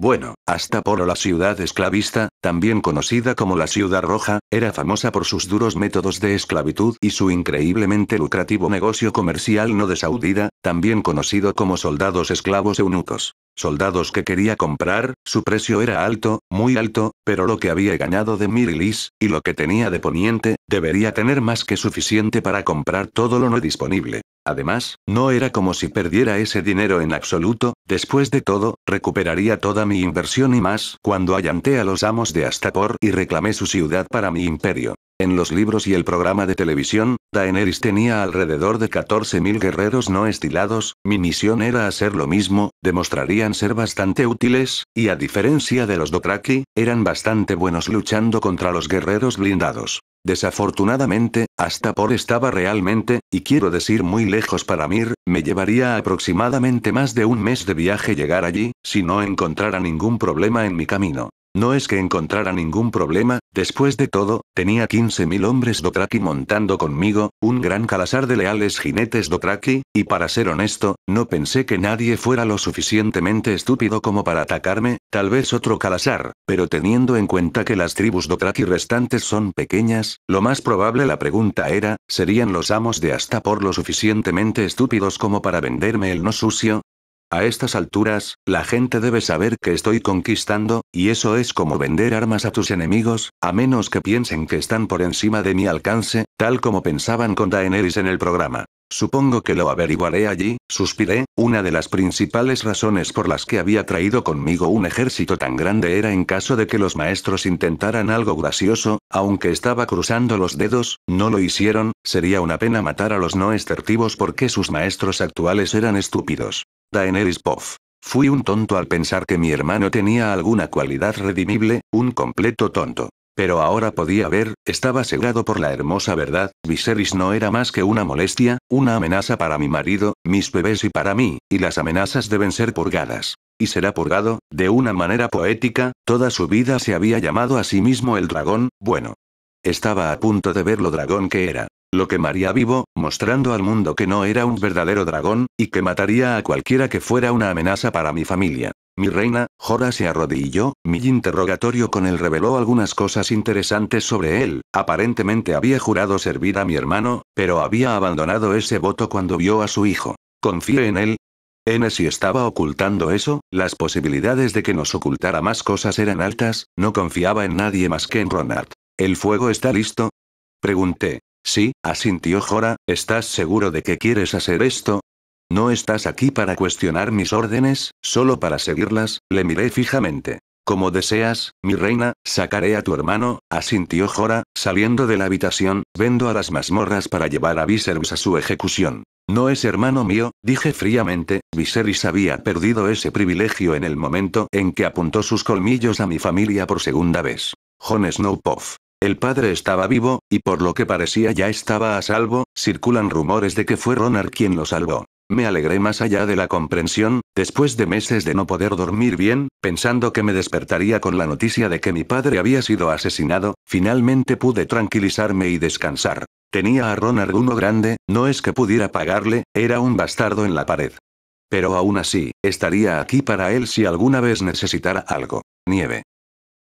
Bueno, hasta Poro la ciudad esclavista, también conocida como la Ciudad Roja, era famosa por sus duros métodos de esclavitud y su increíblemente lucrativo negocio comercial no desaudida, también conocido como soldados esclavos eunucos. Soldados que quería comprar, su precio era alto, muy alto, pero lo que había ganado de Mirilis, y lo que tenía de Poniente, debería tener más que suficiente para comprar todo lo no disponible. Además, no era como si perdiera ese dinero en absoluto, después de todo, recuperaría toda mi inversión y más cuando allanté a los amos de Astapor y reclamé su ciudad para mi imperio. En los libros y el programa de televisión, Daenerys tenía alrededor de 14.000 guerreros no estilados, mi misión era hacer lo mismo, demostrarían ser bastante útiles, y a diferencia de los Dothraki, eran bastante buenos luchando contra los guerreros blindados. Desafortunadamente, hasta por estaba realmente, y quiero decir muy lejos para Mir, me llevaría aproximadamente más de un mes de viaje llegar allí, si no encontrara ningún problema en mi camino. No es que encontrara ningún problema, después de todo, tenía 15.000 hombres Dothraki montando conmigo, un gran calazar de leales jinetes Dothraki, y para ser honesto, no pensé que nadie fuera lo suficientemente estúpido como para atacarme, Tal vez otro Calazar, pero teniendo en cuenta que las tribus Dothraki restantes son pequeñas, lo más probable la pregunta era, ¿serían los amos de hasta por lo suficientemente estúpidos como para venderme el no sucio? A estas alturas, la gente debe saber que estoy conquistando, y eso es como vender armas a tus enemigos, a menos que piensen que están por encima de mi alcance, tal como pensaban con Daenerys en el programa. Supongo que lo averiguaré allí, suspiré, una de las principales razones por las que había traído conmigo un ejército tan grande era en caso de que los maestros intentaran algo gracioso, aunque estaba cruzando los dedos, no lo hicieron, sería una pena matar a los no estertivos porque sus maestros actuales eran estúpidos. Daenerys Poff. Fui un tonto al pensar que mi hermano tenía alguna cualidad redimible, un completo tonto. Pero ahora podía ver, estaba asegurado por la hermosa verdad, Viserys no era más que una molestia, una amenaza para mi marido, mis bebés y para mí, y las amenazas deben ser purgadas. Y será purgado, de una manera poética, toda su vida se había llamado a sí mismo el dragón, bueno. Estaba a punto de ver lo dragón que era. Lo que maría vivo, mostrando al mundo que no era un verdadero dragón, y que mataría a cualquiera que fuera una amenaza para mi familia. Mi reina, Jora se arrodilló, mi interrogatorio con él reveló algunas cosas interesantes sobre él, aparentemente había jurado servir a mi hermano, pero había abandonado ese voto cuando vio a su hijo. Confíe en él. En si estaba ocultando eso, las posibilidades de que nos ocultara más cosas eran altas, no confiaba en nadie más que en Ronald. ¿El fuego está listo? Pregunté. Sí, asintió Jora, ¿estás seguro de que quieres hacer esto? No estás aquí para cuestionar mis órdenes, solo para seguirlas, le miré fijamente. Como deseas, mi reina, sacaré a tu hermano, asintió Jora, saliendo de la habitación, vendo a las mazmorras para llevar a Viserys a su ejecución. No es hermano mío, dije fríamente, Viserys había perdido ese privilegio en el momento en que apuntó sus colmillos a mi familia por segunda vez. Jon Snowpoff. El padre estaba vivo, y por lo que parecía ya estaba a salvo, circulan rumores de que fue Ronar quien lo salvó. Me alegré más allá de la comprensión, después de meses de no poder dormir bien, pensando que me despertaría con la noticia de que mi padre había sido asesinado, finalmente pude tranquilizarme y descansar. Tenía a Ronald uno grande, no es que pudiera pagarle, era un bastardo en la pared. Pero aún así, estaría aquí para él si alguna vez necesitara algo. Nieve.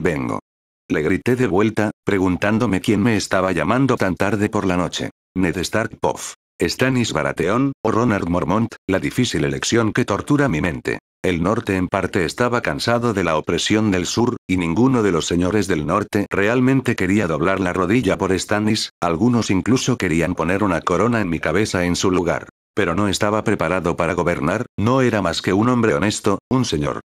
Vengo. Le grité de vuelta, preguntándome quién me estaba llamando tan tarde por la noche. Ned Poff. Stannis Baratheon, o Ronald Mormont, la difícil elección que tortura mi mente. El norte en parte estaba cansado de la opresión del sur, y ninguno de los señores del norte realmente quería doblar la rodilla por Stannis, algunos incluso querían poner una corona en mi cabeza en su lugar. Pero no estaba preparado para gobernar, no era más que un hombre honesto, un señor.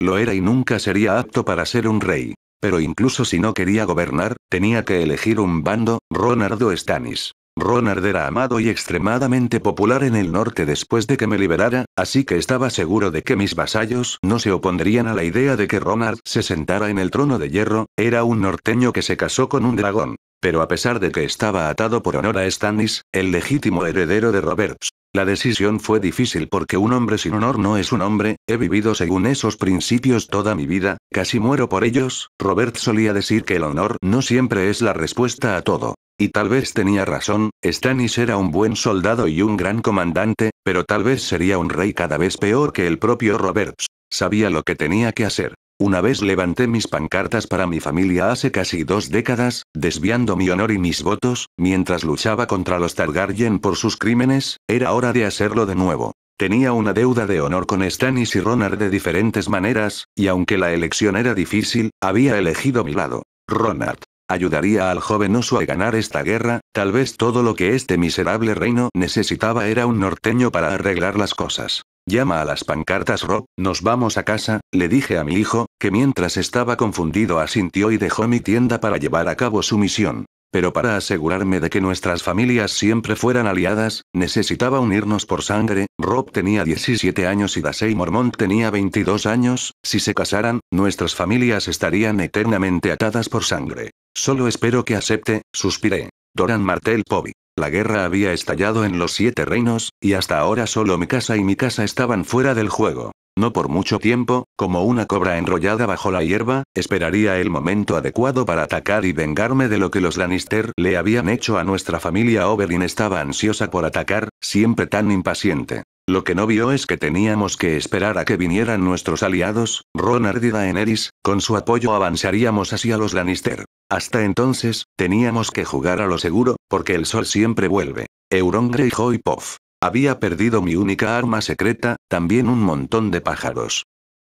Lo era y nunca sería apto para ser un rey. Pero incluso si no quería gobernar, tenía que elegir un bando, Ronardo Stannis. Ronard era amado y extremadamente popular en el norte después de que me liberara, así que estaba seguro de que mis vasallos no se opondrían a la idea de que Ronard se sentara en el trono de hierro, era un norteño que se casó con un dragón. Pero a pesar de que estaba atado por honor a Stannis, el legítimo heredero de Roberts, la decisión fue difícil porque un hombre sin honor no es un hombre, he vivido según esos principios toda mi vida, casi muero por ellos, Robert solía decir que el honor no siempre es la respuesta a todo. Y tal vez tenía razón, Stannis era un buen soldado y un gran comandante, pero tal vez sería un rey cada vez peor que el propio Roberts. Sabía lo que tenía que hacer. Una vez levanté mis pancartas para mi familia hace casi dos décadas, desviando mi honor y mis votos, mientras luchaba contra los Targaryen por sus crímenes, era hora de hacerlo de nuevo. Tenía una deuda de honor con Stannis y Ronard de diferentes maneras, y aunque la elección era difícil, había elegido mi lado. Ronald ayudaría al joven oso a ganar esta guerra, tal vez todo lo que este miserable reino necesitaba era un norteño para arreglar las cosas. Llama a las pancartas Rob, nos vamos a casa, le dije a mi hijo, que mientras estaba confundido asintió y dejó mi tienda para llevar a cabo su misión. Pero para asegurarme de que nuestras familias siempre fueran aliadas, necesitaba unirnos por sangre, Rob tenía 17 años y Dasey Mormont tenía 22 años, si se casaran, nuestras familias estarían eternamente atadas por sangre. Solo espero que acepte, suspiré. Doran Martel pobi. La guerra había estallado en los siete reinos, y hasta ahora solo mi casa y mi casa estaban fuera del juego. No por mucho tiempo, como una cobra enrollada bajo la hierba, esperaría el momento adecuado para atacar y vengarme de lo que los Lannister le habían hecho a nuestra familia. Oberyn estaba ansiosa por atacar, siempre tan impaciente. Lo que no vio es que teníamos que esperar a que vinieran nuestros aliados, Ronard y Daenerys, con su apoyo avanzaríamos hacia los Lannister. Hasta entonces, teníamos que jugar a lo seguro, porque el sol siempre vuelve. Euron Greyjoy Poff. Había perdido mi única arma secreta, también un montón de pájaros.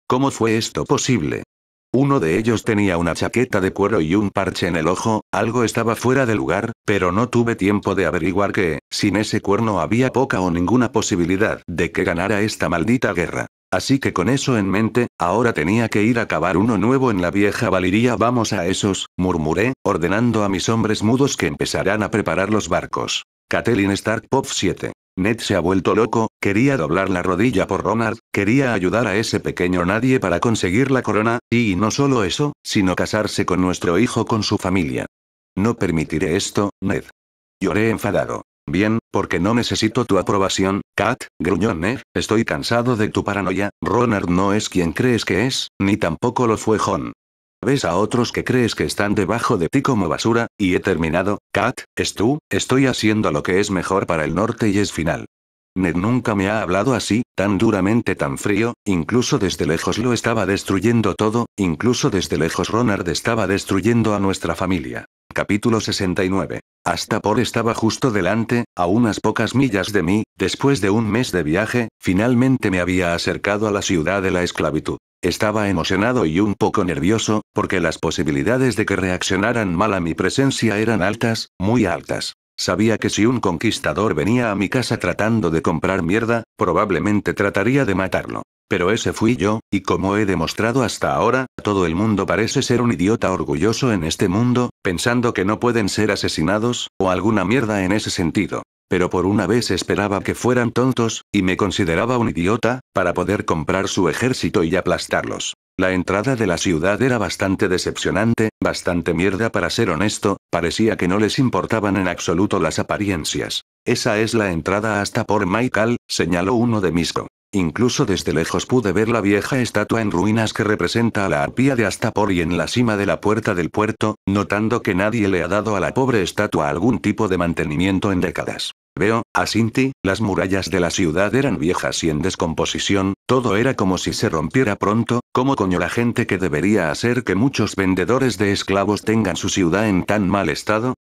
¿Cómo fue esto posible? Uno de ellos tenía una chaqueta de cuero y un parche en el ojo, algo estaba fuera de lugar, pero no tuve tiempo de averiguar que, sin ese cuerno había poca o ninguna posibilidad de que ganara esta maldita guerra. Así que con eso en mente, ahora tenía que ir a cavar uno nuevo en la vieja valería. Vamos a esos, murmuré, ordenando a mis hombres mudos que empezaran a preparar los barcos. Catelyn Stark Pop 7. Ned se ha vuelto loco, quería doblar la rodilla por Ronald, quería ayudar a ese pequeño nadie para conseguir la corona, y no solo eso, sino casarse con nuestro hijo con su familia. No permitiré esto, Ned. Lloré enfadado. Bien, porque no necesito tu aprobación, Kat, gruñó Ned, estoy cansado de tu paranoia, Ronald no es quien crees que es, ni tampoco lo fue John. Ves a otros que crees que están debajo de ti como basura, y he terminado, Kat, es tú, estoy haciendo lo que es mejor para el norte y es final. Ned nunca me ha hablado así, tan duramente, tan frío, incluso desde lejos lo estaba destruyendo todo, incluso desde lejos Ronald estaba destruyendo a nuestra familia. Capítulo 69. Hasta por estaba justo delante, a unas pocas millas de mí, después de un mes de viaje, finalmente me había acercado a la ciudad de la esclavitud. Estaba emocionado y un poco nervioso, porque las posibilidades de que reaccionaran mal a mi presencia eran altas, muy altas. Sabía que si un conquistador venía a mi casa tratando de comprar mierda, probablemente trataría de matarlo. Pero ese fui yo, y como he demostrado hasta ahora, todo el mundo parece ser un idiota orgulloso en este mundo, pensando que no pueden ser asesinados, o alguna mierda en ese sentido. Pero por una vez esperaba que fueran tontos, y me consideraba un idiota, para poder comprar su ejército y aplastarlos. La entrada de la ciudad era bastante decepcionante, bastante mierda para ser honesto, parecía que no les importaban en absoluto las apariencias. Esa es la entrada hasta por Michael, señaló uno de Misco. Incluso desde lejos pude ver la vieja estatua en ruinas que representa a la arpía de Astapor y en la cima de la puerta del puerto, notando que nadie le ha dado a la pobre estatua algún tipo de mantenimiento en décadas. Veo, Asinti, las murallas de la ciudad eran viejas y en descomposición, todo era como si se rompiera pronto, ¿cómo coño la gente que debería hacer que muchos vendedores de esclavos tengan su ciudad en tan mal estado,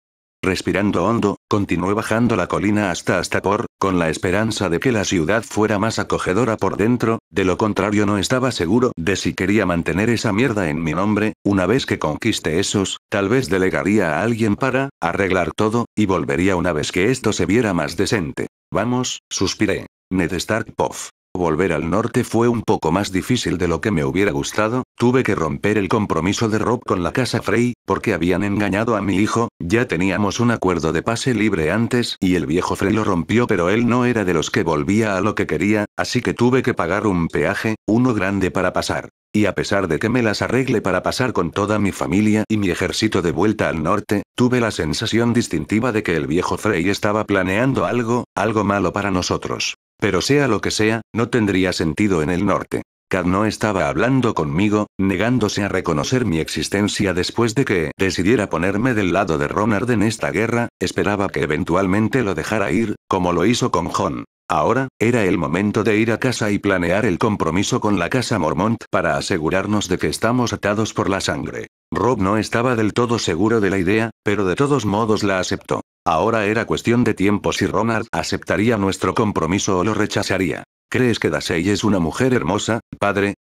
Respirando hondo, continué bajando la colina hasta por, con la esperanza de que la ciudad fuera más acogedora por dentro, de lo contrario no estaba seguro de si quería mantener esa mierda en mi nombre, una vez que conquiste esos, tal vez delegaría a alguien para, arreglar todo, y volvería una vez que esto se viera más decente. Vamos, suspiré. Ned Stark Poff. Volver al norte fue un poco más difícil de lo que me hubiera gustado, tuve que romper el compromiso de Rob con la casa Frey, porque habían engañado a mi hijo, ya teníamos un acuerdo de pase libre antes y el viejo Frey lo rompió pero él no era de los que volvía a lo que quería, así que tuve que pagar un peaje, uno grande para pasar. Y a pesar de que me las arregle para pasar con toda mi familia y mi ejército de vuelta al norte, tuve la sensación distintiva de que el viejo Frey estaba planeando algo, algo malo para nosotros. Pero sea lo que sea, no tendría sentido en el norte. Kat no estaba hablando conmigo, negándose a reconocer mi existencia después de que decidiera ponerme del lado de Ronard en esta guerra, esperaba que eventualmente lo dejara ir, como lo hizo con John. Ahora, era el momento de ir a casa y planear el compromiso con la casa Mormont para asegurarnos de que estamos atados por la sangre. Rob no estaba del todo seguro de la idea, pero de todos modos la aceptó. Ahora era cuestión de tiempo si Ronald aceptaría nuestro compromiso o lo rechazaría. ¿Crees que Dasey es una mujer hermosa, padre?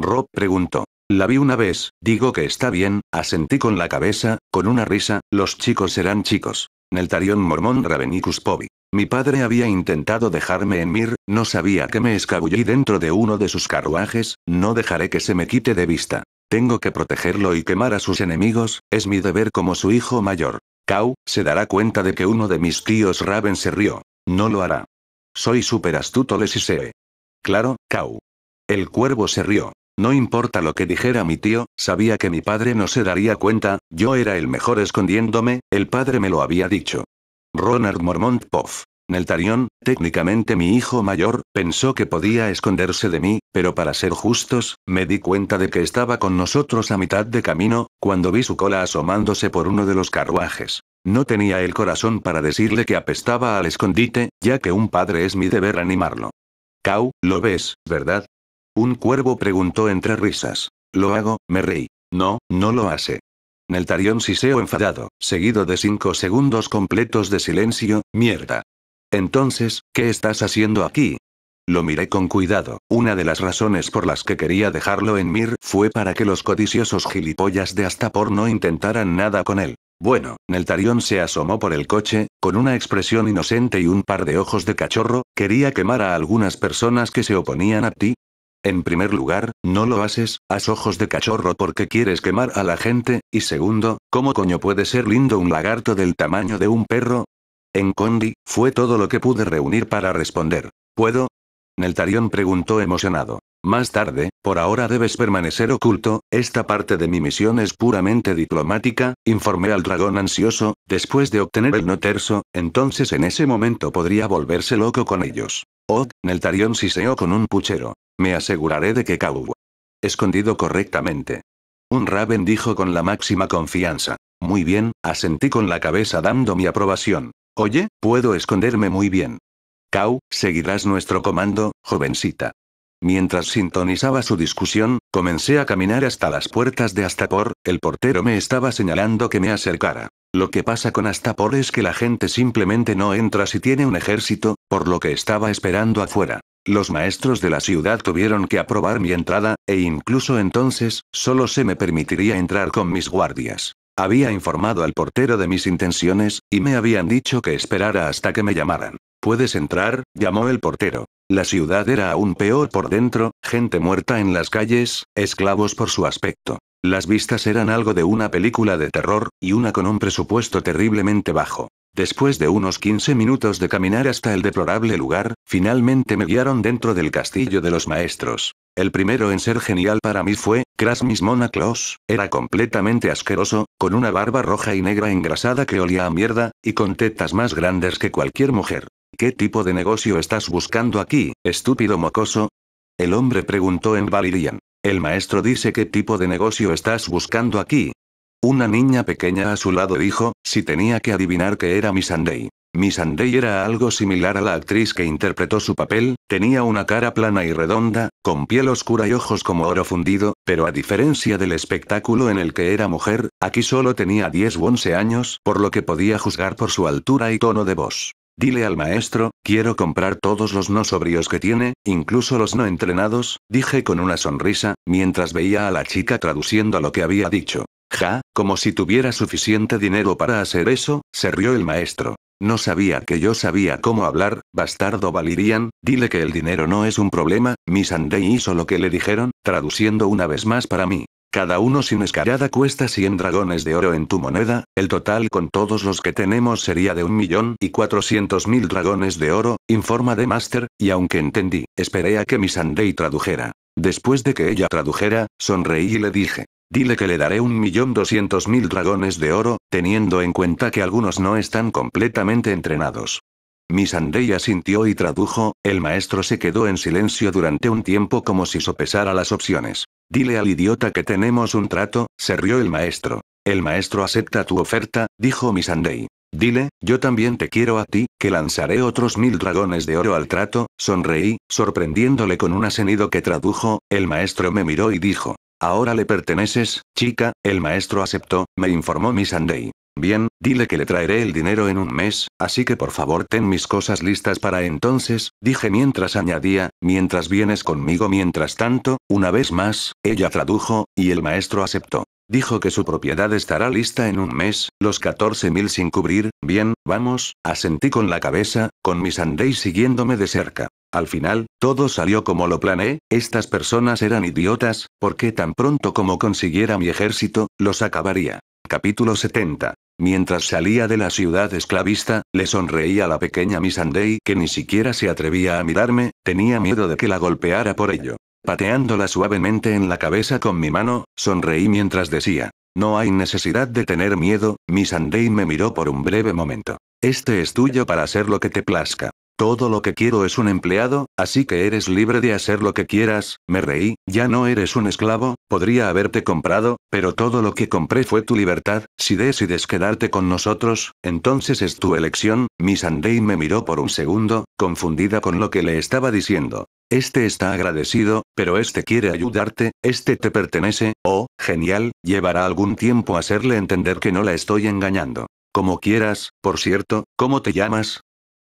Rob preguntó. La vi una vez, digo que está bien, asentí con la cabeza, con una risa, los chicos serán chicos. Neltarion Mormón Ravenicus Pobi. Mi padre había intentado dejarme en Mir, no sabía que me escabullí dentro de uno de sus carruajes, no dejaré que se me quite de vista. Tengo que protegerlo y quemar a sus enemigos, es mi deber como su hijo mayor. Kau, se dará cuenta de que uno de mis tíos Raven se rió. No lo hará. Soy súper astuto les sise Claro, Kau. El cuervo se rió. No importa lo que dijera mi tío, sabía que mi padre no se daría cuenta, yo era el mejor escondiéndome, el padre me lo había dicho. Ronald Mormont Poff. Tarión, técnicamente mi hijo mayor, pensó que podía esconderse de mí, pero para ser justos, me di cuenta de que estaba con nosotros a mitad de camino, cuando vi su cola asomándose por uno de los carruajes. No tenía el corazón para decirle que apestaba al escondite, ya que un padre es mi deber animarlo. Cau, lo ves, ¿verdad? Un cuervo preguntó entre risas. Lo hago, me reí. No, no lo hace. Neltarión siseo enfadado, seguido de cinco segundos completos de silencio, mierda. Entonces, ¿qué estás haciendo aquí? Lo miré con cuidado. Una de las razones por las que quería dejarlo en Mir fue para que los codiciosos gilipollas de Astapor no intentaran nada con él. Bueno, Neltarión se asomó por el coche, con una expresión inocente y un par de ojos de cachorro, quería quemar a algunas personas que se oponían a ti. En primer lugar, no lo haces, haz ojos de cachorro porque quieres quemar a la gente, y segundo, ¿cómo coño puede ser lindo un lagarto del tamaño de un perro? En Condi, fue todo lo que pude reunir para responder. ¿Puedo? Neltarion preguntó emocionado. Más tarde, por ahora debes permanecer oculto, esta parte de mi misión es puramente diplomática, informé al dragón ansioso, después de obtener el no terzo, entonces en ese momento podría volverse loco con ellos. Oh, Neltarion siseó con un puchero. Me aseguraré de que cau. Escondido correctamente. Un Raven dijo con la máxima confianza. Muy bien, asentí con la cabeza dando mi aprobación. Oye, puedo esconderme muy bien. Kau, seguirás nuestro comando, jovencita. Mientras sintonizaba su discusión, comencé a caminar hasta las puertas de Astapor, el portero me estaba señalando que me acercara. Lo que pasa con Astapor es que la gente simplemente no entra si tiene un ejército, por lo que estaba esperando afuera. Los maestros de la ciudad tuvieron que aprobar mi entrada, e incluso entonces, solo se me permitiría entrar con mis guardias. Había informado al portero de mis intenciones, y me habían dicho que esperara hasta que me llamaran. Puedes entrar, llamó el portero. La ciudad era aún peor por dentro, gente muerta en las calles, esclavos por su aspecto. Las vistas eran algo de una película de terror, y una con un presupuesto terriblemente bajo. Después de unos 15 minutos de caminar hasta el deplorable lugar, finalmente me guiaron dentro del castillo de los maestros. El primero en ser genial para mí fue, Mona Claus, era completamente asqueroso, con una barba roja y negra engrasada que olía a mierda, y con tetas más grandes que cualquier mujer. ¿Qué tipo de negocio estás buscando aquí, estúpido mocoso? El hombre preguntó en Valirian. El maestro dice qué tipo de negocio estás buscando aquí. Una niña pequeña a su lado dijo, si tenía que adivinar que era mi Miss Andey era algo similar a la actriz que interpretó su papel, tenía una cara plana y redonda, con piel oscura y ojos como oro fundido, pero a diferencia del espectáculo en el que era mujer, aquí solo tenía 10 u 11 años, por lo que podía juzgar por su altura y tono de voz. Dile al maestro, quiero comprar todos los no sobrios que tiene, incluso los no entrenados, dije con una sonrisa, mientras veía a la chica traduciendo lo que había dicho. Ja, como si tuviera suficiente dinero para hacer eso, se rió el maestro. No sabía que yo sabía cómo hablar, bastardo Valirian, dile que el dinero no es un problema, Mi sandé hizo lo que le dijeron, traduciendo una vez más para mí. Cada uno sin escarada cuesta 100 dragones de oro en tu moneda, el total con todos los que tenemos sería de un millón y mil dragones de oro, informa de Master, y aunque entendí, esperé a que mi tradujera. Después de que ella tradujera, sonreí y le dije, Dile que le daré un millón doscientos mil dragones de oro, teniendo en cuenta que algunos no están completamente entrenados. Misandei asintió y tradujo, el maestro se quedó en silencio durante un tiempo como si sopesara las opciones. Dile al idiota que tenemos un trato, se rió el maestro. El maestro acepta tu oferta, dijo Missandei. Dile, yo también te quiero a ti, que lanzaré otros mil dragones de oro al trato, sonreí, sorprendiéndole con un asenido que tradujo, el maestro me miró y dijo, Ahora le perteneces, chica, el maestro aceptó, me informó Miss Anday. Bien, dile que le traeré el dinero en un mes, así que por favor ten mis cosas listas para entonces, dije mientras añadía, mientras vienes conmigo mientras tanto, una vez más, ella tradujo, y el maestro aceptó. Dijo que su propiedad estará lista en un mes, los 14.000 sin cubrir, bien, vamos, asentí con la cabeza, con Miss Anday siguiéndome de cerca. Al final, todo salió como lo planeé, estas personas eran idiotas, porque tan pronto como consiguiera mi ejército, los acabaría. Capítulo 70. Mientras salía de la ciudad esclavista, le sonreí a la pequeña Miss Andey que ni siquiera se atrevía a mirarme, tenía miedo de que la golpeara por ello. Pateándola suavemente en la cabeza con mi mano, sonreí mientras decía, no hay necesidad de tener miedo, Miss Andey me miró por un breve momento. Este es tuyo para hacer lo que te plazca. Todo lo que quiero es un empleado, así que eres libre de hacer lo que quieras, me reí, ya no eres un esclavo, podría haberte comprado, pero todo lo que compré fue tu libertad, si decides quedarte con nosotros, entonces es tu elección, Miss Andey me miró por un segundo, confundida con lo que le estaba diciendo. Este está agradecido, pero este quiere ayudarte, este te pertenece, oh, genial, llevará algún tiempo hacerle entender que no la estoy engañando. Como quieras, por cierto, ¿cómo te llamas?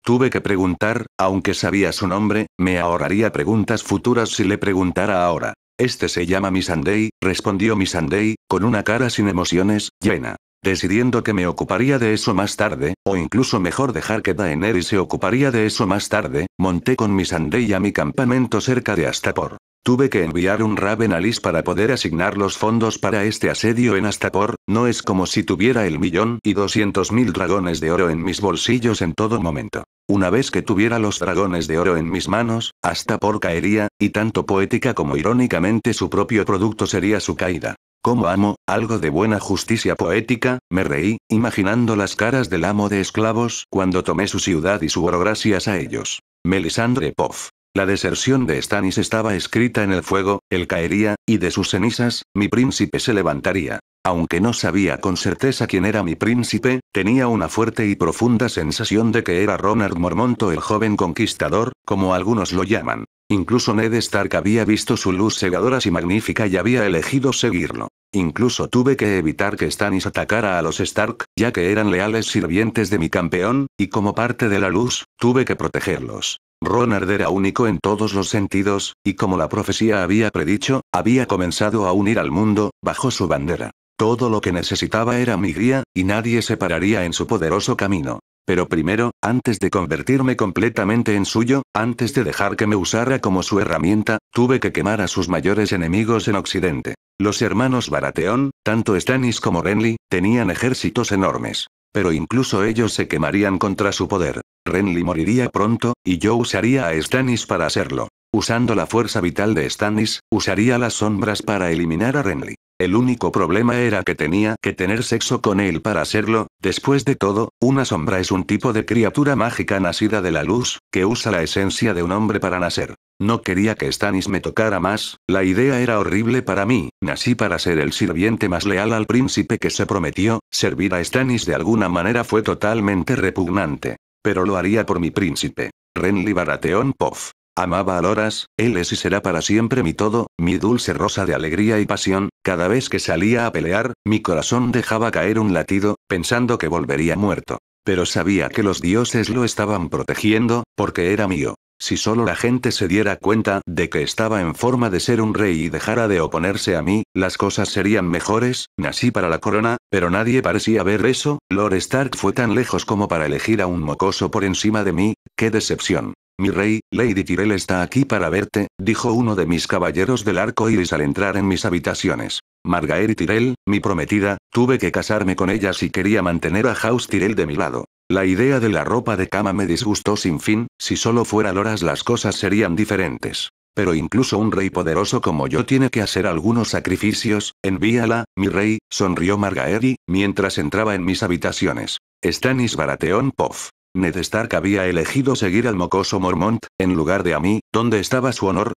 Tuve que preguntar, aunque sabía su nombre, me ahorraría preguntas futuras si le preguntara ahora. Este se llama Misandei, respondió Misandei, con una cara sin emociones, llena. Decidiendo que me ocuparía de eso más tarde, o incluso mejor dejar que Daenerys se ocuparía de eso más tarde, monté con Misandei a mi campamento cerca de Astapor. Tuve que enviar un Raven Alice para poder asignar los fondos para este asedio en Astapor, no es como si tuviera el millón y doscientos mil dragones de oro en mis bolsillos en todo momento. Una vez que tuviera los dragones de oro en mis manos, Astapor caería, y tanto poética como irónicamente su propio producto sería su caída. Como amo, algo de buena justicia poética, me reí, imaginando las caras del amo de esclavos cuando tomé su ciudad y su oro gracias a ellos. Melisandre Poff. La deserción de Stannis estaba escrita en el fuego, él caería, y de sus cenizas, mi príncipe se levantaría. Aunque no sabía con certeza quién era mi príncipe, tenía una fuerte y profunda sensación de que era Ronald Mormonto el joven conquistador, como algunos lo llaman. Incluso Ned Stark había visto su luz cegadora y magnífica y había elegido seguirlo. Incluso tuve que evitar que Stannis atacara a los Stark, ya que eran leales sirvientes de mi campeón, y como parte de la luz, tuve que protegerlos. Ronard era único en todos los sentidos, y como la profecía había predicho, había comenzado a unir al mundo, bajo su bandera. Todo lo que necesitaba era mi guía, y nadie se pararía en su poderoso camino. Pero primero, antes de convertirme completamente en suyo, antes de dejar que me usara como su herramienta, tuve que quemar a sus mayores enemigos en Occidente. Los hermanos Baratheon, tanto Stannis como Renly, tenían ejércitos enormes. Pero incluso ellos se quemarían contra su poder. Renly moriría pronto, y yo usaría a Stannis para hacerlo. Usando la fuerza vital de Stannis, usaría las sombras para eliminar a Renly. El único problema era que tenía que tener sexo con él para hacerlo, después de todo, una sombra es un tipo de criatura mágica nacida de la luz, que usa la esencia de un hombre para nacer. No quería que Stannis me tocara más, la idea era horrible para mí, nací para ser el sirviente más leal al príncipe que se prometió, servir a Stannis de alguna manera fue totalmente repugnante. Pero lo haría por mi príncipe. Renly Baratheon Poff. Amaba a Loras, él es y será para siempre mi todo, mi dulce rosa de alegría y pasión, cada vez que salía a pelear, mi corazón dejaba caer un latido, pensando que volvería muerto. Pero sabía que los dioses lo estaban protegiendo, porque era mío. Si solo la gente se diera cuenta de que estaba en forma de ser un rey y dejara de oponerse a mí, las cosas serían mejores, nací para la corona, pero nadie parecía ver eso, Lord Stark fue tan lejos como para elegir a un mocoso por encima de mí, qué decepción. Mi rey, Lady Tyrell está aquí para verte, dijo uno de mis caballeros del arco iris al entrar en mis habitaciones. Margaery Tyrell, mi prometida, tuve que casarme con ella si quería mantener a House Tyrell de mi lado. La idea de la ropa de cama me disgustó sin fin, si solo fuera Loras las cosas serían diferentes. Pero incluso un rey poderoso como yo tiene que hacer algunos sacrificios, envíala, mi rey, sonrió Margaery, mientras entraba en mis habitaciones. Stannis Baratheon Poff. Ned Stark había elegido seguir al mocoso Mormont, en lugar de a mí, ¿dónde estaba su honor?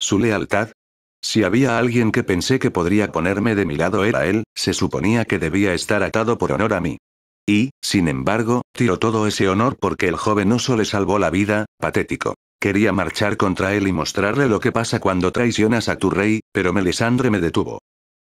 ¿Su lealtad? Si había alguien que pensé que podría ponerme de mi lado era él, se suponía que debía estar atado por honor a mí. Y, sin embargo, tiró todo ese honor porque el joven oso le salvó la vida, patético. Quería marchar contra él y mostrarle lo que pasa cuando traicionas a tu rey, pero Melisandre me detuvo.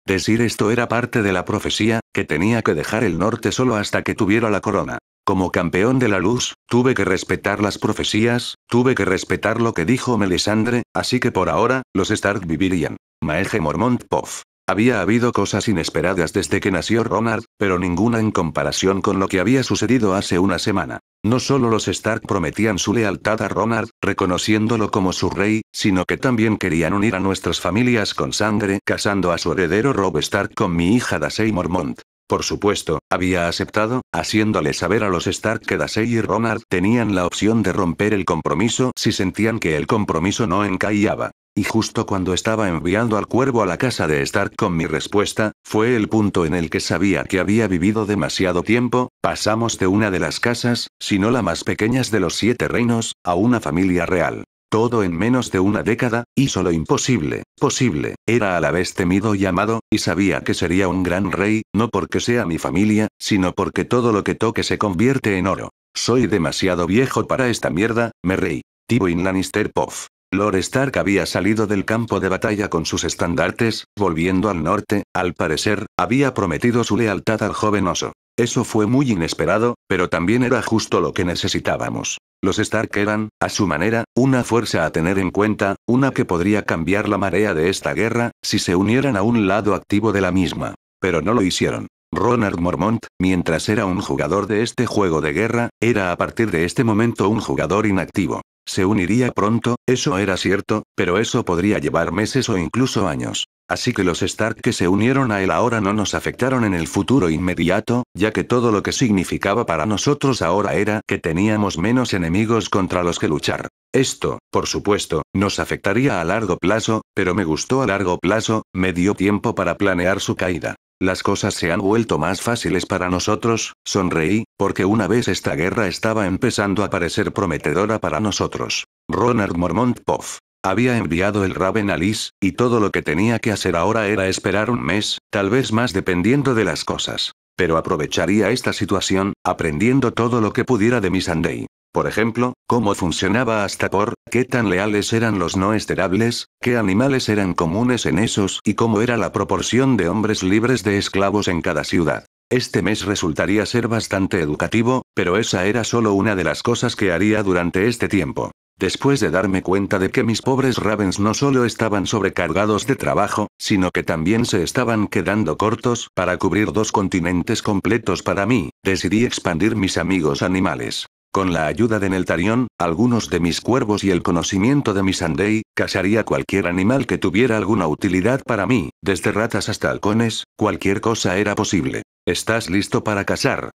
Decir esto era parte de la profecía, que tenía que dejar el norte solo hasta que tuviera la corona. Como campeón de la luz, tuve que respetar las profecías, tuve que respetar lo que dijo Melisandre, así que por ahora, los Stark vivirían. Maege Mormont Poff. Había habido cosas inesperadas desde que nació Ronald, pero ninguna en comparación con lo que había sucedido hace una semana. No solo los Stark prometían su lealtad a Ronald, reconociéndolo como su rey, sino que también querían unir a nuestras familias con sangre, casando a su heredero Rob Stark con mi hija Dasey Mormont. Por supuesto, había aceptado, haciéndole saber a los Stark que Dasey y Ronard tenían la opción de romper el compromiso si sentían que el compromiso no encallaba. Y justo cuando estaba enviando al cuervo a la casa de Stark con mi respuesta, fue el punto en el que sabía que había vivido demasiado tiempo, pasamos de una de las casas, si no la más pequeñas de los siete reinos, a una familia real. Todo en menos de una década, hizo lo imposible, posible, era a la vez temido y amado, y sabía que sería un gran rey, no porque sea mi familia, sino porque todo lo que toque se convierte en oro. Soy demasiado viejo para esta mierda, me reí. Tywin Lannister Poff. Lord Stark había salido del campo de batalla con sus estandartes, volviendo al norte, al parecer, había prometido su lealtad al joven oso. Eso fue muy inesperado, pero también era justo lo que necesitábamos. Los Stark eran, a su manera, una fuerza a tener en cuenta, una que podría cambiar la marea de esta guerra, si se unieran a un lado activo de la misma. Pero no lo hicieron. Ronald Mormont, mientras era un jugador de este juego de guerra, era a partir de este momento un jugador inactivo. Se uniría pronto, eso era cierto, pero eso podría llevar meses o incluso años. Así que los Stark que se unieron a él ahora no nos afectaron en el futuro inmediato, ya que todo lo que significaba para nosotros ahora era que teníamos menos enemigos contra los que luchar. Esto, por supuesto, nos afectaría a largo plazo, pero me gustó a largo plazo, me dio tiempo para planear su caída. Las cosas se han vuelto más fáciles para nosotros, sonreí, porque una vez esta guerra estaba empezando a parecer prometedora para nosotros. Ronald Mormont Poff. Había enviado el Raven a Liz, y todo lo que tenía que hacer ahora era esperar un mes, tal vez más dependiendo de las cosas. Pero aprovecharía esta situación, aprendiendo todo lo que pudiera de Miss Anday. Por ejemplo, cómo funcionaba hasta por, qué tan leales eran los no esterables, qué animales eran comunes en esos y cómo era la proporción de hombres libres de esclavos en cada ciudad. Este mes resultaría ser bastante educativo, pero esa era solo una de las cosas que haría durante este tiempo. Después de darme cuenta de que mis pobres Ravens no solo estaban sobrecargados de trabajo, sino que también se estaban quedando cortos para cubrir dos continentes completos para mí, decidí expandir mis amigos animales. Con la ayuda de Neltarion, algunos de mis cuervos y el conocimiento de Misandei, cazaría cualquier animal que tuviera alguna utilidad para mí, desde ratas hasta halcones, cualquier cosa era posible. ¿Estás listo para cazar?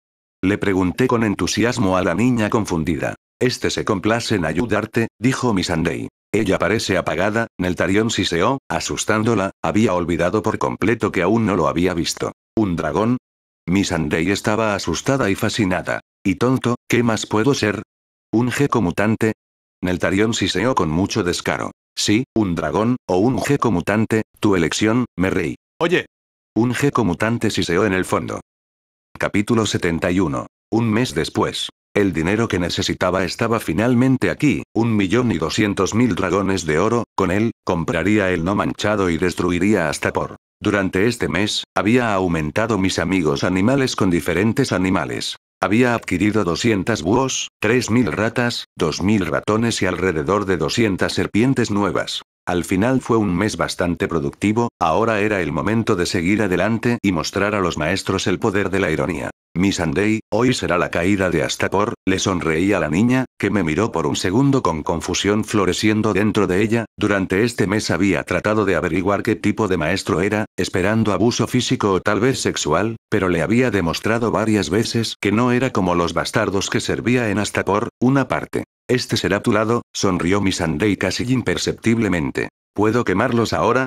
Le pregunté con entusiasmo a la niña confundida. Este se complace en ayudarte, dijo Misandei. Ella parece apagada, Neltarion siseó, asustándola, había olvidado por completo que aún no lo había visto. ¿Un dragón? Miss estaba asustada y fascinada. ¿Y tonto, qué más puedo ser? ¿Un geco mutante? Neltarion siseó con mucho descaro. Sí, un dragón, o un geco mutante, tu elección, me reí. Oye. Un geco mutante siseó en el fondo. Capítulo 71. Un mes después. El dinero que necesitaba estaba finalmente aquí, un millón y doscientos mil dragones de oro, con él, compraría el no manchado y destruiría hasta por durante este mes, había aumentado mis amigos animales con diferentes animales. Había adquirido 200 búhos, 3.000 ratas, 2.000 ratones y alrededor de 200 serpientes nuevas. Al final fue un mes bastante productivo, ahora era el momento de seguir adelante y mostrar a los maestros el poder de la ironía. Mi hoy será la caída de Astapor, le sonreí a la niña, que me miró por un segundo con confusión floreciendo dentro de ella, durante este mes había tratado de averiguar qué tipo de maestro era, esperando abuso físico o tal vez sexual, pero le había demostrado varias veces que no era como los bastardos que servía en Astapor, una parte. Este será tu lado, sonrió mi Sunday casi imperceptiblemente. ¿Puedo quemarlos ahora?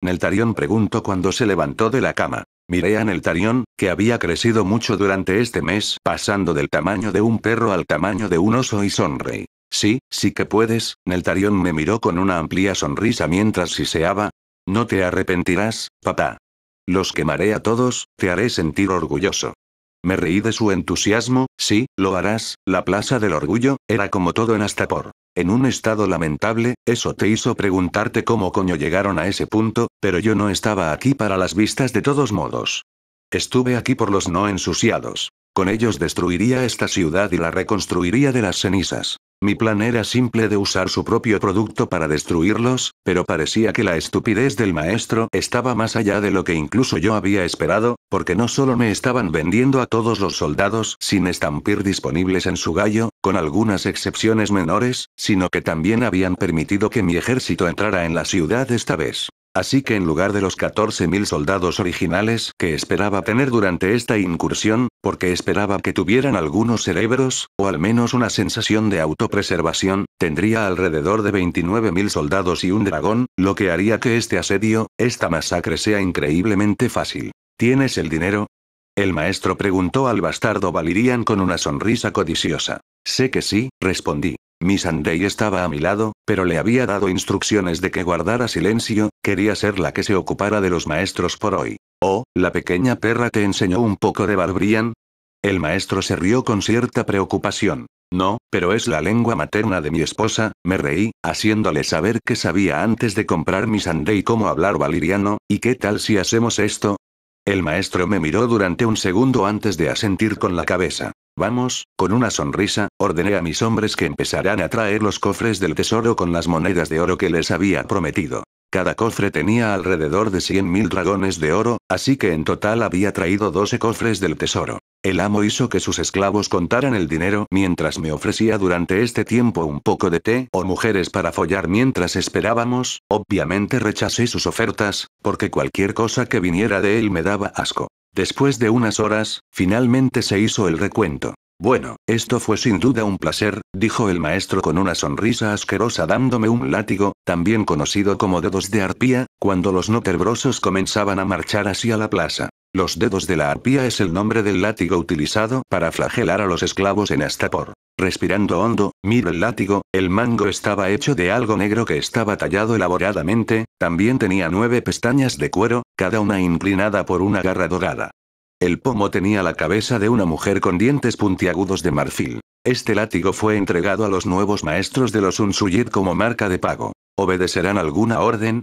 Neltarion preguntó cuando se levantó de la cama. Miré a Neltarion, que había crecido mucho durante este mes, pasando del tamaño de un perro al tamaño de un oso y sonreí. Sí, sí que puedes, Neltarion me miró con una amplia sonrisa mientras siseaba. No te arrepentirás, papá. Los quemaré a todos, te haré sentir orgulloso. Me reí de su entusiasmo, sí, lo harás, la Plaza del Orgullo, era como todo en Astapor en un estado lamentable, eso te hizo preguntarte cómo coño llegaron a ese punto, pero yo no estaba aquí para las vistas de todos modos. Estuve aquí por los no ensuciados. Con ellos destruiría esta ciudad y la reconstruiría de las cenizas. Mi plan era simple de usar su propio producto para destruirlos, pero parecía que la estupidez del maestro estaba más allá de lo que incluso yo había esperado, porque no solo me estaban vendiendo a todos los soldados sin estampir disponibles en su gallo, con algunas excepciones menores, sino que también habían permitido que mi ejército entrara en la ciudad esta vez. Así que en lugar de los 14.000 soldados originales que esperaba tener durante esta incursión, porque esperaba que tuvieran algunos cerebros, o al menos una sensación de autopreservación, tendría alrededor de 29.000 soldados y un dragón, lo que haría que este asedio, esta masacre sea increíblemente fácil. ¿Tienes el dinero? El maestro preguntó al bastardo Valirian con una sonrisa codiciosa. Sé que sí, respondí. Mi Andey estaba a mi lado, pero le había dado instrucciones de que guardara silencio, quería ser la que se ocupara de los maestros por hoy. Oh, la pequeña perra te enseñó un poco de Valirian. El maestro se rió con cierta preocupación. No, pero es la lengua materna de mi esposa, me reí, haciéndole saber que sabía antes de comprar mi sandé cómo hablar valiriano, y qué tal si hacemos esto, el maestro me miró durante un segundo antes de asentir con la cabeza. Vamos, con una sonrisa, ordené a mis hombres que empezaran a traer los cofres del tesoro con las monedas de oro que les había prometido. Cada cofre tenía alrededor de 100.000 dragones de oro, así que en total había traído 12 cofres del tesoro. El amo hizo que sus esclavos contaran el dinero mientras me ofrecía durante este tiempo un poco de té o mujeres para follar mientras esperábamos, obviamente rechacé sus ofertas, porque cualquier cosa que viniera de él me daba asco. Después de unas horas, finalmente se hizo el recuento. Bueno, esto fue sin duda un placer, dijo el maestro con una sonrisa asquerosa dándome un látigo, también conocido como dedos de arpía, cuando los noterbrosos comenzaban a marchar hacia la plaza. Los dedos de la arpía es el nombre del látigo utilizado para flagelar a los esclavos en Astapor. Respirando hondo, miro el látigo, el mango estaba hecho de algo negro que estaba tallado elaboradamente, también tenía nueve pestañas de cuero, cada una inclinada por una garra dorada. El pomo tenía la cabeza de una mujer con dientes puntiagudos de marfil. Este látigo fue entregado a los nuevos maestros de los Unsuyid como marca de pago. ¿Obedecerán alguna orden?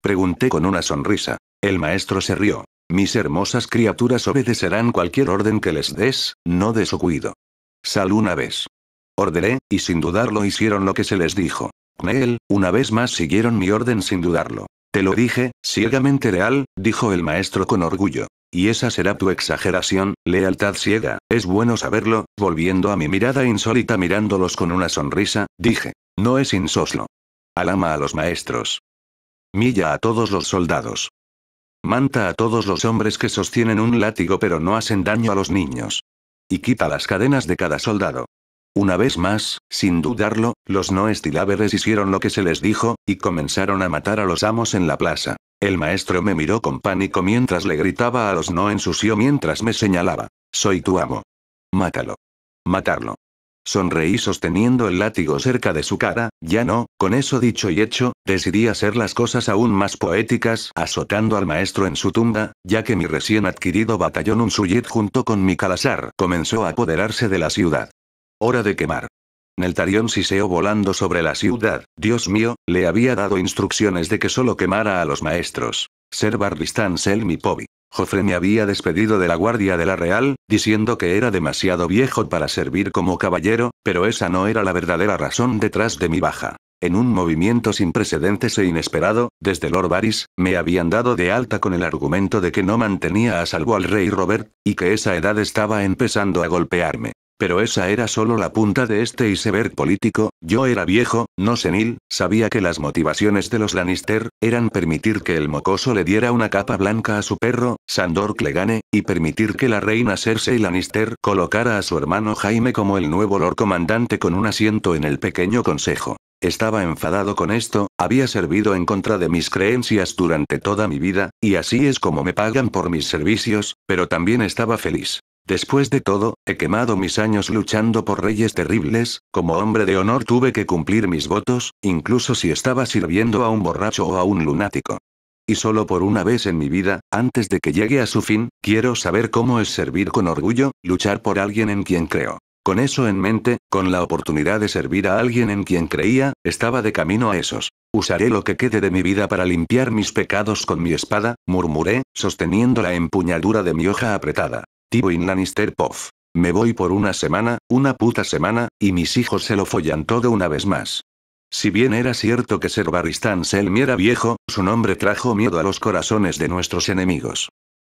Pregunté con una sonrisa. El maestro se rió. Mis hermosas criaturas obedecerán cualquier orden que les des, no de su cuido. Sal una vez. Orderé, y sin dudarlo hicieron lo que se les dijo. Kneel, una vez más siguieron mi orden sin dudarlo. Te lo dije, ciegamente real, dijo el maestro con orgullo. Y esa será tu exageración, lealtad ciega, es bueno saberlo, volviendo a mi mirada insólita mirándolos con una sonrisa, dije. No es insoslo. Alama a los maestros. Milla a todos los soldados. Manta a todos los hombres que sostienen un látigo pero no hacen daño a los niños. Y quita las cadenas de cada soldado. Una vez más, sin dudarlo, los no estiláveres hicieron lo que se les dijo, y comenzaron a matar a los amos en la plaza. El maestro me miró con pánico mientras le gritaba a los no ensució mientras me señalaba. Soy tu amo. Mátalo. Matarlo. Sonreí sosteniendo el látigo cerca de su cara, ya no, con eso dicho y hecho, decidí hacer las cosas aún más poéticas, azotando al maestro en su tumba, ya que mi recién adquirido batallón un Unsuyet junto con mi calazar comenzó a apoderarse de la ciudad. Hora de quemar. Neltarion siseó volando sobre la ciudad. Dios mío, le había dado instrucciones de que solo quemara a los maestros. Ser Bardistan Selmi Pobi. Jofre me había despedido de la guardia de la Real, diciendo que era demasiado viejo para servir como caballero, pero esa no era la verdadera razón detrás de mi baja. En un movimiento sin precedentes e inesperado, desde Lord Baris, me habían dado de alta con el argumento de que no mantenía a salvo al rey Robert, y que esa edad estaba empezando a golpearme. Pero esa era solo la punta de este iceberg político, yo era viejo, no senil, sabía que las motivaciones de los Lannister, eran permitir que el mocoso le diera una capa blanca a su perro, Sandor Clegane, y permitir que la reina Cersei Lannister colocara a su hermano Jaime como el nuevo Lord Comandante con un asiento en el pequeño consejo. Estaba enfadado con esto, había servido en contra de mis creencias durante toda mi vida, y así es como me pagan por mis servicios, pero también estaba feliz. Después de todo, he quemado mis años luchando por reyes terribles, como hombre de honor tuve que cumplir mis votos, incluso si estaba sirviendo a un borracho o a un lunático. Y solo por una vez en mi vida, antes de que llegue a su fin, quiero saber cómo es servir con orgullo, luchar por alguien en quien creo. Con eso en mente, con la oportunidad de servir a alguien en quien creía, estaba de camino a esos. Usaré lo que quede de mi vida para limpiar mis pecados con mi espada, murmuré, sosteniendo la empuñadura de mi hoja apretada. Tywin Lannister Puff. Me voy por una semana, una puta semana, y mis hijos se lo follan todo una vez más. Si bien era cierto que Ser Barristan Selmy era viejo, su nombre trajo miedo a los corazones de nuestros enemigos.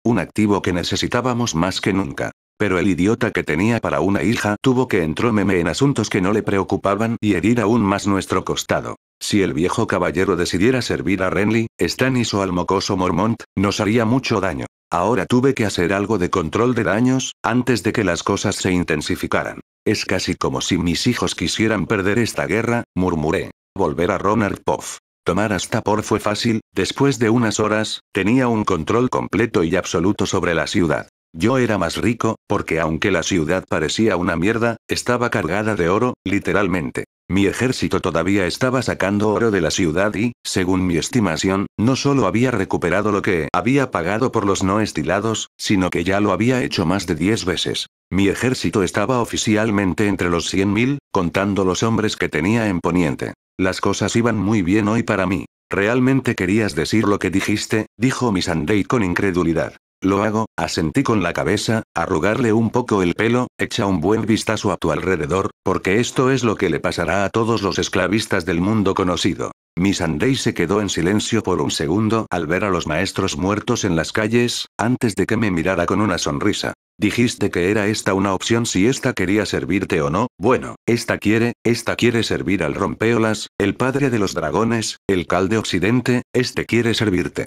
Un activo que necesitábamos más que nunca. Pero el idiota que tenía para una hija tuvo que meme en asuntos que no le preocupaban y herir aún más nuestro costado. Si el viejo caballero decidiera servir a Renly, Stannis o al mocoso Mormont, nos haría mucho daño. Ahora tuve que hacer algo de control de daños, antes de que las cosas se intensificaran. Es casi como si mis hijos quisieran perder esta guerra, murmuré. Volver a Ronald Poff. Tomar hasta por fue fácil, después de unas horas, tenía un control completo y absoluto sobre la ciudad. Yo era más rico, porque aunque la ciudad parecía una mierda, estaba cargada de oro, literalmente. Mi ejército todavía estaba sacando oro de la ciudad y, según mi estimación, no solo había recuperado lo que había pagado por los no estilados, sino que ya lo había hecho más de 10 veces. Mi ejército estaba oficialmente entre los 100.000, contando los hombres que tenía en Poniente. Las cosas iban muy bien hoy para mí. ¿Realmente querías decir lo que dijiste? dijo Missandei con incredulidad. Lo hago, asentí con la cabeza, arrugarle un poco el pelo, echa un buen vistazo a tu alrededor, porque esto es lo que le pasará a todos los esclavistas del mundo conocido. Miss Andey se quedó en silencio por un segundo al ver a los maestros muertos en las calles, antes de que me mirara con una sonrisa. Dijiste que era esta una opción si esta quería servirte o no, bueno, esta quiere, esta quiere servir al rompeolas, el padre de los dragones, el cal occidente, este quiere servirte.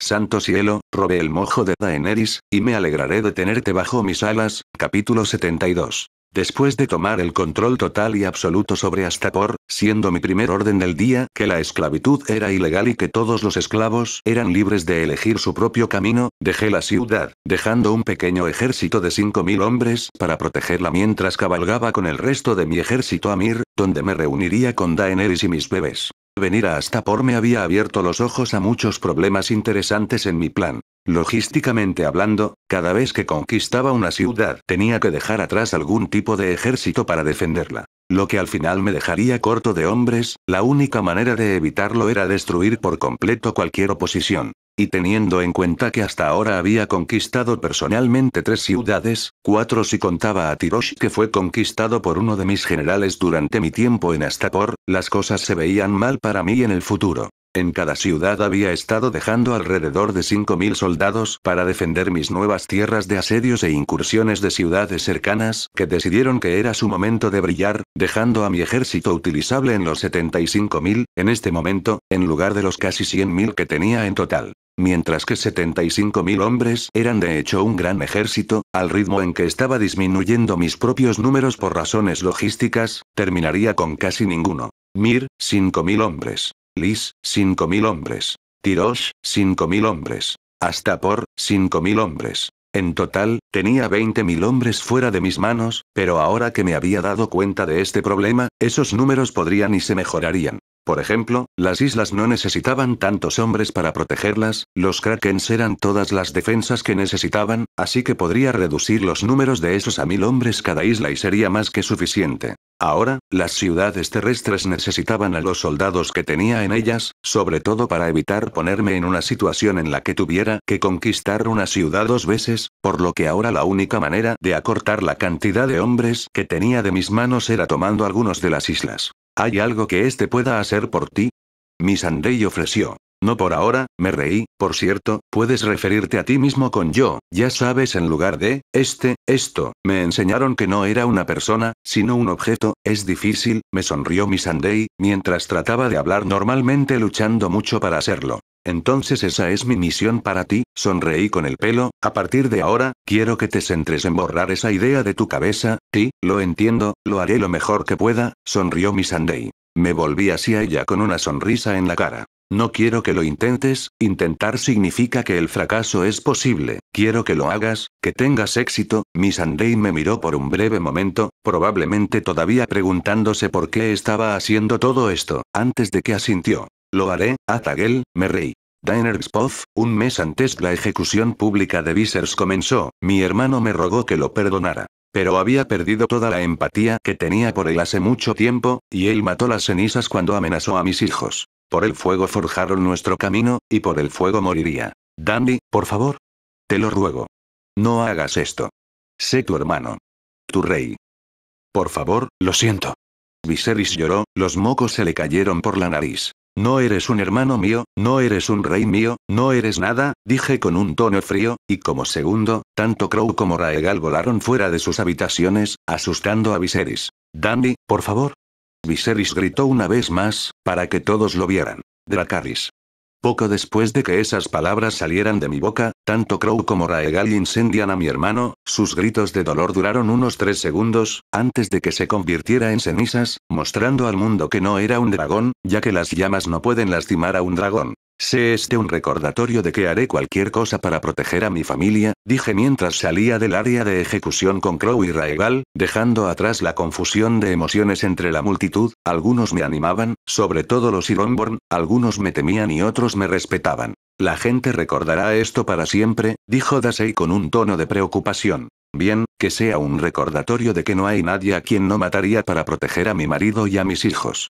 Santo cielo, robé el mojo de Daenerys, y me alegraré de tenerte bajo mis alas. Capítulo 72. Después de tomar el control total y absoluto sobre Astapor, siendo mi primer orden del día que la esclavitud era ilegal y que todos los esclavos eran libres de elegir su propio camino, dejé la ciudad, dejando un pequeño ejército de 5.000 hombres para protegerla mientras cabalgaba con el resto de mi ejército a Mir, donde me reuniría con Daenerys y mis bebés. Venir a Astapor me había abierto los ojos a muchos problemas interesantes en mi plan. Logísticamente hablando, cada vez que conquistaba una ciudad tenía que dejar atrás algún tipo de ejército para defenderla. Lo que al final me dejaría corto de hombres, la única manera de evitarlo era destruir por completo cualquier oposición. Y teniendo en cuenta que hasta ahora había conquistado personalmente tres ciudades, cuatro si contaba a Tirosh que fue conquistado por uno de mis generales durante mi tiempo en Astapor, las cosas se veían mal para mí en el futuro. En cada ciudad había estado dejando alrededor de 5.000 soldados para defender mis nuevas tierras de asedios e incursiones de ciudades cercanas, que decidieron que era su momento de brillar, dejando a mi ejército utilizable en los 75.000, en este momento, en lugar de los casi 100.000 que tenía en total. Mientras que 75.000 hombres eran de hecho un gran ejército, al ritmo en que estaba disminuyendo mis propios números por razones logísticas, terminaría con casi ninguno. Mir, 5.000 hombres. Lis, 5.000 hombres. Tirosh, 5.000 hombres. Hasta por, 5.000 hombres. En total, tenía 20.000 hombres fuera de mis manos, pero ahora que me había dado cuenta de este problema, esos números podrían y se mejorarían. Por ejemplo, las islas no necesitaban tantos hombres para protegerlas, los krakens eran todas las defensas que necesitaban, así que podría reducir los números de esos a 1.000 hombres cada isla y sería más que suficiente. Ahora, las ciudades terrestres necesitaban a los soldados que tenía en ellas, sobre todo para evitar ponerme en una situación en la que tuviera que conquistar una ciudad dos veces, por lo que ahora la única manera de acortar la cantidad de hombres que tenía de mis manos era tomando algunos de las islas. ¿Hay algo que éste pueda hacer por ti? Andrey ofreció. No por ahora, me reí, por cierto, puedes referirte a ti mismo con yo, ya sabes en lugar de, este, esto, me enseñaron que no era una persona, sino un objeto, es difícil, me sonrió mi mientras trataba de hablar normalmente luchando mucho para hacerlo. Entonces esa es mi misión para ti, sonreí con el pelo, a partir de ahora, quiero que te centres en borrar esa idea de tu cabeza, ti, lo entiendo, lo haré lo mejor que pueda, sonrió mi Me volví hacia ella con una sonrisa en la cara. No quiero que lo intentes, intentar significa que el fracaso es posible, quiero que lo hagas, que tengas éxito, Miss Andrei me miró por un breve momento, probablemente todavía preguntándose por qué estaba haciendo todo esto, antes de que asintió. Lo haré, Atagel, me reí. Diner un mes antes la ejecución pública de Visers comenzó, mi hermano me rogó que lo perdonara. Pero había perdido toda la empatía que tenía por él hace mucho tiempo, y él mató las cenizas cuando amenazó a mis hijos. Por el fuego forjaron nuestro camino, y por el fuego moriría. Dandy, por favor. Te lo ruego. No hagas esto. Sé tu hermano. Tu rey. Por favor, lo siento. Viserys lloró, los mocos se le cayeron por la nariz. No eres un hermano mío, no eres un rey mío, no eres nada, dije con un tono frío, y como segundo, tanto Crow como Raegal volaron fuera de sus habitaciones, asustando a Viserys. Dandy, por favor, Viserys gritó una vez más, para que todos lo vieran. Dracarys. Poco después de que esas palabras salieran de mi boca, tanto Crow como Raegal incendian a mi hermano, sus gritos de dolor duraron unos tres segundos, antes de que se convirtiera en cenizas, mostrando al mundo que no era un dragón, ya que las llamas no pueden lastimar a un dragón. Sé este un recordatorio de que haré cualquier cosa para proteger a mi familia, dije mientras salía del área de ejecución con Crow y Raegal, dejando atrás la confusión de emociones entre la multitud, algunos me animaban, sobre todo los Ironborn, algunos me temían y otros me respetaban. La gente recordará esto para siempre, dijo Dasei con un tono de preocupación. Bien, que sea un recordatorio de que no hay nadie a quien no mataría para proteger a mi marido y a mis hijos.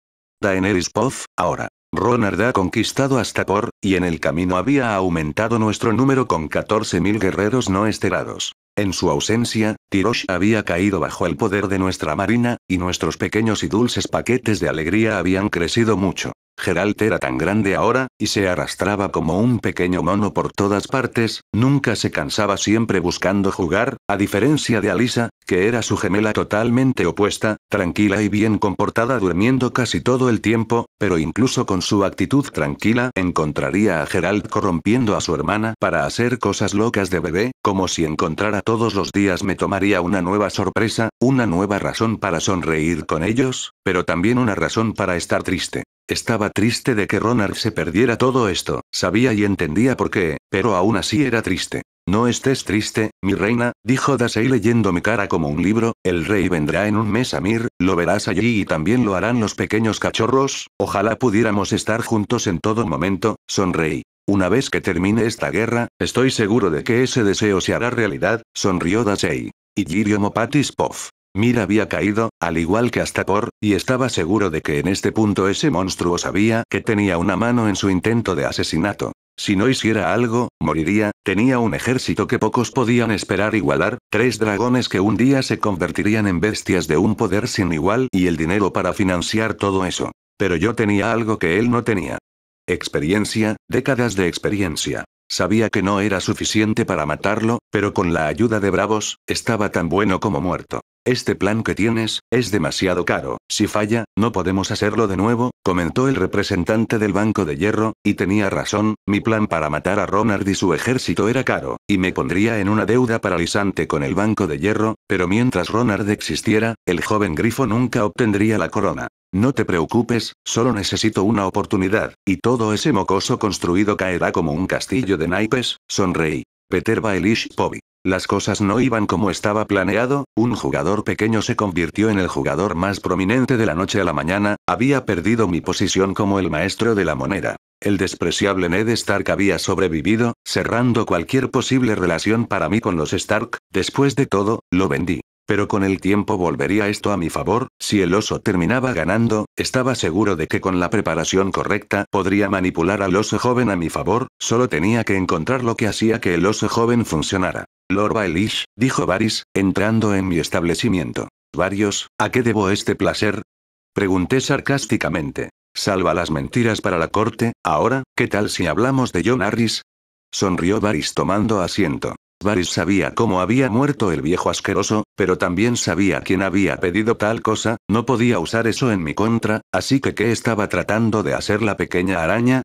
Daenerys Poth, ahora. Ronard ha conquistado hasta Por, y en el camino había aumentado nuestro número con 14.000 guerreros no estelados. En su ausencia, Tirosh había caído bajo el poder de nuestra marina, y nuestros pequeños y dulces paquetes de alegría habían crecido mucho. Gerald era tan grande ahora, y se arrastraba como un pequeño mono por todas partes, nunca se cansaba siempre buscando jugar, a diferencia de Alisa, que era su gemela totalmente opuesta, tranquila y bien comportada durmiendo casi todo el tiempo, pero incluso con su actitud tranquila encontraría a Gerald corrompiendo a su hermana para hacer cosas locas de bebé, como si encontrara todos los días me tomaría una nueva sorpresa, una nueva razón para sonreír con ellos, pero también una razón para estar triste. Estaba triste de que Ronald se perdiera todo esto, sabía y entendía por qué, pero aún así era triste. No estés triste, mi reina, dijo Dasei leyendo mi cara como un libro, el rey vendrá en un mes a Mir, lo verás allí y también lo harán los pequeños cachorros, ojalá pudiéramos estar juntos en todo momento, sonreí. Una vez que termine esta guerra, estoy seguro de que ese deseo se hará realidad, sonrió Dasei. Y Girio Mopatis Mir había caído, al igual que hasta por, y estaba seguro de que en este punto ese monstruo sabía que tenía una mano en su intento de asesinato. Si no hiciera algo, moriría, tenía un ejército que pocos podían esperar igualar, tres dragones que un día se convertirían en bestias de un poder sin igual y el dinero para financiar todo eso. Pero yo tenía algo que él no tenía. Experiencia, décadas de experiencia. Sabía que no era suficiente para matarlo, pero con la ayuda de Bravos, estaba tan bueno como muerto. Este plan que tienes, es demasiado caro, si falla, no podemos hacerlo de nuevo, comentó el representante del Banco de Hierro, y tenía razón, mi plan para matar a Ronard y su ejército era caro, y me pondría en una deuda paralizante con el Banco de Hierro, pero mientras Ronard existiera, el joven grifo nunca obtendría la corona. No te preocupes, solo necesito una oportunidad, y todo ese mocoso construido caerá como un castillo de naipes, sonreí. Peter Baelish Povy. Las cosas no iban como estaba planeado, un jugador pequeño se convirtió en el jugador más prominente de la noche a la mañana, había perdido mi posición como el maestro de la moneda. El despreciable Ned Stark había sobrevivido, cerrando cualquier posible relación para mí con los Stark, después de todo, lo vendí. Pero con el tiempo volvería esto a mi favor, si el oso terminaba ganando, estaba seguro de que con la preparación correcta podría manipular al oso joven a mi favor, solo tenía que encontrar lo que hacía que el oso joven funcionara. Lord Baelish, dijo Varys, entrando en mi establecimiento. Varios, ¿a qué debo este placer? Pregunté sarcásticamente. Salva las mentiras para la corte, ahora, ¿qué tal si hablamos de John Harris? Sonrió Varys tomando asiento. Varys sabía cómo había muerto el viejo asqueroso, pero también sabía quién había pedido tal cosa, no podía usar eso en mi contra, así que ¿qué estaba tratando de hacer la pequeña araña?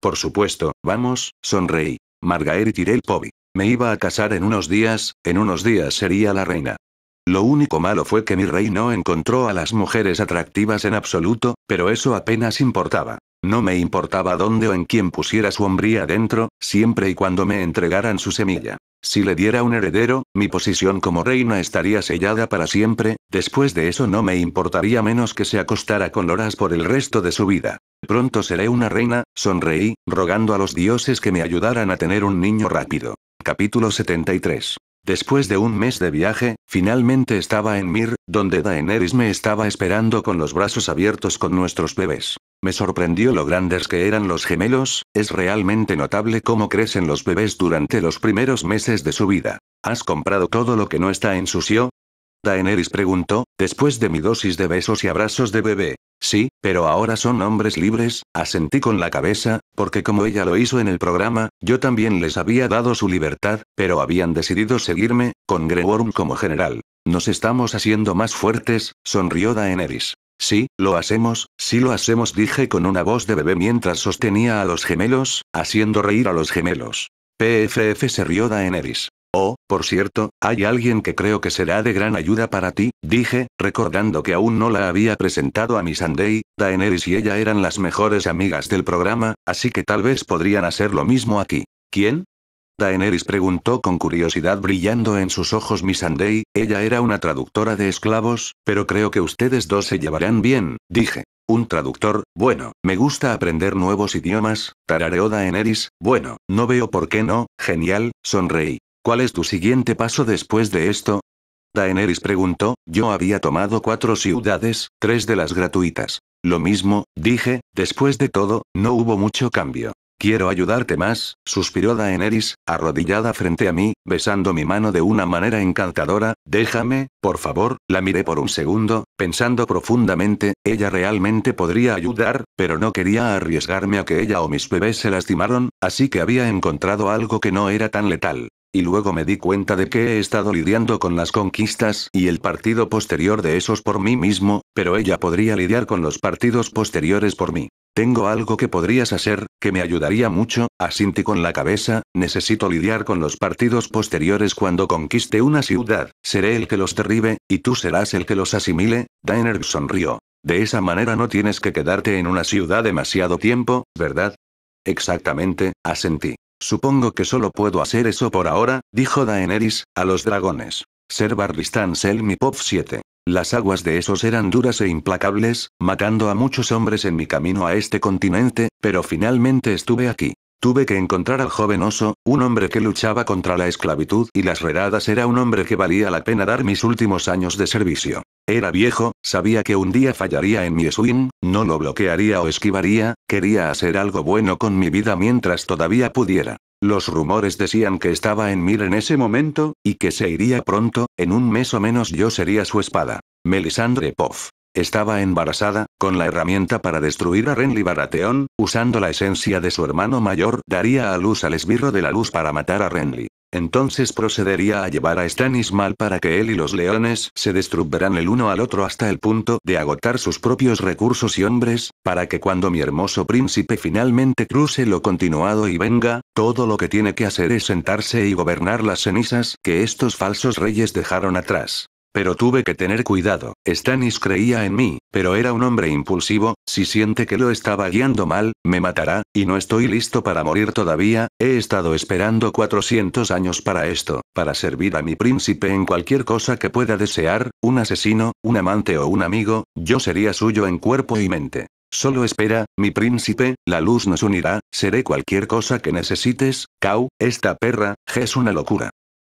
Por supuesto, vamos, sonreí. Margaery Tyrell Povic. Me iba a casar en unos días, en unos días sería la reina. Lo único malo fue que mi rey no encontró a las mujeres atractivas en absoluto, pero eso apenas importaba. No me importaba dónde o en quién pusiera su hombría dentro, siempre y cuando me entregaran su semilla. Si le diera un heredero, mi posición como reina estaría sellada para siempre, después de eso no me importaría menos que se acostara con Loras por el resto de su vida. Pronto seré una reina, sonreí, rogando a los dioses que me ayudaran a tener un niño rápido. Capítulo 73. Después de un mes de viaje, finalmente estaba en Mir, donde Daenerys me estaba esperando con los brazos abiertos con nuestros bebés. Me sorprendió lo grandes que eran los gemelos, es realmente notable cómo crecen los bebés durante los primeros meses de su vida. ¿Has comprado todo lo que no está en sucio? Daenerys preguntó, después de mi dosis de besos y abrazos de bebé. Sí, pero ahora son hombres libres, asentí con la cabeza, porque como ella lo hizo en el programa, yo también les había dado su libertad, pero habían decidido seguirme, con Grey como general. Nos estamos haciendo más fuertes, sonrió Daenerys. Sí, lo hacemos, sí lo hacemos, dije con una voz de bebé mientras sostenía a los gemelos, haciendo reír a los gemelos. PFF se rió Daenerys. Oh, por cierto, hay alguien que creo que será de gran ayuda para ti, dije, recordando que aún no la había presentado a mi Daenerys y ella eran las mejores amigas del programa, así que tal vez podrían hacer lo mismo aquí. ¿Quién? Daenerys preguntó con curiosidad brillando en sus ojos mi ella era una traductora de esclavos, pero creo que ustedes dos se llevarán bien, dije. Un traductor, bueno, me gusta aprender nuevos idiomas, tarareó Daenerys, bueno, no veo por qué no, genial, sonreí. ¿Cuál es tu siguiente paso después de esto? Daenerys preguntó, yo había tomado cuatro ciudades, tres de las gratuitas. Lo mismo, dije, después de todo, no hubo mucho cambio. Quiero ayudarte más, suspiró Daenerys, arrodillada frente a mí, besando mi mano de una manera encantadora, déjame, por favor, la miré por un segundo, pensando profundamente, ella realmente podría ayudar, pero no quería arriesgarme a que ella o mis bebés se lastimaron, así que había encontrado algo que no era tan letal. Y luego me di cuenta de que he estado lidiando con las conquistas y el partido posterior de esos por mí mismo, pero ella podría lidiar con los partidos posteriores por mí. Tengo algo que podrías hacer, que me ayudaría mucho, asintí con la cabeza, necesito lidiar con los partidos posteriores cuando conquiste una ciudad, seré el que los derribe, y tú serás el que los asimile, Daenerys sonrió. De esa manera no tienes que quedarte en una ciudad demasiado tiempo, ¿verdad? Exactamente, asentí. Supongo que solo puedo hacer eso por ahora, dijo Daenerys, a los dragones. Ser Barristan pop 7. Las aguas de esos eran duras e implacables, matando a muchos hombres en mi camino a este continente, pero finalmente estuve aquí. Tuve que encontrar al joven oso, un hombre que luchaba contra la esclavitud y las redadas era un hombre que valía la pena dar mis últimos años de servicio. Era viejo, sabía que un día fallaría en mi swing, no lo bloquearía o esquivaría, quería hacer algo bueno con mi vida mientras todavía pudiera. Los rumores decían que estaba en Mir en ese momento, y que se iría pronto, en un mes o menos yo sería su espada. Melisandre Poff. Estaba embarazada, con la herramienta para destruir a Renly Baratheon, usando la esencia de su hermano mayor, daría a luz al esbirro de la luz para matar a Renly. Entonces procedería a llevar a Stannis mal para que él y los leones se destruirán el uno al otro hasta el punto de agotar sus propios recursos y hombres, para que cuando mi hermoso príncipe finalmente cruce lo continuado y venga, todo lo que tiene que hacer es sentarse y gobernar las cenizas que estos falsos reyes dejaron atrás. Pero tuve que tener cuidado, Stannis creía en mí, pero era un hombre impulsivo, si siente que lo estaba guiando mal, me matará, y no estoy listo para morir todavía, he estado esperando 400 años para esto, para servir a mi príncipe en cualquier cosa que pueda desear, un asesino, un amante o un amigo, yo sería suyo en cuerpo y mente. Solo espera, mi príncipe, la luz nos unirá, seré cualquier cosa que necesites, Kau, esta perra, es una locura.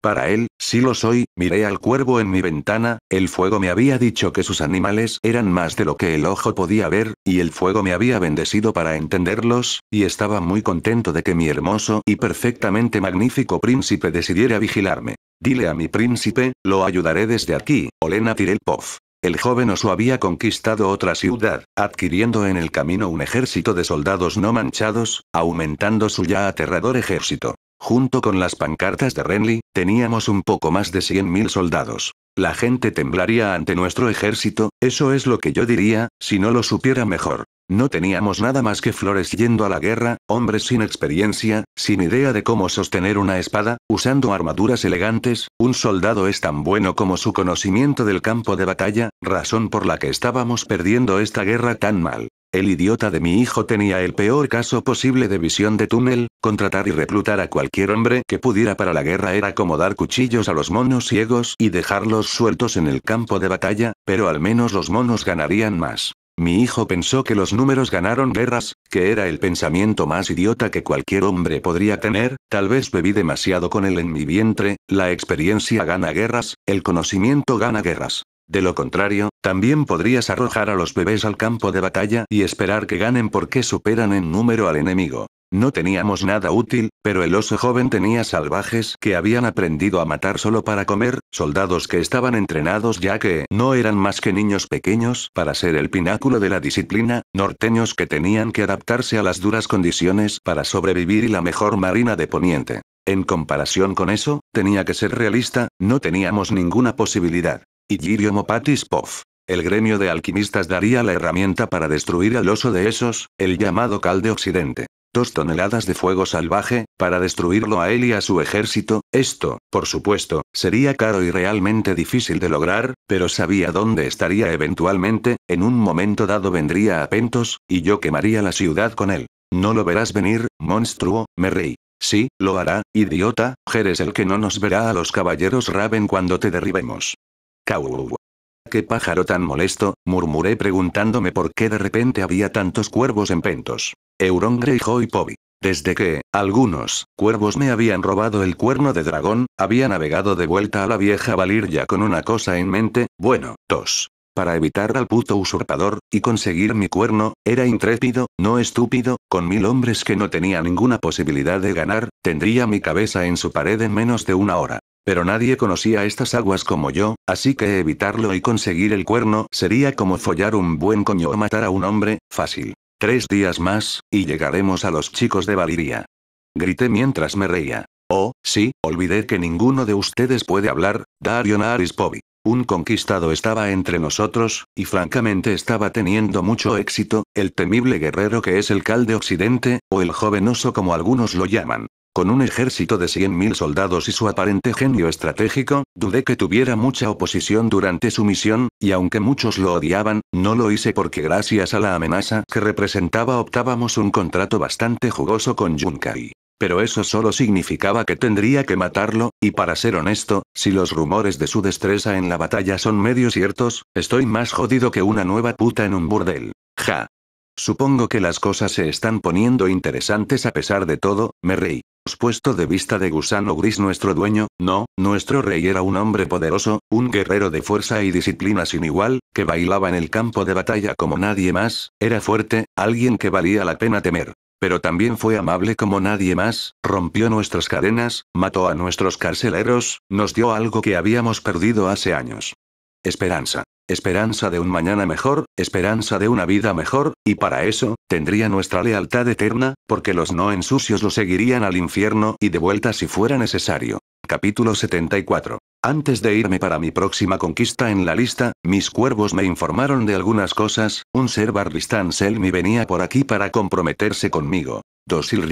Para él, si lo soy, miré al cuervo en mi ventana, el fuego me había dicho que sus animales eran más de lo que el ojo podía ver, y el fuego me había bendecido para entenderlos, y estaba muy contento de que mi hermoso y perfectamente magnífico príncipe decidiera vigilarme. Dile a mi príncipe, lo ayudaré desde aquí, Olena Tirelpov. El joven oso había conquistado otra ciudad, adquiriendo en el camino un ejército de soldados no manchados, aumentando su ya aterrador ejército. Junto con las pancartas de Renly, teníamos un poco más de 100.000 soldados. La gente temblaría ante nuestro ejército, eso es lo que yo diría, si no lo supiera mejor. No teníamos nada más que flores yendo a la guerra, hombres sin experiencia, sin idea de cómo sostener una espada, usando armaduras elegantes, un soldado es tan bueno como su conocimiento del campo de batalla, razón por la que estábamos perdiendo esta guerra tan mal. El idiota de mi hijo tenía el peor caso posible de visión de túnel, contratar y reclutar a cualquier hombre que pudiera para la guerra era como dar cuchillos a los monos ciegos y dejarlos sueltos en el campo de batalla, pero al menos los monos ganarían más. Mi hijo pensó que los números ganaron guerras, que era el pensamiento más idiota que cualquier hombre podría tener, tal vez bebí demasiado con él en mi vientre, la experiencia gana guerras, el conocimiento gana guerras. De lo contrario, también podrías arrojar a los bebés al campo de batalla y esperar que ganen porque superan en número al enemigo. No teníamos nada útil, pero el oso joven tenía salvajes que habían aprendido a matar solo para comer, soldados que estaban entrenados ya que no eran más que niños pequeños para ser el pináculo de la disciplina, norteños que tenían que adaptarse a las duras condiciones para sobrevivir y la mejor marina de Poniente. En comparación con eso, tenía que ser realista, no teníamos ninguna posibilidad. Y Mopatis Pov. El gremio de alquimistas daría la herramienta para destruir al oso de esos, el llamado Cal de Occidente. Dos toneladas de fuego salvaje, para destruirlo a él y a su ejército, esto, por supuesto, sería caro y realmente difícil de lograr, pero sabía dónde estaría eventualmente, en un momento dado vendría a Pentos, y yo quemaría la ciudad con él. No lo verás venir, monstruo, me reí. Sí, lo hará, idiota, eres el que no nos verá a los caballeros Raven cuando te derribemos. Cau. ¿Qué pájaro tan molesto? murmuré preguntándome por qué de repente había tantos cuervos en pentos. Euron Greyjoy y Desde que, algunos, cuervos me habían robado el cuerno de dragón, había navegado de vuelta a la vieja ya con una cosa en mente, bueno, dos. Para evitar al puto usurpador, y conseguir mi cuerno, era intrépido, no estúpido, con mil hombres que no tenía ninguna posibilidad de ganar, tendría mi cabeza en su pared en menos de una hora. Pero nadie conocía estas aguas como yo, así que evitarlo y conseguir el cuerno sería como follar un buen coño o matar a un hombre, fácil. Tres días más, y llegaremos a los chicos de Valiria. Grité mientras me reía. Oh, sí, olvidé que ninguno de ustedes puede hablar, Darion Arispovi. Un conquistado estaba entre nosotros, y francamente estaba teniendo mucho éxito, el temible guerrero que es el Cal de Occidente, o el joven oso como algunos lo llaman. Con un ejército de 100.000 soldados y su aparente genio estratégico, dudé que tuviera mucha oposición durante su misión, y aunque muchos lo odiaban, no lo hice porque gracias a la amenaza que representaba optábamos un contrato bastante jugoso con Junkai. Pero eso solo significaba que tendría que matarlo, y para ser honesto, si los rumores de su destreza en la batalla son medio ciertos, estoy más jodido que una nueva puta en un burdel. Ja. Supongo que las cosas se están poniendo interesantes a pesar de todo, me reí. Puesto de vista de Gusano Gris nuestro dueño, no, nuestro rey era un hombre poderoso, un guerrero de fuerza y disciplina sin igual, que bailaba en el campo de batalla como nadie más, era fuerte, alguien que valía la pena temer. Pero también fue amable como nadie más, rompió nuestras cadenas, mató a nuestros carceleros, nos dio algo que habíamos perdido hace años. Esperanza. Esperanza de un mañana mejor, esperanza de una vida mejor, y para eso, tendría nuestra lealtad eterna, porque los no ensucios lo seguirían al infierno y de vuelta si fuera necesario. Capítulo 74. Antes de irme para mi próxima conquista en la lista, mis cuervos me informaron de algunas cosas, un ser Barbistán me venía por aquí para comprometerse conmigo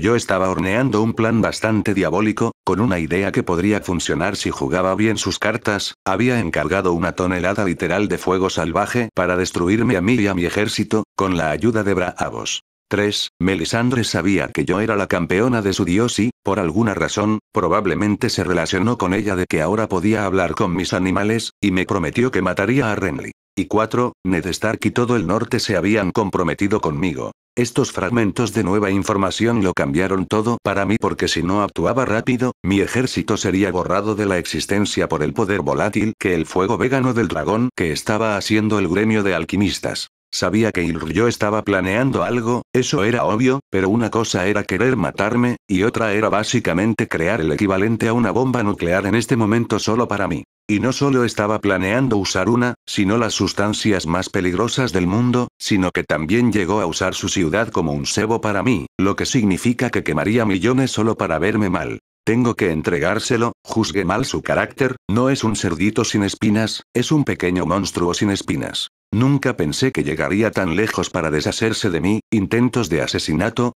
yo estaba horneando un plan bastante diabólico, con una idea que podría funcionar si jugaba bien sus cartas, había encargado una tonelada literal de fuego salvaje para destruirme a mí y a mi ejército, con la ayuda de Braavos. 3. Melisandre sabía que yo era la campeona de su dios y, por alguna razón, probablemente se relacionó con ella de que ahora podía hablar con mis animales, y me prometió que mataría a Renly. Y 4. Ned Stark y todo el norte se habían comprometido conmigo. Estos fragmentos de nueva información lo cambiaron todo para mí porque si no actuaba rápido, mi ejército sería borrado de la existencia por el poder volátil que el fuego vegano del dragón que estaba haciendo el gremio de alquimistas. Sabía que yo estaba planeando algo, eso era obvio, pero una cosa era querer matarme, y otra era básicamente crear el equivalente a una bomba nuclear en este momento solo para mí. Y no solo estaba planeando usar una, sino las sustancias más peligrosas del mundo, sino que también llegó a usar su ciudad como un cebo para mí, lo que significa que quemaría millones solo para verme mal. Tengo que entregárselo, juzgue mal su carácter, no es un cerdito sin espinas, es un pequeño monstruo sin espinas. Nunca pensé que llegaría tan lejos para deshacerse de mí, intentos de asesinato.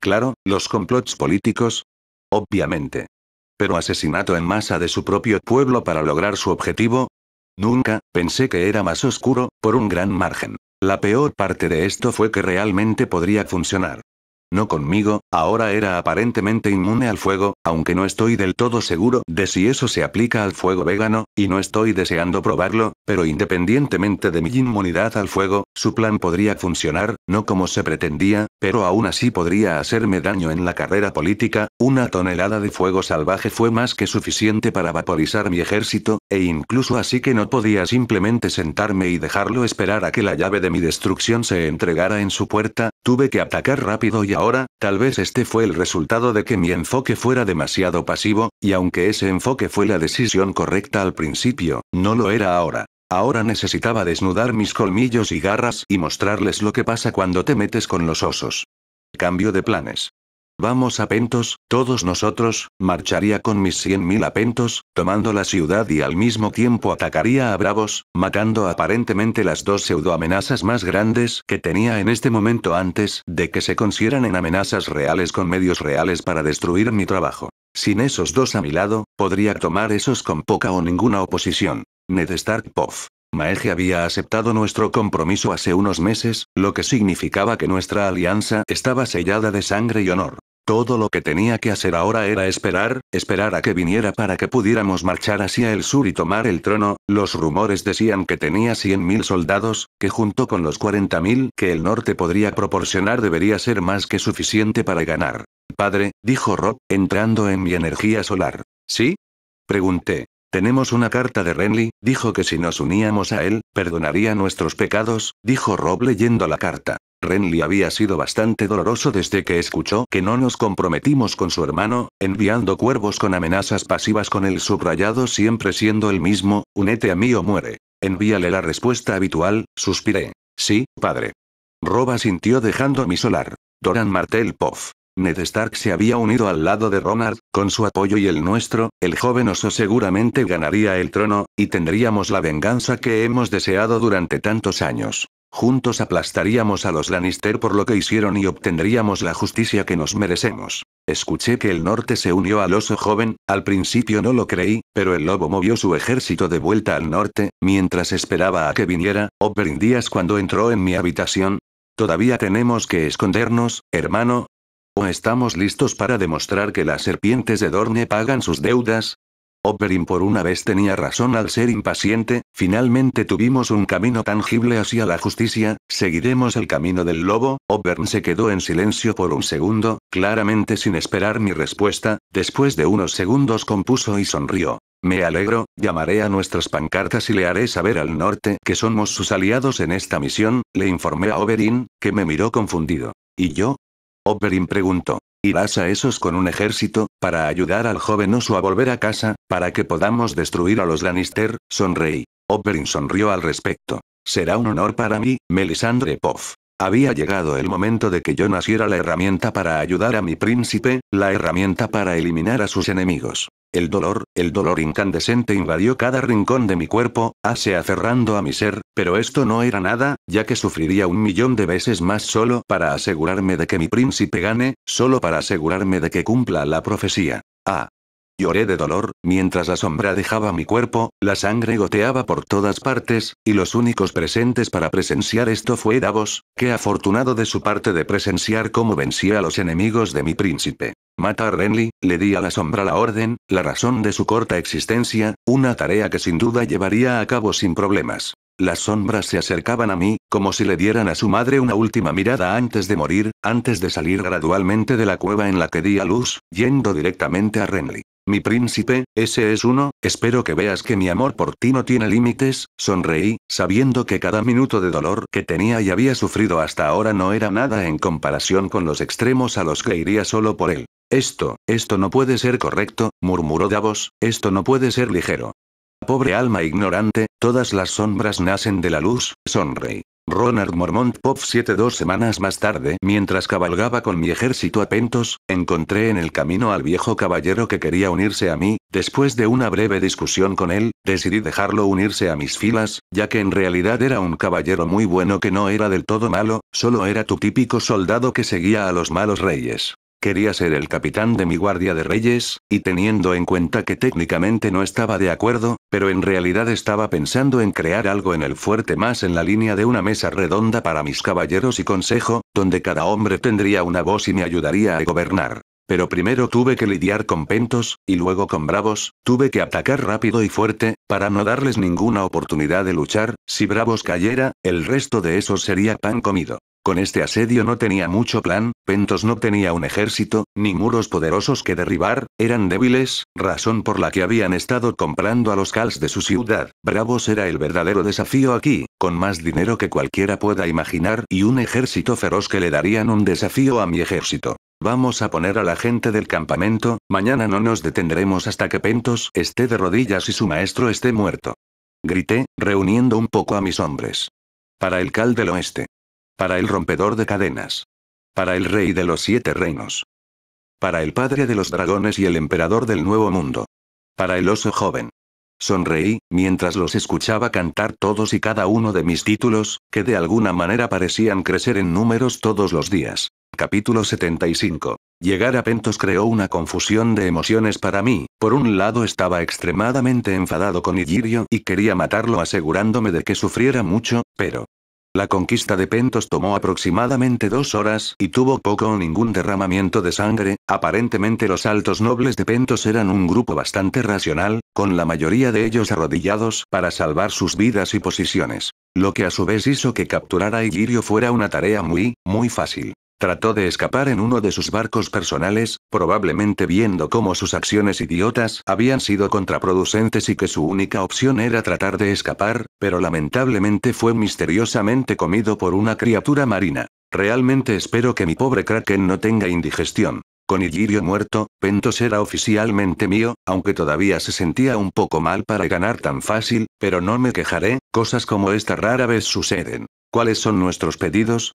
Claro, los complots políticos. Obviamente. Pero asesinato en masa de su propio pueblo para lograr su objetivo. Nunca, pensé que era más oscuro, por un gran margen. La peor parte de esto fue que realmente podría funcionar no conmigo, ahora era aparentemente inmune al fuego, aunque no estoy del todo seguro de si eso se aplica al fuego vegano, y no estoy deseando probarlo, pero independientemente de mi inmunidad al fuego, su plan podría funcionar, no como se pretendía, pero aún así podría hacerme daño en la carrera política, una tonelada de fuego salvaje fue más que suficiente para vaporizar mi ejército, e incluso así que no podía simplemente sentarme y dejarlo esperar a que la llave de mi destrucción se entregara en su puerta, Tuve que atacar rápido y ahora, tal vez este fue el resultado de que mi enfoque fuera demasiado pasivo, y aunque ese enfoque fue la decisión correcta al principio, no lo era ahora. Ahora necesitaba desnudar mis colmillos y garras y mostrarles lo que pasa cuando te metes con los osos. Cambio de planes. Vamos a Pentos, todos nosotros, marcharía con mis 100.000 mil apentos, tomando la ciudad y al mismo tiempo atacaría a Bravos, matando aparentemente las dos pseudoamenazas más grandes que tenía en este momento antes de que se consieran en amenazas reales con medios reales para destruir mi trabajo. Sin esos dos a mi lado, podría tomar esos con poca o ninguna oposición. Ned Stark Poff. Maege había aceptado nuestro compromiso hace unos meses, lo que significaba que nuestra alianza estaba sellada de sangre y honor. Todo lo que tenía que hacer ahora era esperar, esperar a que viniera para que pudiéramos marchar hacia el sur y tomar el trono, los rumores decían que tenía 100.000 soldados, que junto con los 40.000 que el norte podría proporcionar debería ser más que suficiente para ganar. Padre, dijo Rob, entrando en mi energía solar. ¿Sí? Pregunté. Tenemos una carta de Renly, dijo que si nos uníamos a él, perdonaría nuestros pecados, dijo Rob leyendo la carta. Renly había sido bastante doloroso desde que escuchó que no nos comprometimos con su hermano, enviando cuervos con amenazas pasivas con el subrayado siempre siendo el mismo, «Unete a mí o muere. Envíale la respuesta habitual, suspiré. Sí, padre. Roba sintió dejando mi solar. Doran Martel Poff. Ned Stark se había unido al lado de Ronald, con su apoyo y el nuestro, el joven oso seguramente ganaría el trono, y tendríamos la venganza que hemos deseado durante tantos años. Juntos aplastaríamos a los Lannister por lo que hicieron y obtendríamos la justicia que nos merecemos. Escuché que el norte se unió al oso joven, al principio no lo creí, pero el lobo movió su ejército de vuelta al norte, mientras esperaba a que viniera, Oberyn Díaz cuando entró en mi habitación. Todavía tenemos que escondernos, hermano. ¿O estamos listos para demostrar que las serpientes de Dorne pagan sus deudas? Oberyn por una vez tenía razón al ser impaciente, finalmente tuvimos un camino tangible hacia la justicia, seguiremos el camino del lobo, Oberyn se quedó en silencio por un segundo, claramente sin esperar mi respuesta, después de unos segundos compuso y sonrió. Me alegro, llamaré a nuestras pancartas y le haré saber al norte que somos sus aliados en esta misión, le informé a Oberyn, que me miró confundido. ¿Y yo? Oberyn preguntó. Irás a esos con un ejército, para ayudar al joven oso a volver a casa, para que podamos destruir a los Lannister, sonreí. Oberyn sonrió al respecto. Será un honor para mí, Melisandre Poff. Había llegado el momento de que yo naciera la herramienta para ayudar a mi príncipe, la herramienta para eliminar a sus enemigos. El dolor, el dolor incandescente invadió cada rincón de mi cuerpo, hace aferrando a mi ser, pero esto no era nada, ya que sufriría un millón de veces más solo para asegurarme de que mi príncipe gane, solo para asegurarme de que cumpla la profecía. Ah, Lloré de dolor, mientras la sombra dejaba mi cuerpo, la sangre goteaba por todas partes, y los únicos presentes para presenciar esto fue Davos, que afortunado de su parte de presenciar cómo vencía a los enemigos de mi príncipe. Mata a Renly, le di a la sombra la orden, la razón de su corta existencia, una tarea que sin duda llevaría a cabo sin problemas. Las sombras se acercaban a mí, como si le dieran a su madre una última mirada antes de morir, antes de salir gradualmente de la cueva en la que di a luz, yendo directamente a Renly. Mi príncipe, ese es uno, espero que veas que mi amor por ti no tiene límites, sonreí, sabiendo que cada minuto de dolor que tenía y había sufrido hasta ahora no era nada en comparación con los extremos a los que iría solo por él. Esto, esto no puede ser correcto, murmuró Davos, esto no puede ser ligero. Pobre alma ignorante, todas las sombras nacen de la luz, sonreí. Ronald Mormont Pop 7 Dos semanas más tarde, mientras cabalgaba con mi ejército a Pentos, encontré en el camino al viejo caballero que quería unirse a mí, después de una breve discusión con él, decidí dejarlo unirse a mis filas, ya que en realidad era un caballero muy bueno que no era del todo malo, solo era tu típico soldado que seguía a los malos reyes. Quería ser el capitán de mi guardia de reyes, y teniendo en cuenta que técnicamente no estaba de acuerdo, pero en realidad estaba pensando en crear algo en el fuerte más en la línea de una mesa redonda para mis caballeros y consejo, donde cada hombre tendría una voz y me ayudaría a gobernar. Pero primero tuve que lidiar con pentos, y luego con bravos, tuve que atacar rápido y fuerte, para no darles ninguna oportunidad de luchar, si bravos cayera, el resto de eso sería pan comido. Con este asedio no tenía mucho plan, Pentos no tenía un ejército, ni muros poderosos que derribar, eran débiles, razón por la que habían estado comprando a los cals de su ciudad. Bravos era el verdadero desafío aquí, con más dinero que cualquiera pueda imaginar y un ejército feroz que le darían un desafío a mi ejército. Vamos a poner a la gente del campamento, mañana no nos detendremos hasta que Pentos esté de rodillas y su maestro esté muerto. Grité, reuniendo un poco a mis hombres. Para el cal del oeste. Para el rompedor de cadenas. Para el rey de los siete reinos. Para el padre de los dragones y el emperador del nuevo mundo. Para el oso joven. Sonreí, mientras los escuchaba cantar todos y cada uno de mis títulos, que de alguna manera parecían crecer en números todos los días. Capítulo 75. Llegar a Pentos creó una confusión de emociones para mí. Por un lado estaba extremadamente enfadado con Igirio y quería matarlo asegurándome de que sufriera mucho, pero, la conquista de Pentos tomó aproximadamente dos horas y tuvo poco o ningún derramamiento de sangre, aparentemente los altos nobles de Pentos eran un grupo bastante racional, con la mayoría de ellos arrodillados para salvar sus vidas y posiciones. Lo que a su vez hizo que capturar a Igirio fuera una tarea muy, muy fácil. Trató de escapar en uno de sus barcos personales, probablemente viendo cómo sus acciones idiotas habían sido contraproducentes y que su única opción era tratar de escapar, pero lamentablemente fue misteriosamente comido por una criatura marina. Realmente espero que mi pobre Kraken no tenga indigestión. Con Igirio muerto, Pentos era oficialmente mío, aunque todavía se sentía un poco mal para ganar tan fácil, pero no me quejaré, cosas como esta rara vez suceden. ¿Cuáles son nuestros pedidos?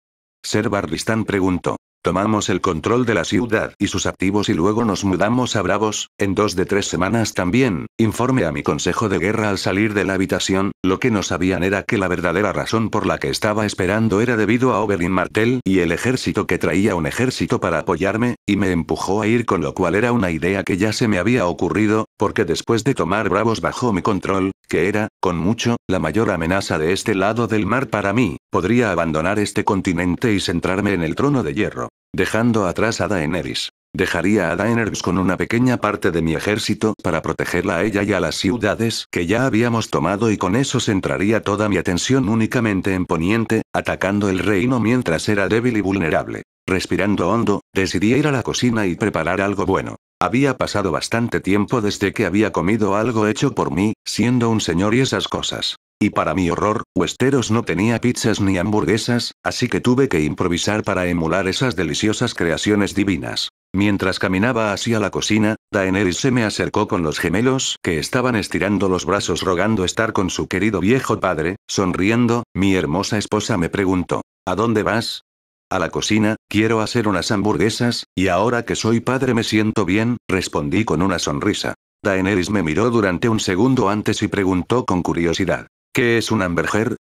Ser Barristán preguntó. Tomamos el control de la ciudad y sus activos y luego nos mudamos a Bravos, en dos de tres semanas también, informe a mi consejo de guerra al salir de la habitación, lo que no sabían era que la verdadera razón por la que estaba esperando era debido a Oberyn Martel y el ejército que traía un ejército para apoyarme, y me empujó a ir con lo cual era una idea que ya se me había ocurrido, porque después de tomar Bravos bajo mi control, que era, con mucho, la mayor amenaza de este lado del mar para mí, podría abandonar este continente y centrarme en el trono de hierro. Dejando atrás a Daenerys. Dejaría a Daenerys con una pequeña parte de mi ejército para protegerla a ella y a las ciudades que ya habíamos tomado y con eso centraría toda mi atención únicamente en Poniente, atacando el reino mientras era débil y vulnerable. Respirando hondo, decidí ir a la cocina y preparar algo bueno. Había pasado bastante tiempo desde que había comido algo hecho por mí, siendo un señor y esas cosas. Y para mi horror, Westeros no tenía pizzas ni hamburguesas, así que tuve que improvisar para emular esas deliciosas creaciones divinas. Mientras caminaba hacia la cocina, Daenerys se me acercó con los gemelos que estaban estirando los brazos rogando estar con su querido viejo padre, sonriendo, mi hermosa esposa me preguntó, ¿a dónde vas? A la cocina, quiero hacer unas hamburguesas, y ahora que soy padre me siento bien, respondí con una sonrisa. Daenerys me miró durante un segundo antes y preguntó con curiosidad, ¿Qué es un hamburger?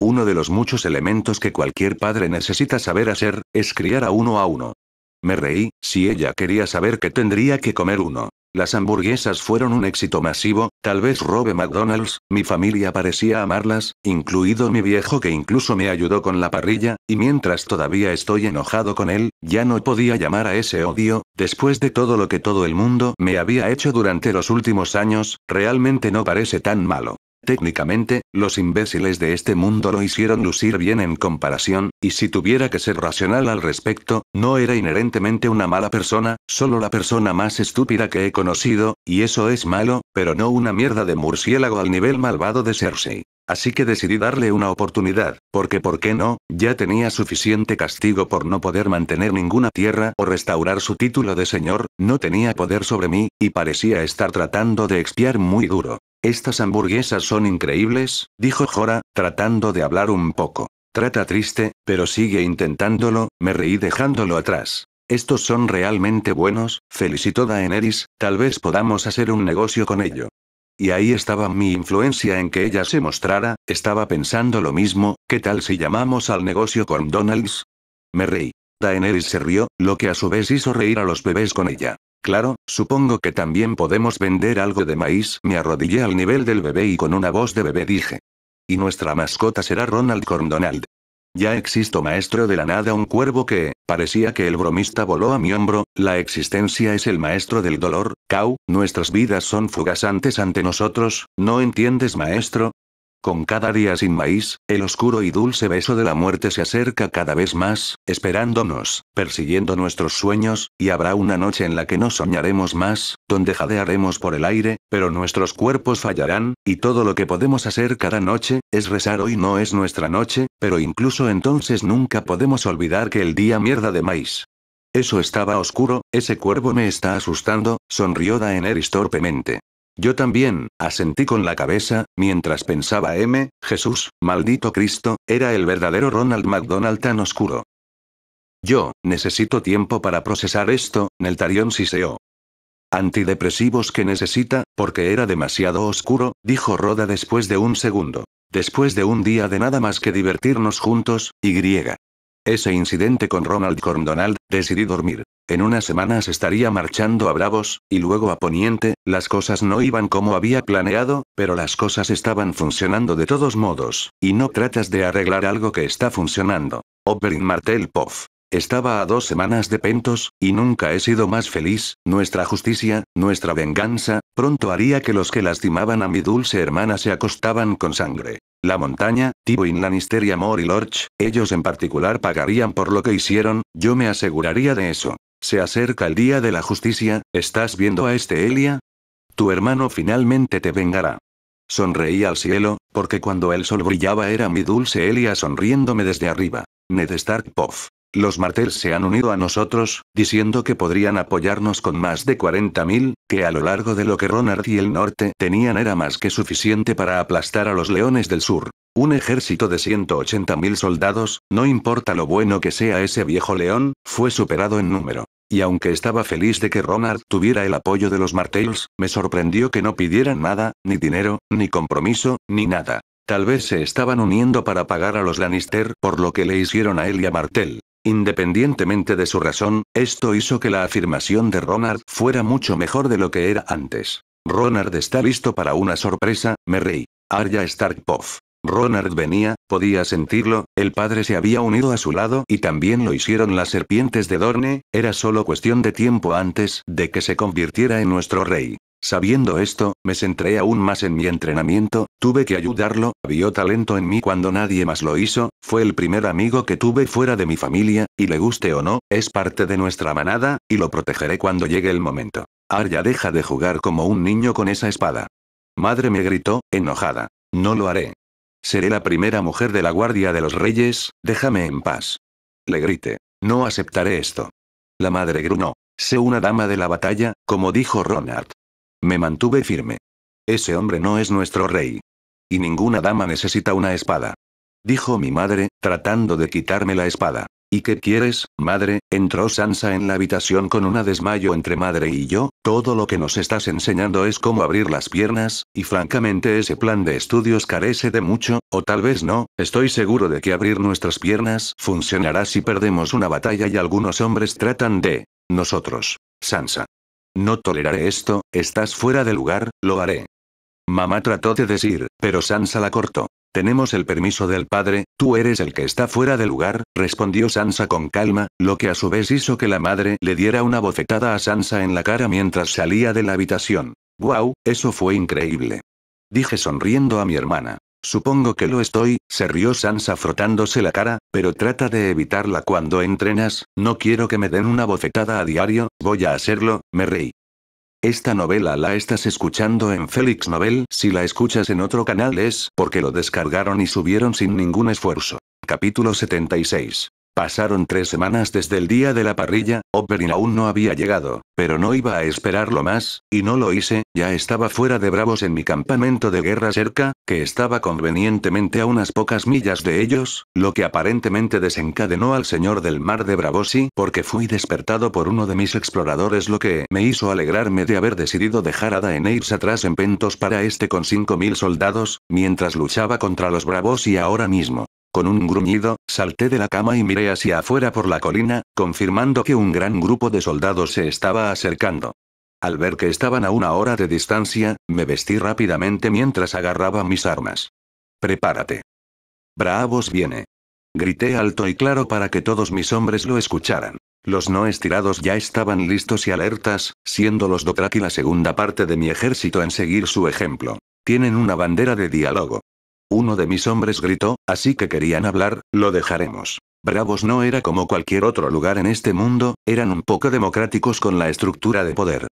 Uno de los muchos elementos que cualquier padre necesita saber hacer, es criar a uno a uno. Me reí, si ella quería saber que tendría que comer uno. Las hamburguesas fueron un éxito masivo, tal vez robe McDonald's, mi familia parecía amarlas, incluido mi viejo que incluso me ayudó con la parrilla, y mientras todavía estoy enojado con él, ya no podía llamar a ese odio, después de todo lo que todo el mundo me había hecho durante los últimos años, realmente no parece tan malo. Técnicamente, los imbéciles de este mundo lo hicieron lucir bien en comparación, y si tuviera que ser racional al respecto, no era inherentemente una mala persona, solo la persona más estúpida que he conocido, y eso es malo, pero no una mierda de murciélago al nivel malvado de Cersei. Así que decidí darle una oportunidad, porque ¿por qué no? Ya tenía suficiente castigo por no poder mantener ninguna tierra o restaurar su título de señor, no tenía poder sobre mí, y parecía estar tratando de expiar muy duro. Estas hamburguesas son increíbles, dijo Jora, tratando de hablar un poco. Trata triste, pero sigue intentándolo, me reí dejándolo atrás. Estos son realmente buenos, felicitó Daenerys, tal vez podamos hacer un negocio con ello. Y ahí estaba mi influencia en que ella se mostrara, estaba pensando lo mismo, ¿qué tal si llamamos al negocio con Donalds? Me reí. Daenerys se rió, lo que a su vez hizo reír a los bebés con ella. Claro, supongo que también podemos vender algo de maíz. Me arrodillé al nivel del bebé y con una voz de bebé dije. Y nuestra mascota será Ronald Donald. Ya existo maestro de la nada un cuervo que, parecía que el bromista voló a mi hombro, la existencia es el maestro del dolor, Cau, nuestras vidas son fugazantes ante nosotros, ¿no entiendes maestro? Con cada día sin maíz, el oscuro y dulce beso de la muerte se acerca cada vez más, esperándonos, persiguiendo nuestros sueños, y habrá una noche en la que no soñaremos más, donde jadearemos por el aire, pero nuestros cuerpos fallarán, y todo lo que podemos hacer cada noche, es rezar hoy no es nuestra noche, pero incluso entonces nunca podemos olvidar que el día mierda de maíz. Eso estaba oscuro, ese cuervo me está asustando, sonrió Daenerys torpemente. Yo también, asentí con la cabeza, mientras pensaba M, Jesús, maldito Cristo, era el verdadero Ronald McDonald tan oscuro. Yo, necesito tiempo para procesar esto, Neltarion siseó. Antidepresivos que necesita, porque era demasiado oscuro, dijo Roda después de un segundo. Después de un día de nada más que divertirnos juntos, y griega. Ese incidente con Ronald Cordonald, decidí dormir. En unas semanas estaría marchando a Bravos, y luego a Poniente, las cosas no iban como había planeado, pero las cosas estaban funcionando de todos modos, y no tratas de arreglar algo que está funcionando. Oberyn Martel Poff. Estaba a dos semanas de Pentos, y nunca he sido más feliz, nuestra justicia, nuestra venganza, pronto haría que los que lastimaban a mi dulce hermana se acostaban con sangre. La montaña, Tywin Lannister y Amor y Lorch, ellos en particular pagarían por lo que hicieron, yo me aseguraría de eso. Se acerca el día de la justicia, ¿estás viendo a este Elia? Tu hermano finalmente te vengará. Sonreí al cielo, porque cuando el sol brillaba era mi dulce Elia sonriéndome desde arriba. Ned Stark Poff. Los martes se han unido a nosotros, diciendo que podrían apoyarnos con más de 40.000, que a lo largo de lo que Ronard y el norte tenían era más que suficiente para aplastar a los leones del sur. Un ejército de 180.000 soldados, no importa lo bueno que sea ese viejo león, fue superado en número. Y aunque estaba feliz de que Ronard tuviera el apoyo de los Martells, me sorprendió que no pidieran nada, ni dinero, ni compromiso, ni nada. Tal vez se estaban uniendo para pagar a los Lannister por lo que le hicieron a él y a Martell. Independientemente de su razón, esto hizo que la afirmación de Ronald fuera mucho mejor de lo que era antes. Ronald está listo para una sorpresa, me reí. Arya Starkpoff Ronald venía, podía sentirlo, el padre se había unido a su lado y también lo hicieron las serpientes de Dorne, era solo cuestión de tiempo antes de que se convirtiera en nuestro rey. Sabiendo esto, me centré aún más en mi entrenamiento, tuve que ayudarlo, vio talento en mí cuando nadie más lo hizo, fue el primer amigo que tuve fuera de mi familia, y le guste o no, es parte de nuestra manada, y lo protegeré cuando llegue el momento. Arya deja de jugar como un niño con esa espada. Madre me gritó, enojada. No lo haré. Seré la primera mujer de la Guardia de los Reyes, déjame en paz. Le grité. No aceptaré esto. La madre grunó. Sé una dama de la batalla, como dijo Ronald. Me mantuve firme. Ese hombre no es nuestro rey. Y ninguna dama necesita una espada. Dijo mi madre, tratando de quitarme la espada. ¿Y qué quieres, madre? Entró Sansa en la habitación con una desmayo entre madre y yo, todo lo que nos estás enseñando es cómo abrir las piernas, y francamente ese plan de estudios carece de mucho, o tal vez no, estoy seguro de que abrir nuestras piernas funcionará si perdemos una batalla y algunos hombres tratan de... nosotros. Sansa. No toleraré esto, estás fuera de lugar, lo haré. Mamá trató de decir, pero Sansa la cortó. Tenemos el permiso del padre, tú eres el que está fuera de lugar, respondió Sansa con calma, lo que a su vez hizo que la madre le diera una bofetada a Sansa en la cara mientras salía de la habitación. ¡Guau! Wow, eso fue increíble. Dije sonriendo a mi hermana. Supongo que lo estoy, se rió Sansa frotándose la cara, pero trata de evitarla cuando entrenas, no quiero que me den una bofetada a diario, voy a hacerlo, me reí. Esta novela la estás escuchando en Félix Novel, si la escuchas en otro canal es porque lo descargaron y subieron sin ningún esfuerzo. Capítulo 76. Pasaron tres semanas desde el día de la parrilla, Oberyn aún no había llegado, pero no iba a esperarlo más, y no lo hice, ya estaba fuera de Bravos en mi campamento de guerra cerca, que estaba convenientemente a unas pocas millas de ellos, lo que aparentemente desencadenó al señor del mar de Bravosi porque fui despertado por uno de mis exploradores lo que me hizo alegrarme de haber decidido dejar a Daenerys atrás en Pentos para este con 5.000 soldados, mientras luchaba contra los Bravos y ahora mismo. Con un gruñido, Salté de la cama y miré hacia afuera por la colina, confirmando que un gran grupo de soldados se estaba acercando. Al ver que estaban a una hora de distancia, me vestí rápidamente mientras agarraba mis armas. Prepárate. Bravos viene. Grité alto y claro para que todos mis hombres lo escucharan. Los no estirados ya estaban listos y alertas, siendo los Dotraki la segunda parte de mi ejército en seguir su ejemplo. Tienen una bandera de diálogo. Uno de mis hombres gritó, así que querían hablar, lo dejaremos. Bravos no era como cualquier otro lugar en este mundo, eran un poco democráticos con la estructura de poder.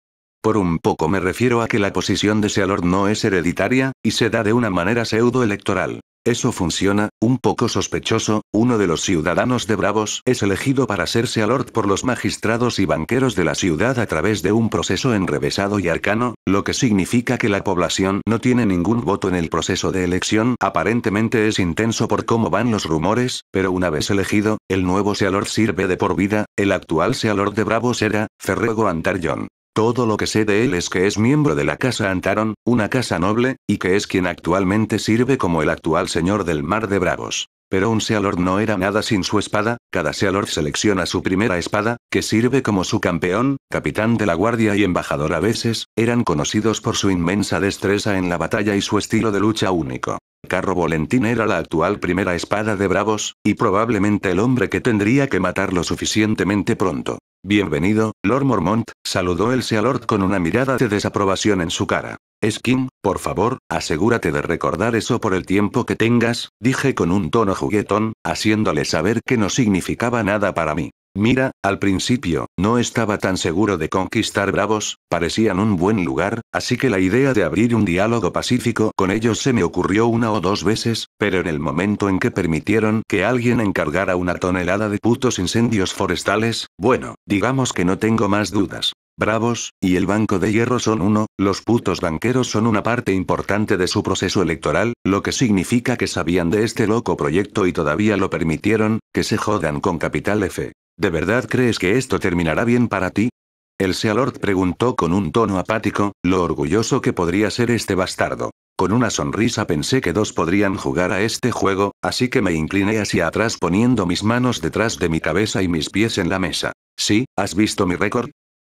Por un poco me refiero a que la posición de Sealord no es hereditaria, y se da de una manera pseudo-electoral. Eso funciona, un poco sospechoso, uno de los ciudadanos de Bravos es elegido para ser Sealord por los magistrados y banqueros de la ciudad a través de un proceso enrevesado y arcano, lo que significa que la población no tiene ningún voto en el proceso de elección, aparentemente es intenso por cómo van los rumores, pero una vez elegido, el nuevo Sealord sirve de por vida, el actual Sealord de Bravos era, Ferrego Antarjon. Todo lo que sé de él es que es miembro de la Casa Antaron, una casa noble, y que es quien actualmente sirve como el actual señor del Mar de Bravos. Pero un Sealord no era nada sin su espada, cada Sealord selecciona su primera espada, que sirve como su campeón, capitán de la guardia y embajador a veces, eran conocidos por su inmensa destreza en la batalla y su estilo de lucha único. Carro Volentín era la actual primera espada de Bravos, y probablemente el hombre que tendría que matarlo suficientemente pronto. Bienvenido, Lord Mormont, saludó el Lord con una mirada de desaprobación en su cara. Skin, por favor, asegúrate de recordar eso por el tiempo que tengas, dije con un tono juguetón, haciéndole saber que no significaba nada para mí. Mira, al principio, no estaba tan seguro de conquistar Bravos, parecían un buen lugar, así que la idea de abrir un diálogo pacífico con ellos se me ocurrió una o dos veces, pero en el momento en que permitieron que alguien encargara una tonelada de putos incendios forestales, bueno, digamos que no tengo más dudas. Bravos, y el Banco de Hierro son uno, los putos banqueros son una parte importante de su proceso electoral, lo que significa que sabían de este loco proyecto y todavía lo permitieron, que se jodan con Capital F. ¿De verdad crees que esto terminará bien para ti? El Sealord preguntó con un tono apático, lo orgulloso que podría ser este bastardo. Con una sonrisa pensé que dos podrían jugar a este juego, así que me incliné hacia atrás poniendo mis manos detrás de mi cabeza y mis pies en la mesa. Sí, ¿has visto mi récord?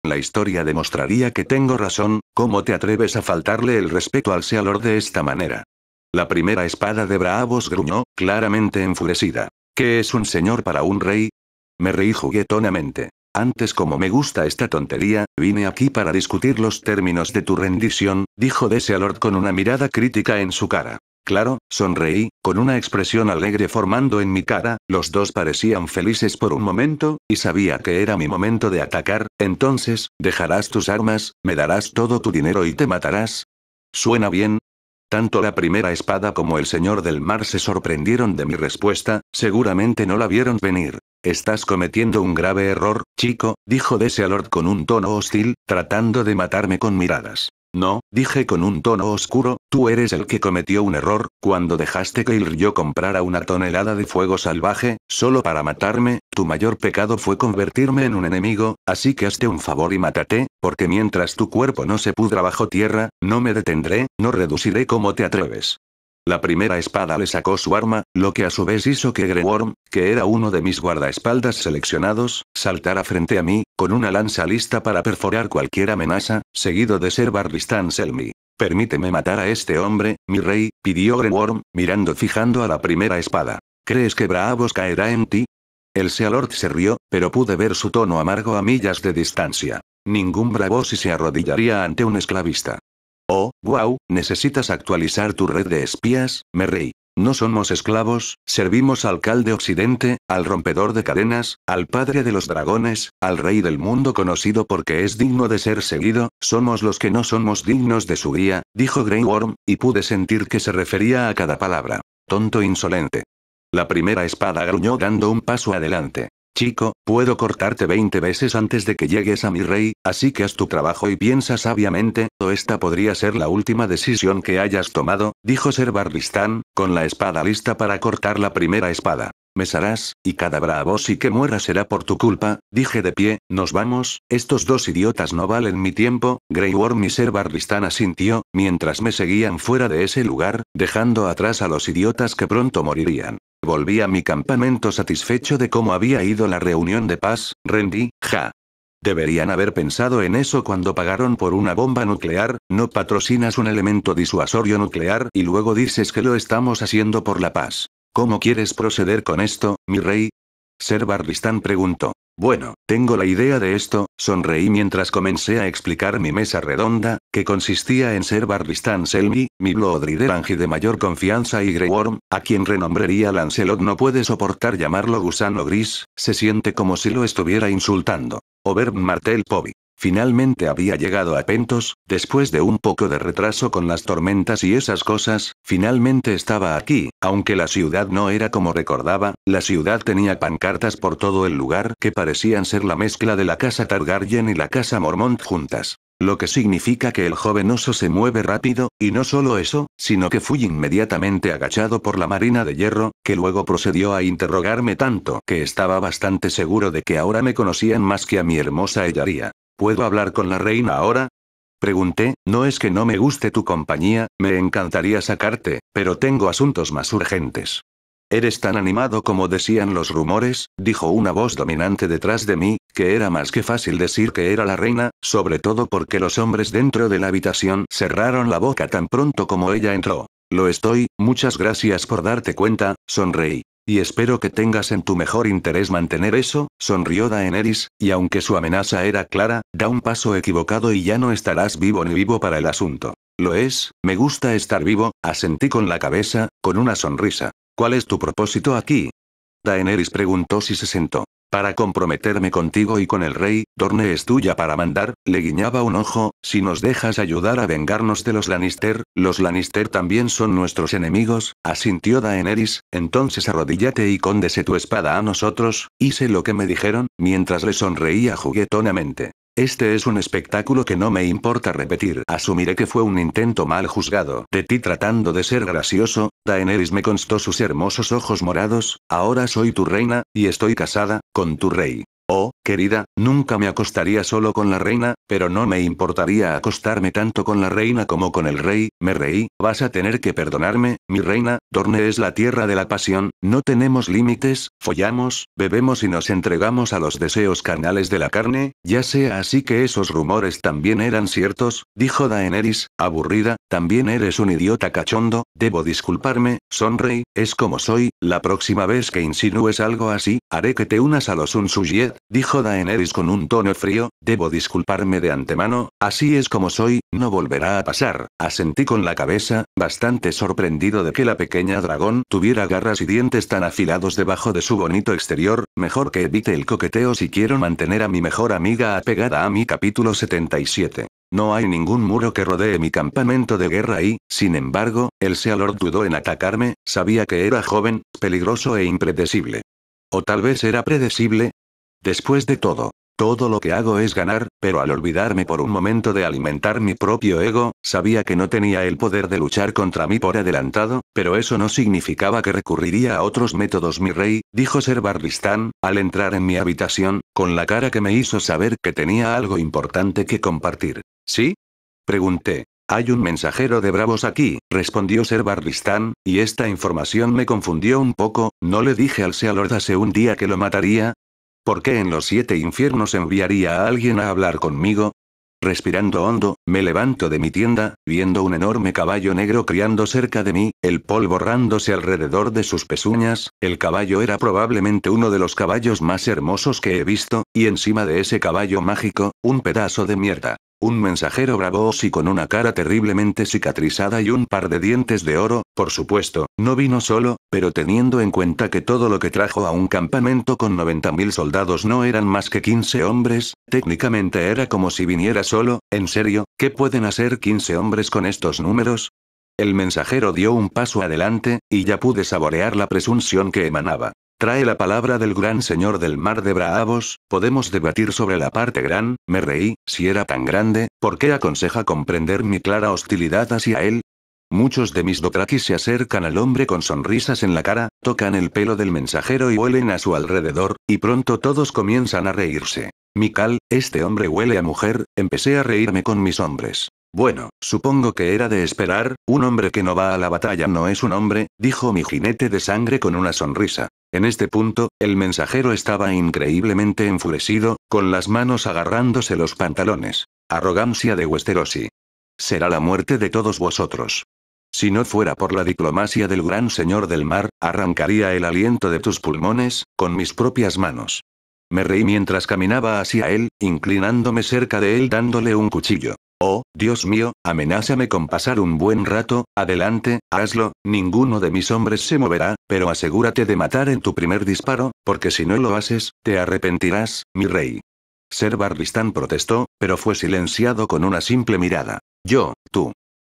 La historia demostraría que tengo razón, ¿cómo te atreves a faltarle el respeto al Sea de esta manera? La primera espada de Bravos gruñó, claramente enfurecida. ¿Qué es un señor para un rey? Me reí juguetonamente. Antes como me gusta esta tontería, vine aquí para discutir los términos de tu rendición, dijo Desealord con una mirada crítica en su cara. Claro, sonreí, con una expresión alegre formando en mi cara, los dos parecían felices por un momento, y sabía que era mi momento de atacar, entonces, dejarás tus armas, me darás todo tu dinero y te matarás. ¿Suena bien? Tanto la primera espada como el señor del mar se sorprendieron de mi respuesta, seguramente no la vieron venir. Estás cometiendo un grave error, chico, dijo Desealord con un tono hostil, tratando de matarme con miradas. No, dije con un tono oscuro, tú eres el que cometió un error, cuando dejaste que yo comprara una tonelada de fuego salvaje, solo para matarme, tu mayor pecado fue convertirme en un enemigo, así que hazte un favor y mátate, porque mientras tu cuerpo no se pudra bajo tierra, no me detendré, no reduciré como te atreves. La primera espada le sacó su arma, lo que a su vez hizo que Greworm, que era uno de mis guardaespaldas seleccionados, saltara frente a mí, con una lanza lista para perforar cualquier amenaza, seguido de Ser Barristan Selmy. Permíteme matar a este hombre, mi rey, pidió Greworm, mirando fijando a la primera espada. ¿Crees que bravos caerá en ti? El Sealord se rió, pero pude ver su tono amargo a millas de distancia. Ningún Bravos se arrodillaría ante un esclavista. Oh, wow, necesitas actualizar tu red de espías, me rey. No somos esclavos, servimos al calde Occidente, al rompedor de cadenas, al padre de los dragones, al rey del mundo conocido porque es digno de ser seguido, somos los que no somos dignos de su guía, dijo Grey Worm, y pude sentir que se refería a cada palabra. Tonto e insolente. La primera espada gruñó dando un paso adelante. Chico, puedo cortarte 20 veces antes de que llegues a mi rey, así que haz tu trabajo y piensa sabiamente, o esta podría ser la última decisión que hayas tomado, dijo Ser Barristan, con la espada lista para cortar la primera espada. Me sarás, y cada bravo y que muera será por tu culpa, dije de pie, nos vamos, estos dos idiotas no valen mi tiempo, Grey Worm y Ser Barristan asintió, mientras me seguían fuera de ese lugar, dejando atrás a los idiotas que pronto morirían. Volví a mi campamento satisfecho de cómo había ido la reunión de paz, rendí, ja. Deberían haber pensado en eso cuando pagaron por una bomba nuclear, no patrocinas un elemento disuasorio nuclear y luego dices que lo estamos haciendo por la paz. ¿Cómo quieres proceder con esto, mi rey? Ser Bardistán preguntó. Bueno, tengo la idea de esto, sonreí mientras comencé a explicar mi mesa redonda, que consistía en ser Barbistán Selmy, mi Bloodriderangi de mayor confianza y Grey Worm, a quien renombraría Lancelot no puede soportar llamarlo gusano gris, se siente como si lo estuviera insultando. Over Martel Poby. Finalmente había llegado a Pentos, después de un poco de retraso con las tormentas y esas cosas, finalmente estaba aquí, aunque la ciudad no era como recordaba, la ciudad tenía pancartas por todo el lugar que parecían ser la mezcla de la casa Targaryen y la casa Mormont juntas. Lo que significa que el joven oso se mueve rápido, y no solo eso, sino que fui inmediatamente agachado por la marina de hierro, que luego procedió a interrogarme tanto que estaba bastante seguro de que ahora me conocían más que a mi hermosa ellaría, ¿Puedo hablar con la reina ahora? Pregunté, no es que no me guste tu compañía, me encantaría sacarte, pero tengo asuntos más urgentes. Eres tan animado como decían los rumores, dijo una voz dominante detrás de mí, que era más que fácil decir que era la reina, sobre todo porque los hombres dentro de la habitación cerraron la boca tan pronto como ella entró. Lo estoy, muchas gracias por darte cuenta, sonreí. Y espero que tengas en tu mejor interés mantener eso, sonrió Daenerys, y aunque su amenaza era clara, da un paso equivocado y ya no estarás vivo ni vivo para el asunto. Lo es, me gusta estar vivo, asentí con la cabeza, con una sonrisa. ¿Cuál es tu propósito aquí? Daenerys preguntó si se sentó. Para comprometerme contigo y con el rey, Dorne es tuya para mandar, le guiñaba un ojo, si nos dejas ayudar a vengarnos de los Lannister, los Lannister también son nuestros enemigos, asintió Daenerys, entonces arrodíllate y cóndese tu espada a nosotros, hice lo que me dijeron, mientras le sonreía juguetonamente. Este es un espectáculo que no me importa repetir. Asumiré que fue un intento mal juzgado. De ti tratando de ser gracioso, Daenerys me constó sus hermosos ojos morados, ahora soy tu reina, y estoy casada, con tu rey. Oh, querida, nunca me acostaría solo con la reina, pero no me importaría acostarme tanto con la reina como con el rey, me reí, vas a tener que perdonarme, mi reina, Dorne es la tierra de la pasión, no tenemos límites, follamos, bebemos y nos entregamos a los deseos carnales de la carne, ya sea así que esos rumores también eran ciertos, dijo Daenerys, aburrida, también eres un idiota cachondo, debo disculparme, sonrey, es como soy, la próxima vez que insinúes algo así, haré que te unas a los Unsuye dijo Daenerys con un tono frío, debo disculparme de antemano, así es como soy, no volverá a pasar. Asentí con la cabeza, bastante sorprendido de que la pequeña dragón tuviera garras y dientes tan afilados debajo de su bonito exterior, mejor que evite el coqueteo si quiero mantener a mi mejor amiga apegada a mi capítulo 77. No hay ningún muro que rodee mi campamento de guerra y, sin embargo, el sealor dudó en atacarme, sabía que era joven, peligroso e impredecible. O tal vez era predecible, Después de todo, todo lo que hago es ganar, pero al olvidarme por un momento de alimentar mi propio ego, sabía que no tenía el poder de luchar contra mí por adelantado, pero eso no significaba que recurriría a otros métodos. Mi rey, dijo Ser barristán, al entrar en mi habitación, con la cara que me hizo saber que tenía algo importante que compartir. ¿Sí? Pregunté. Hay un mensajero de bravos aquí, respondió Ser barristán, y esta información me confundió un poco, no le dije al Sealord hace un día que lo mataría, ¿Por qué en los siete infiernos enviaría a alguien a hablar conmigo? Respirando hondo, me levanto de mi tienda, viendo un enorme caballo negro criando cerca de mí, el polvo borrándose alrededor de sus pezuñas, el caballo era probablemente uno de los caballos más hermosos que he visto, y encima de ese caballo mágico, un pedazo de mierda un mensajero bravos y con una cara terriblemente cicatrizada y un par de dientes de oro, por supuesto, no vino solo, pero teniendo en cuenta que todo lo que trajo a un campamento con 90.000 soldados no eran más que 15 hombres, técnicamente era como si viniera solo, en serio, ¿qué pueden hacer 15 hombres con estos números? El mensajero dio un paso adelante, y ya pude saborear la presunción que emanaba. Trae la palabra del gran señor del mar de Braavos, podemos debatir sobre la parte gran, me reí, si era tan grande, ¿por qué aconseja comprender mi clara hostilidad hacia él? Muchos de mis dotrakis se acercan al hombre con sonrisas en la cara, tocan el pelo del mensajero y huelen a su alrededor, y pronto todos comienzan a reírse. Mikal, este hombre huele a mujer, empecé a reírme con mis hombres. Bueno, supongo que era de esperar, un hombre que no va a la batalla no es un hombre, dijo mi jinete de sangre con una sonrisa. En este punto, el mensajero estaba increíblemente enfurecido, con las manos agarrándose los pantalones. Arrogancia de Westerosi. Será la muerte de todos vosotros. Si no fuera por la diplomacia del gran señor del mar, arrancaría el aliento de tus pulmones, con mis propias manos. Me reí mientras caminaba hacia él, inclinándome cerca de él dándole un cuchillo. Oh, Dios mío, amenázame con pasar un buen rato, adelante, hazlo, ninguno de mis hombres se moverá, pero asegúrate de matar en tu primer disparo, porque si no lo haces, te arrepentirás, mi rey. Ser Barlistán protestó, pero fue silenciado con una simple mirada. Yo, tú.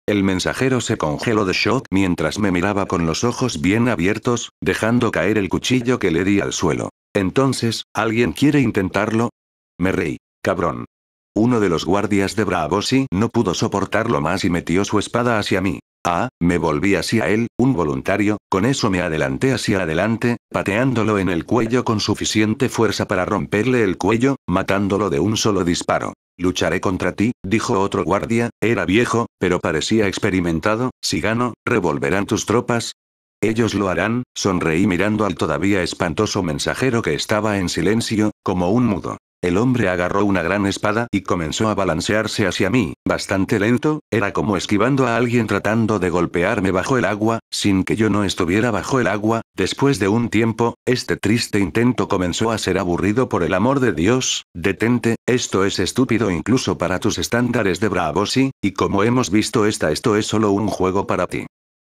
El mensajero se congeló de shock mientras me miraba con los ojos bien abiertos, dejando caer el cuchillo que le di al suelo. Entonces, ¿alguien quiere intentarlo? Me reí. Cabrón. Uno de los guardias de Bravosi no pudo soportarlo más y metió su espada hacia mí. Ah, me volví hacia él, un voluntario, con eso me adelanté hacia adelante, pateándolo en el cuello con suficiente fuerza para romperle el cuello, matándolo de un solo disparo. Lucharé contra ti, dijo otro guardia, era viejo, pero parecía experimentado, si gano, revolverán tus tropas, ellos lo harán, sonreí mirando al todavía espantoso mensajero que estaba en silencio, como un mudo. El hombre agarró una gran espada y comenzó a balancearse hacia mí, bastante lento, era como esquivando a alguien tratando de golpearme bajo el agua, sin que yo no estuviera bajo el agua, después de un tiempo, este triste intento comenzó a ser aburrido por el amor de Dios, detente, esto es estúpido incluso para tus estándares de Bravos y como hemos visto esta esto es solo un juego para ti.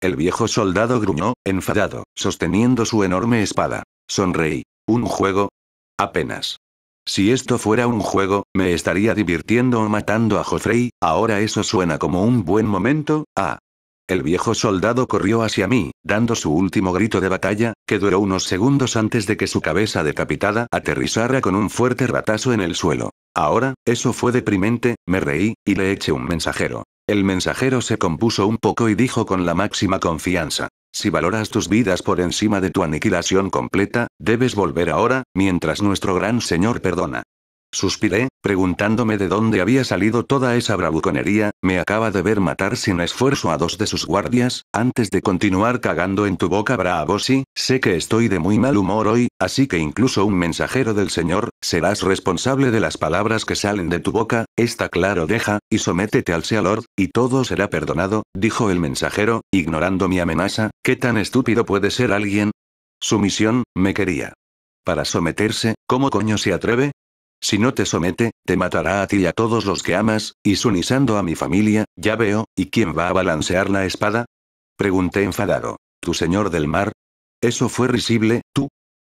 El viejo soldado gruñó, enfadado, sosteniendo su enorme espada. Sonreí. Un juego. Apenas. Si esto fuera un juego, me estaría divirtiendo o matando a Joffrey, ahora eso suena como un buen momento, ah. El viejo soldado corrió hacia mí, dando su último grito de batalla, que duró unos segundos antes de que su cabeza decapitada aterrizara con un fuerte ratazo en el suelo. Ahora, eso fue deprimente, me reí, y le eché un mensajero. El mensajero se compuso un poco y dijo con la máxima confianza. Si valoras tus vidas por encima de tu aniquilación completa, debes volver ahora, mientras nuestro gran Señor perdona. Suspiré, preguntándome de dónde había salido toda esa bravuconería, me acaba de ver matar sin esfuerzo a dos de sus guardias, antes de continuar cagando en tu boca sí, sé que estoy de muy mal humor hoy, así que incluso un mensajero del Señor, serás responsable de las palabras que salen de tu boca, está claro deja, y sométete al Sea Lord, y todo será perdonado, dijo el mensajero, ignorando mi amenaza, ¿qué tan estúpido puede ser alguien? Su misión, me quería. Para someterse, ¿cómo coño se atreve? Si no te somete, te matará a ti y a todos los que amas, y sunisando a mi familia, ya veo, ¿y quién va a balancear la espada? Pregunté enfadado. ¿Tu señor del mar? Eso fue risible, tú.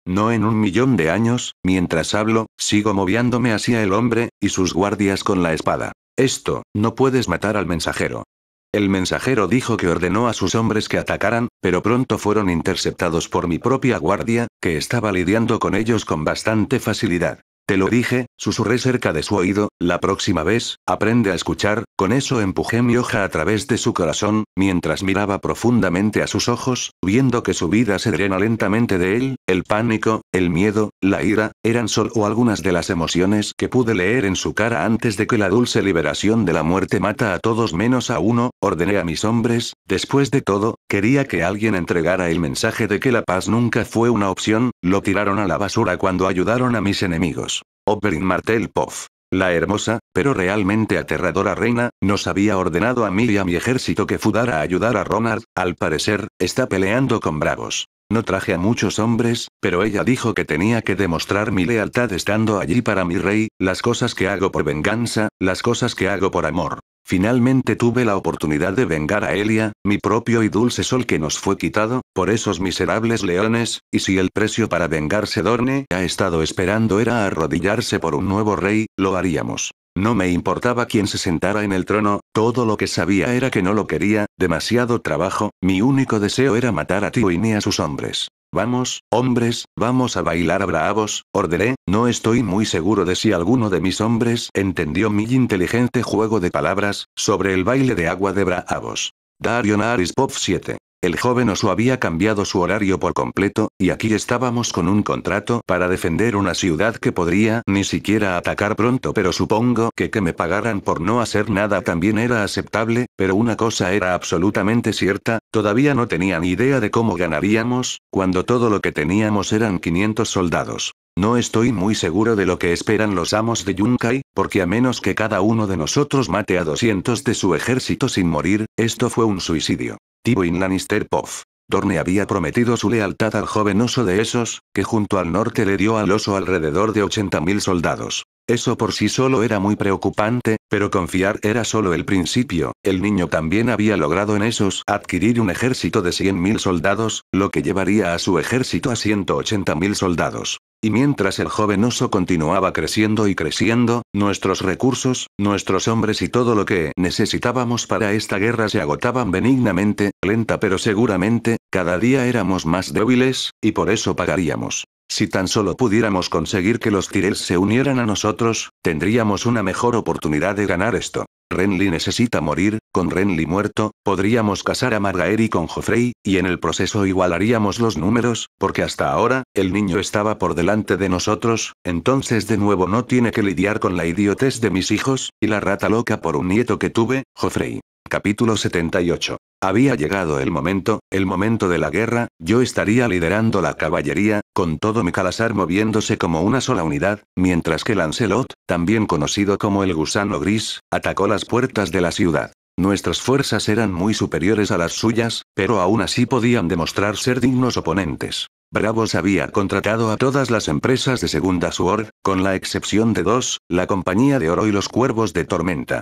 No en un millón de años, mientras hablo, sigo moviándome hacia el hombre, y sus guardias con la espada. Esto, no puedes matar al mensajero. El mensajero dijo que ordenó a sus hombres que atacaran, pero pronto fueron interceptados por mi propia guardia, que estaba lidiando con ellos con bastante facilidad. Te lo dije, susurré cerca de su oído, la próxima vez, aprende a escuchar, con eso empujé mi hoja a través de su corazón, mientras miraba profundamente a sus ojos, viendo que su vida se drena lentamente de él, el pánico, el miedo, la ira, eran solo algunas de las emociones que pude leer en su cara antes de que la dulce liberación de la muerte mata a todos menos a uno, ordené a mis hombres, después de todo, quería que alguien entregara el mensaje de que la paz nunca fue una opción, lo tiraron a la basura cuando ayudaron a mis enemigos. Oberyn Martel Poff. La hermosa, pero realmente aterradora reina, nos había ordenado a mí y a mi ejército que fudara a ayudar a Ronald, al parecer, está peleando con bravos. No traje a muchos hombres, pero ella dijo que tenía que demostrar mi lealtad estando allí para mi rey, las cosas que hago por venganza, las cosas que hago por amor. Finalmente tuve la oportunidad de vengar a Elia, mi propio y dulce sol que nos fue quitado, por esos miserables leones, y si el precio para vengarse Dorne ha estado esperando era arrodillarse por un nuevo rey, lo haríamos. No me importaba quién se sentara en el trono, todo lo que sabía era que no lo quería, demasiado trabajo, mi único deseo era matar a Tywin y a sus hombres. Vamos, hombres, vamos a bailar a bravos, ordené, no estoy muy seguro de si alguno de mis hombres entendió mi inteligente juego de palabras, sobre el baile de agua de bravos. Dario Pop 7. El joven Oso había cambiado su horario por completo, y aquí estábamos con un contrato para defender una ciudad que podría ni siquiera atacar pronto pero supongo que que me pagaran por no hacer nada también era aceptable, pero una cosa era absolutamente cierta, todavía no tenían ni idea de cómo ganaríamos, cuando todo lo que teníamos eran 500 soldados. No estoy muy seguro de lo que esperan los amos de Yunkai, porque a menos que cada uno de nosotros mate a 200 de su ejército sin morir, esto fue un suicidio. Tywin Lannister Poff. Dorne había prometido su lealtad al joven oso de esos, que junto al norte le dio al oso alrededor de 80.000 soldados. Eso por sí solo era muy preocupante, pero confiar era solo el principio, el niño también había logrado en esos adquirir un ejército de 100.000 soldados, lo que llevaría a su ejército a 180.000 soldados. Y mientras el joven oso continuaba creciendo y creciendo, nuestros recursos, nuestros hombres y todo lo que necesitábamos para esta guerra se agotaban benignamente, lenta pero seguramente, cada día éramos más débiles, y por eso pagaríamos. Si tan solo pudiéramos conseguir que los Tirels se unieran a nosotros, tendríamos una mejor oportunidad de ganar esto. Renly necesita morir, con Renly muerto, podríamos casar a Margaery con Joffrey, y en el proceso igualaríamos los números, porque hasta ahora, el niño estaba por delante de nosotros, entonces de nuevo no tiene que lidiar con la idiotez de mis hijos, y la rata loca por un nieto que tuve, Joffrey. Capítulo 78. Había llegado el momento, el momento de la guerra, yo estaría liderando la caballería, con todo mi calazar moviéndose como una sola unidad, mientras que Lancelot, también conocido como el gusano gris, atacó las puertas de la ciudad. Nuestras fuerzas eran muy superiores a las suyas, pero aún así podían demostrar ser dignos oponentes. Bravos había contratado a todas las empresas de segunda suor, con la excepción de dos, la Compañía de Oro y los Cuervos de Tormenta.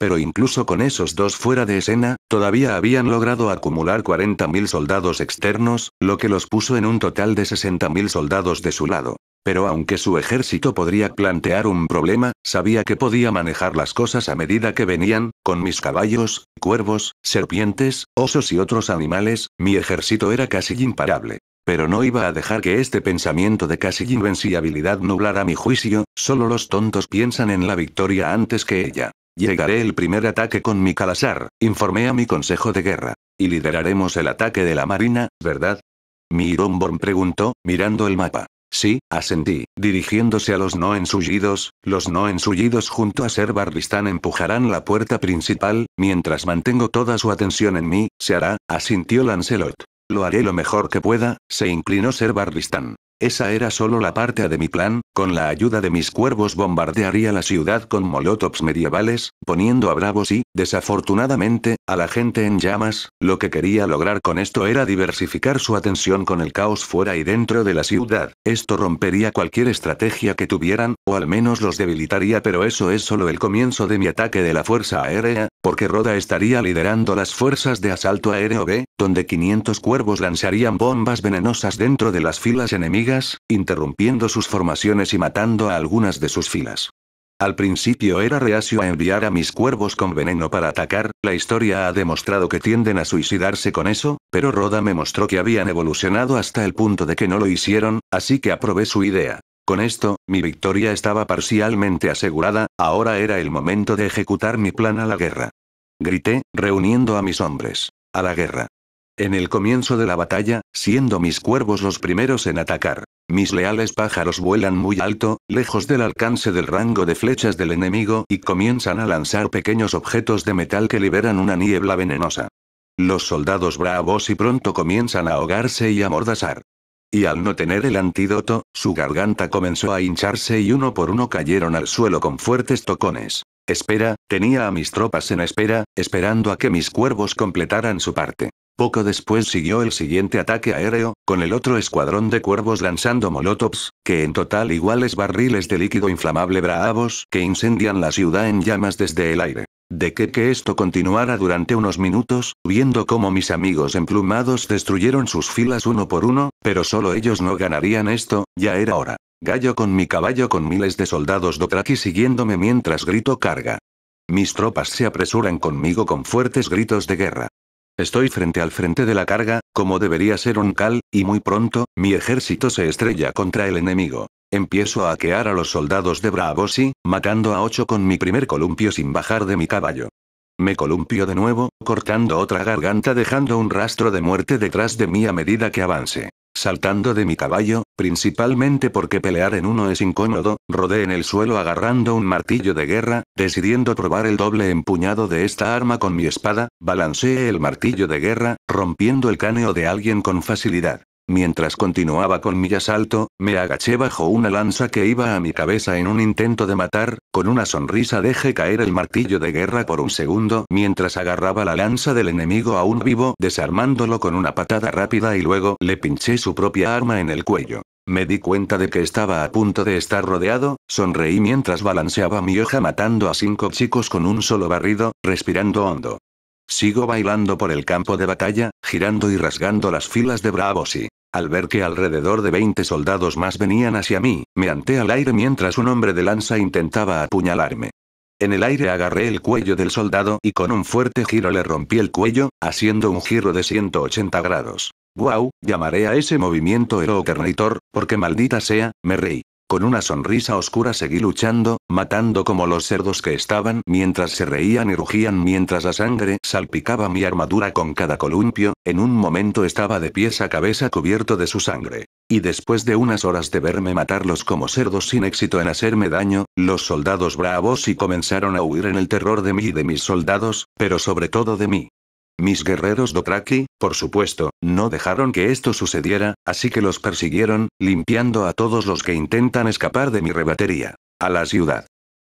Pero incluso con esos dos fuera de escena, todavía habían logrado acumular 40.000 soldados externos, lo que los puso en un total de 60.000 soldados de su lado. Pero aunque su ejército podría plantear un problema, sabía que podía manejar las cosas a medida que venían, con mis caballos, cuervos, serpientes, osos y otros animales, mi ejército era casi imparable. Pero no iba a dejar que este pensamiento de casi invencibilidad nublara mi juicio, solo los tontos piensan en la victoria antes que ella. Llegaré el primer ataque con mi calazar, informé a mi consejo de guerra. Y lideraremos el ataque de la marina, ¿verdad? Mi preguntó, mirando el mapa. Sí, asentí, dirigiéndose a los no ensullidos, los no ensullidos junto a Ser Barristán empujarán la puerta principal, mientras mantengo toda su atención en mí, se hará, asintió Lancelot. Lo haré lo mejor que pueda, se inclinó Ser Barristán. Esa era solo la parte de mi plan, con la ayuda de mis cuervos bombardearía la ciudad con molotovs medievales, poniendo a bravos y, desafortunadamente, a la gente en llamas, lo que quería lograr con esto era diversificar su atención con el caos fuera y dentro de la ciudad, esto rompería cualquier estrategia que tuvieran, o al menos los debilitaría pero eso es solo el comienzo de mi ataque de la fuerza aérea, porque Roda estaría liderando las fuerzas de asalto aéreo B, donde 500 cuervos lanzarían bombas venenosas dentro de las filas enemigas, interrumpiendo sus formaciones y matando a algunas de sus filas. Al principio era reacio a enviar a mis cuervos con veneno para atacar, la historia ha demostrado que tienden a suicidarse con eso, pero Roda me mostró que habían evolucionado hasta el punto de que no lo hicieron, así que aprobé su idea. Con esto, mi victoria estaba parcialmente asegurada, ahora era el momento de ejecutar mi plan a la guerra. Grité, reuniendo a mis hombres. A la guerra. En el comienzo de la batalla, siendo mis cuervos los primeros en atacar. Mis leales pájaros vuelan muy alto, lejos del alcance del rango de flechas del enemigo y comienzan a lanzar pequeños objetos de metal que liberan una niebla venenosa. Los soldados bravos y pronto comienzan a ahogarse y a mordazar. Y al no tener el antídoto, su garganta comenzó a hincharse y uno por uno cayeron al suelo con fuertes tocones. Espera, tenía a mis tropas en espera, esperando a que mis cuervos completaran su parte. Poco después siguió el siguiente ataque aéreo, con el otro escuadrón de cuervos lanzando molotovs, que en total iguales barriles de líquido inflamable bravos que incendian la ciudad en llamas desde el aire. De que, que esto continuara durante unos minutos, viendo cómo mis amigos emplumados destruyeron sus filas uno por uno, pero solo ellos no ganarían esto, ya era hora. Gallo con mi caballo con miles de soldados Dothraki siguiéndome mientras grito carga. Mis tropas se apresuran conmigo con fuertes gritos de guerra. Estoy frente al frente de la carga, como debería ser un cal, y muy pronto, mi ejército se estrella contra el enemigo. Empiezo a aquear a los soldados de Bravosi, matando a ocho con mi primer columpio sin bajar de mi caballo. Me columpio de nuevo, cortando otra garganta dejando un rastro de muerte detrás de mí a medida que avance saltando de mi caballo, principalmente porque pelear en uno es incómodo, rodé en el suelo agarrando un martillo de guerra, decidiendo probar el doble empuñado de esta arma con mi espada, balanceé el martillo de guerra, rompiendo el cáneo de alguien con facilidad. Mientras continuaba con mi asalto, me agaché bajo una lanza que iba a mi cabeza en un intento de matar, con una sonrisa dejé caer el martillo de guerra por un segundo mientras agarraba la lanza del enemigo aún vivo desarmándolo con una patada rápida y luego le pinché su propia arma en el cuello. Me di cuenta de que estaba a punto de estar rodeado, sonreí mientras balanceaba mi hoja matando a cinco chicos con un solo barrido, respirando hondo. Sigo bailando por el campo de batalla, girando y rasgando las filas de bravos y al ver que alrededor de 20 soldados más venían hacia mí, me anté al aire mientras un hombre de lanza intentaba apuñalarme. En el aire agarré el cuello del soldado y con un fuerte giro le rompí el cuello, haciendo un giro de 180 grados. ¡Guau! llamaré a ese movimiento Hero porque maldita sea, me reí. Con una sonrisa oscura seguí luchando, matando como los cerdos que estaban mientras se reían y rugían mientras la sangre salpicaba mi armadura con cada columpio, en un momento estaba de pies a cabeza cubierto de su sangre. Y después de unas horas de verme matarlos como cerdos sin éxito en hacerme daño, los soldados bravos y comenzaron a huir en el terror de mí y de mis soldados, pero sobre todo de mí. Mis guerreros dotraki, por supuesto, no dejaron que esto sucediera, así que los persiguieron, limpiando a todos los que intentan escapar de mi rebatería. A la ciudad.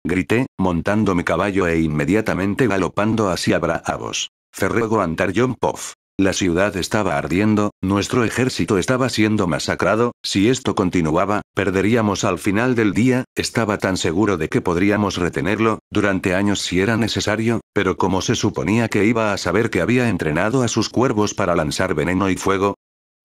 Grité, montando mi caballo e inmediatamente galopando hacia Braavos. Ferrego Antarion Pov. La ciudad estaba ardiendo, nuestro ejército estaba siendo masacrado, si esto continuaba, perderíamos al final del día, estaba tan seguro de que podríamos retenerlo, durante años si era necesario, pero como se suponía que iba a saber que había entrenado a sus cuervos para lanzar veneno y fuego,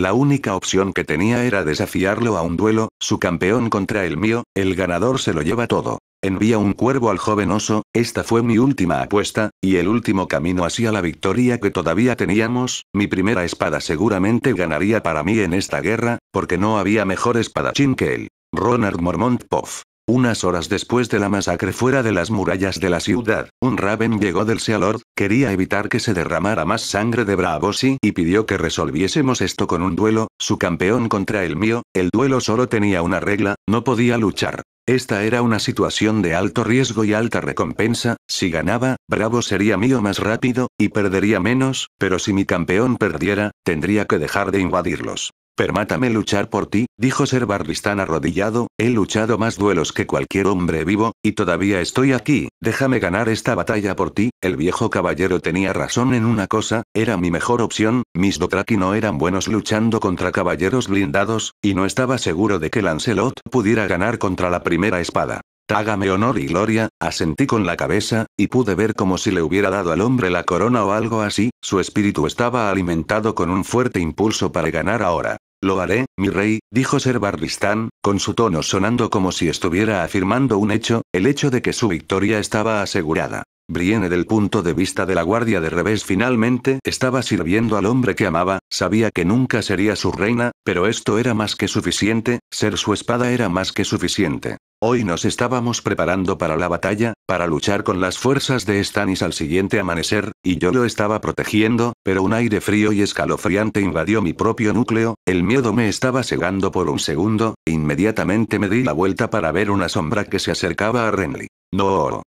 la única opción que tenía era desafiarlo a un duelo, su campeón contra el mío, el ganador se lo lleva todo. Envía un cuervo al joven oso, esta fue mi última apuesta, y el último camino hacia la victoria que todavía teníamos, mi primera espada seguramente ganaría para mí en esta guerra, porque no había mejor espadachín que él. Ronald Mormont Poff. Unas horas después de la masacre fuera de las murallas de la ciudad, un Raven llegó del Sealord, quería evitar que se derramara más sangre de Bravosi y pidió que resolviésemos esto con un duelo, su campeón contra el mío, el duelo solo tenía una regla, no podía luchar. Esta era una situación de alto riesgo y alta recompensa, si ganaba, Bravo sería mío más rápido, y perdería menos, pero si mi campeón perdiera, tendría que dejar de invadirlos. Permátame luchar por ti, dijo Ser Barristán arrodillado, he luchado más duelos que cualquier hombre vivo, y todavía estoy aquí, déjame ganar esta batalla por ti, el viejo caballero tenía razón en una cosa, era mi mejor opción, mis Dothraki no eran buenos luchando contra caballeros blindados, y no estaba seguro de que Lancelot pudiera ganar contra la primera espada hágame honor y gloria, asentí con la cabeza, y pude ver como si le hubiera dado al hombre la corona o algo así, su espíritu estaba alimentado con un fuerte impulso para ganar ahora. Lo haré, mi rey, dijo Ser barristán, con su tono sonando como si estuviera afirmando un hecho, el hecho de que su victoria estaba asegurada. Brienne del punto de vista de la guardia de revés finalmente estaba sirviendo al hombre que amaba, sabía que nunca sería su reina, pero esto era más que suficiente, ser su espada era más que suficiente. Hoy nos estábamos preparando para la batalla, para luchar con las fuerzas de Stannis al siguiente amanecer, y yo lo estaba protegiendo, pero un aire frío y escalofriante invadió mi propio núcleo, el miedo me estaba cegando por un segundo, e inmediatamente me di la vuelta para ver una sombra que se acercaba a Renly. ¡No!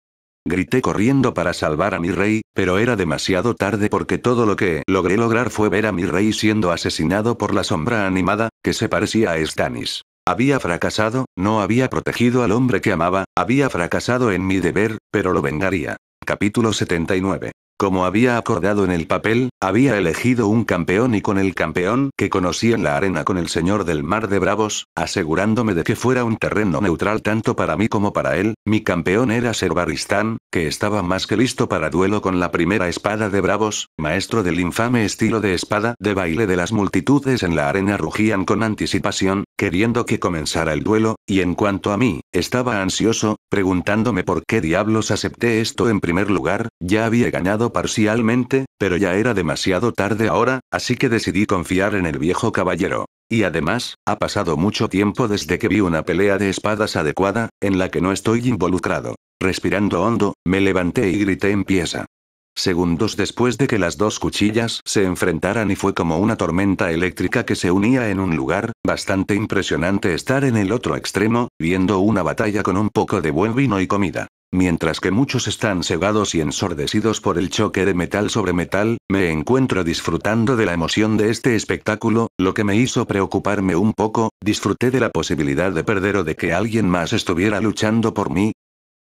Grité corriendo para salvar a mi rey, pero era demasiado tarde porque todo lo que logré lograr fue ver a mi rey siendo asesinado por la sombra animada, que se parecía a Stannis. Había fracasado, no había protegido al hombre que amaba, había fracasado en mi deber, pero lo vengaría. Capítulo 79. Como había acordado en el papel, había elegido un campeón y con el campeón que conocí en la arena con el señor del mar de Bravos, asegurándome de que fuera un terreno neutral tanto para mí como para él, mi campeón era Serbaristán, que estaba más que listo para duelo con la primera espada de Bravos, maestro del infame estilo de espada de baile de las multitudes en la arena rugían con anticipación, queriendo que comenzara el duelo, y en cuanto a mí, estaba ansioso, preguntándome por qué diablos acepté esto en primer lugar, ya había ganado parcialmente, pero ya era demasiado tarde ahora, así que decidí confiar en el viejo caballero. Y además, ha pasado mucho tiempo desde que vi una pelea de espadas adecuada, en la que no estoy involucrado. Respirando hondo, me levanté y grité empieza. Segundos después de que las dos cuchillas se enfrentaran y fue como una tormenta eléctrica que se unía en un lugar, bastante impresionante estar en el otro extremo, viendo una batalla con un poco de buen vino y comida. Mientras que muchos están cegados y ensordecidos por el choque de metal sobre metal, me encuentro disfrutando de la emoción de este espectáculo, lo que me hizo preocuparme un poco, disfruté de la posibilidad de perder o de que alguien más estuviera luchando por mí,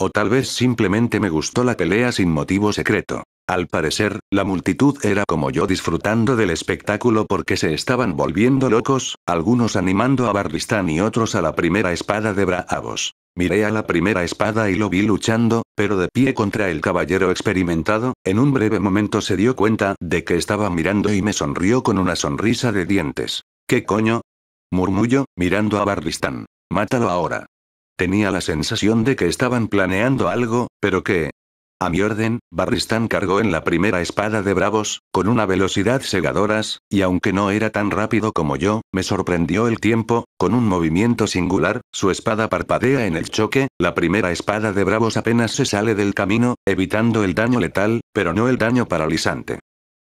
o tal vez simplemente me gustó la pelea sin motivo secreto. Al parecer, la multitud era como yo disfrutando del espectáculo porque se estaban volviendo locos, algunos animando a Barristán y otros a la primera espada de Bravos. Miré a la primera espada y lo vi luchando, pero de pie contra el caballero experimentado, en un breve momento se dio cuenta de que estaba mirando y me sonrió con una sonrisa de dientes. ¿Qué coño? murmullo, mirando a Barristán. Mátalo ahora. Tenía la sensación de que estaban planeando algo, pero que... A mi orden, Barristán cargó en la primera espada de Bravos, con una velocidad segadoras, y aunque no era tan rápido como yo, me sorprendió el tiempo, con un movimiento singular, su espada parpadea en el choque, la primera espada de Bravos apenas se sale del camino, evitando el daño letal, pero no el daño paralizante.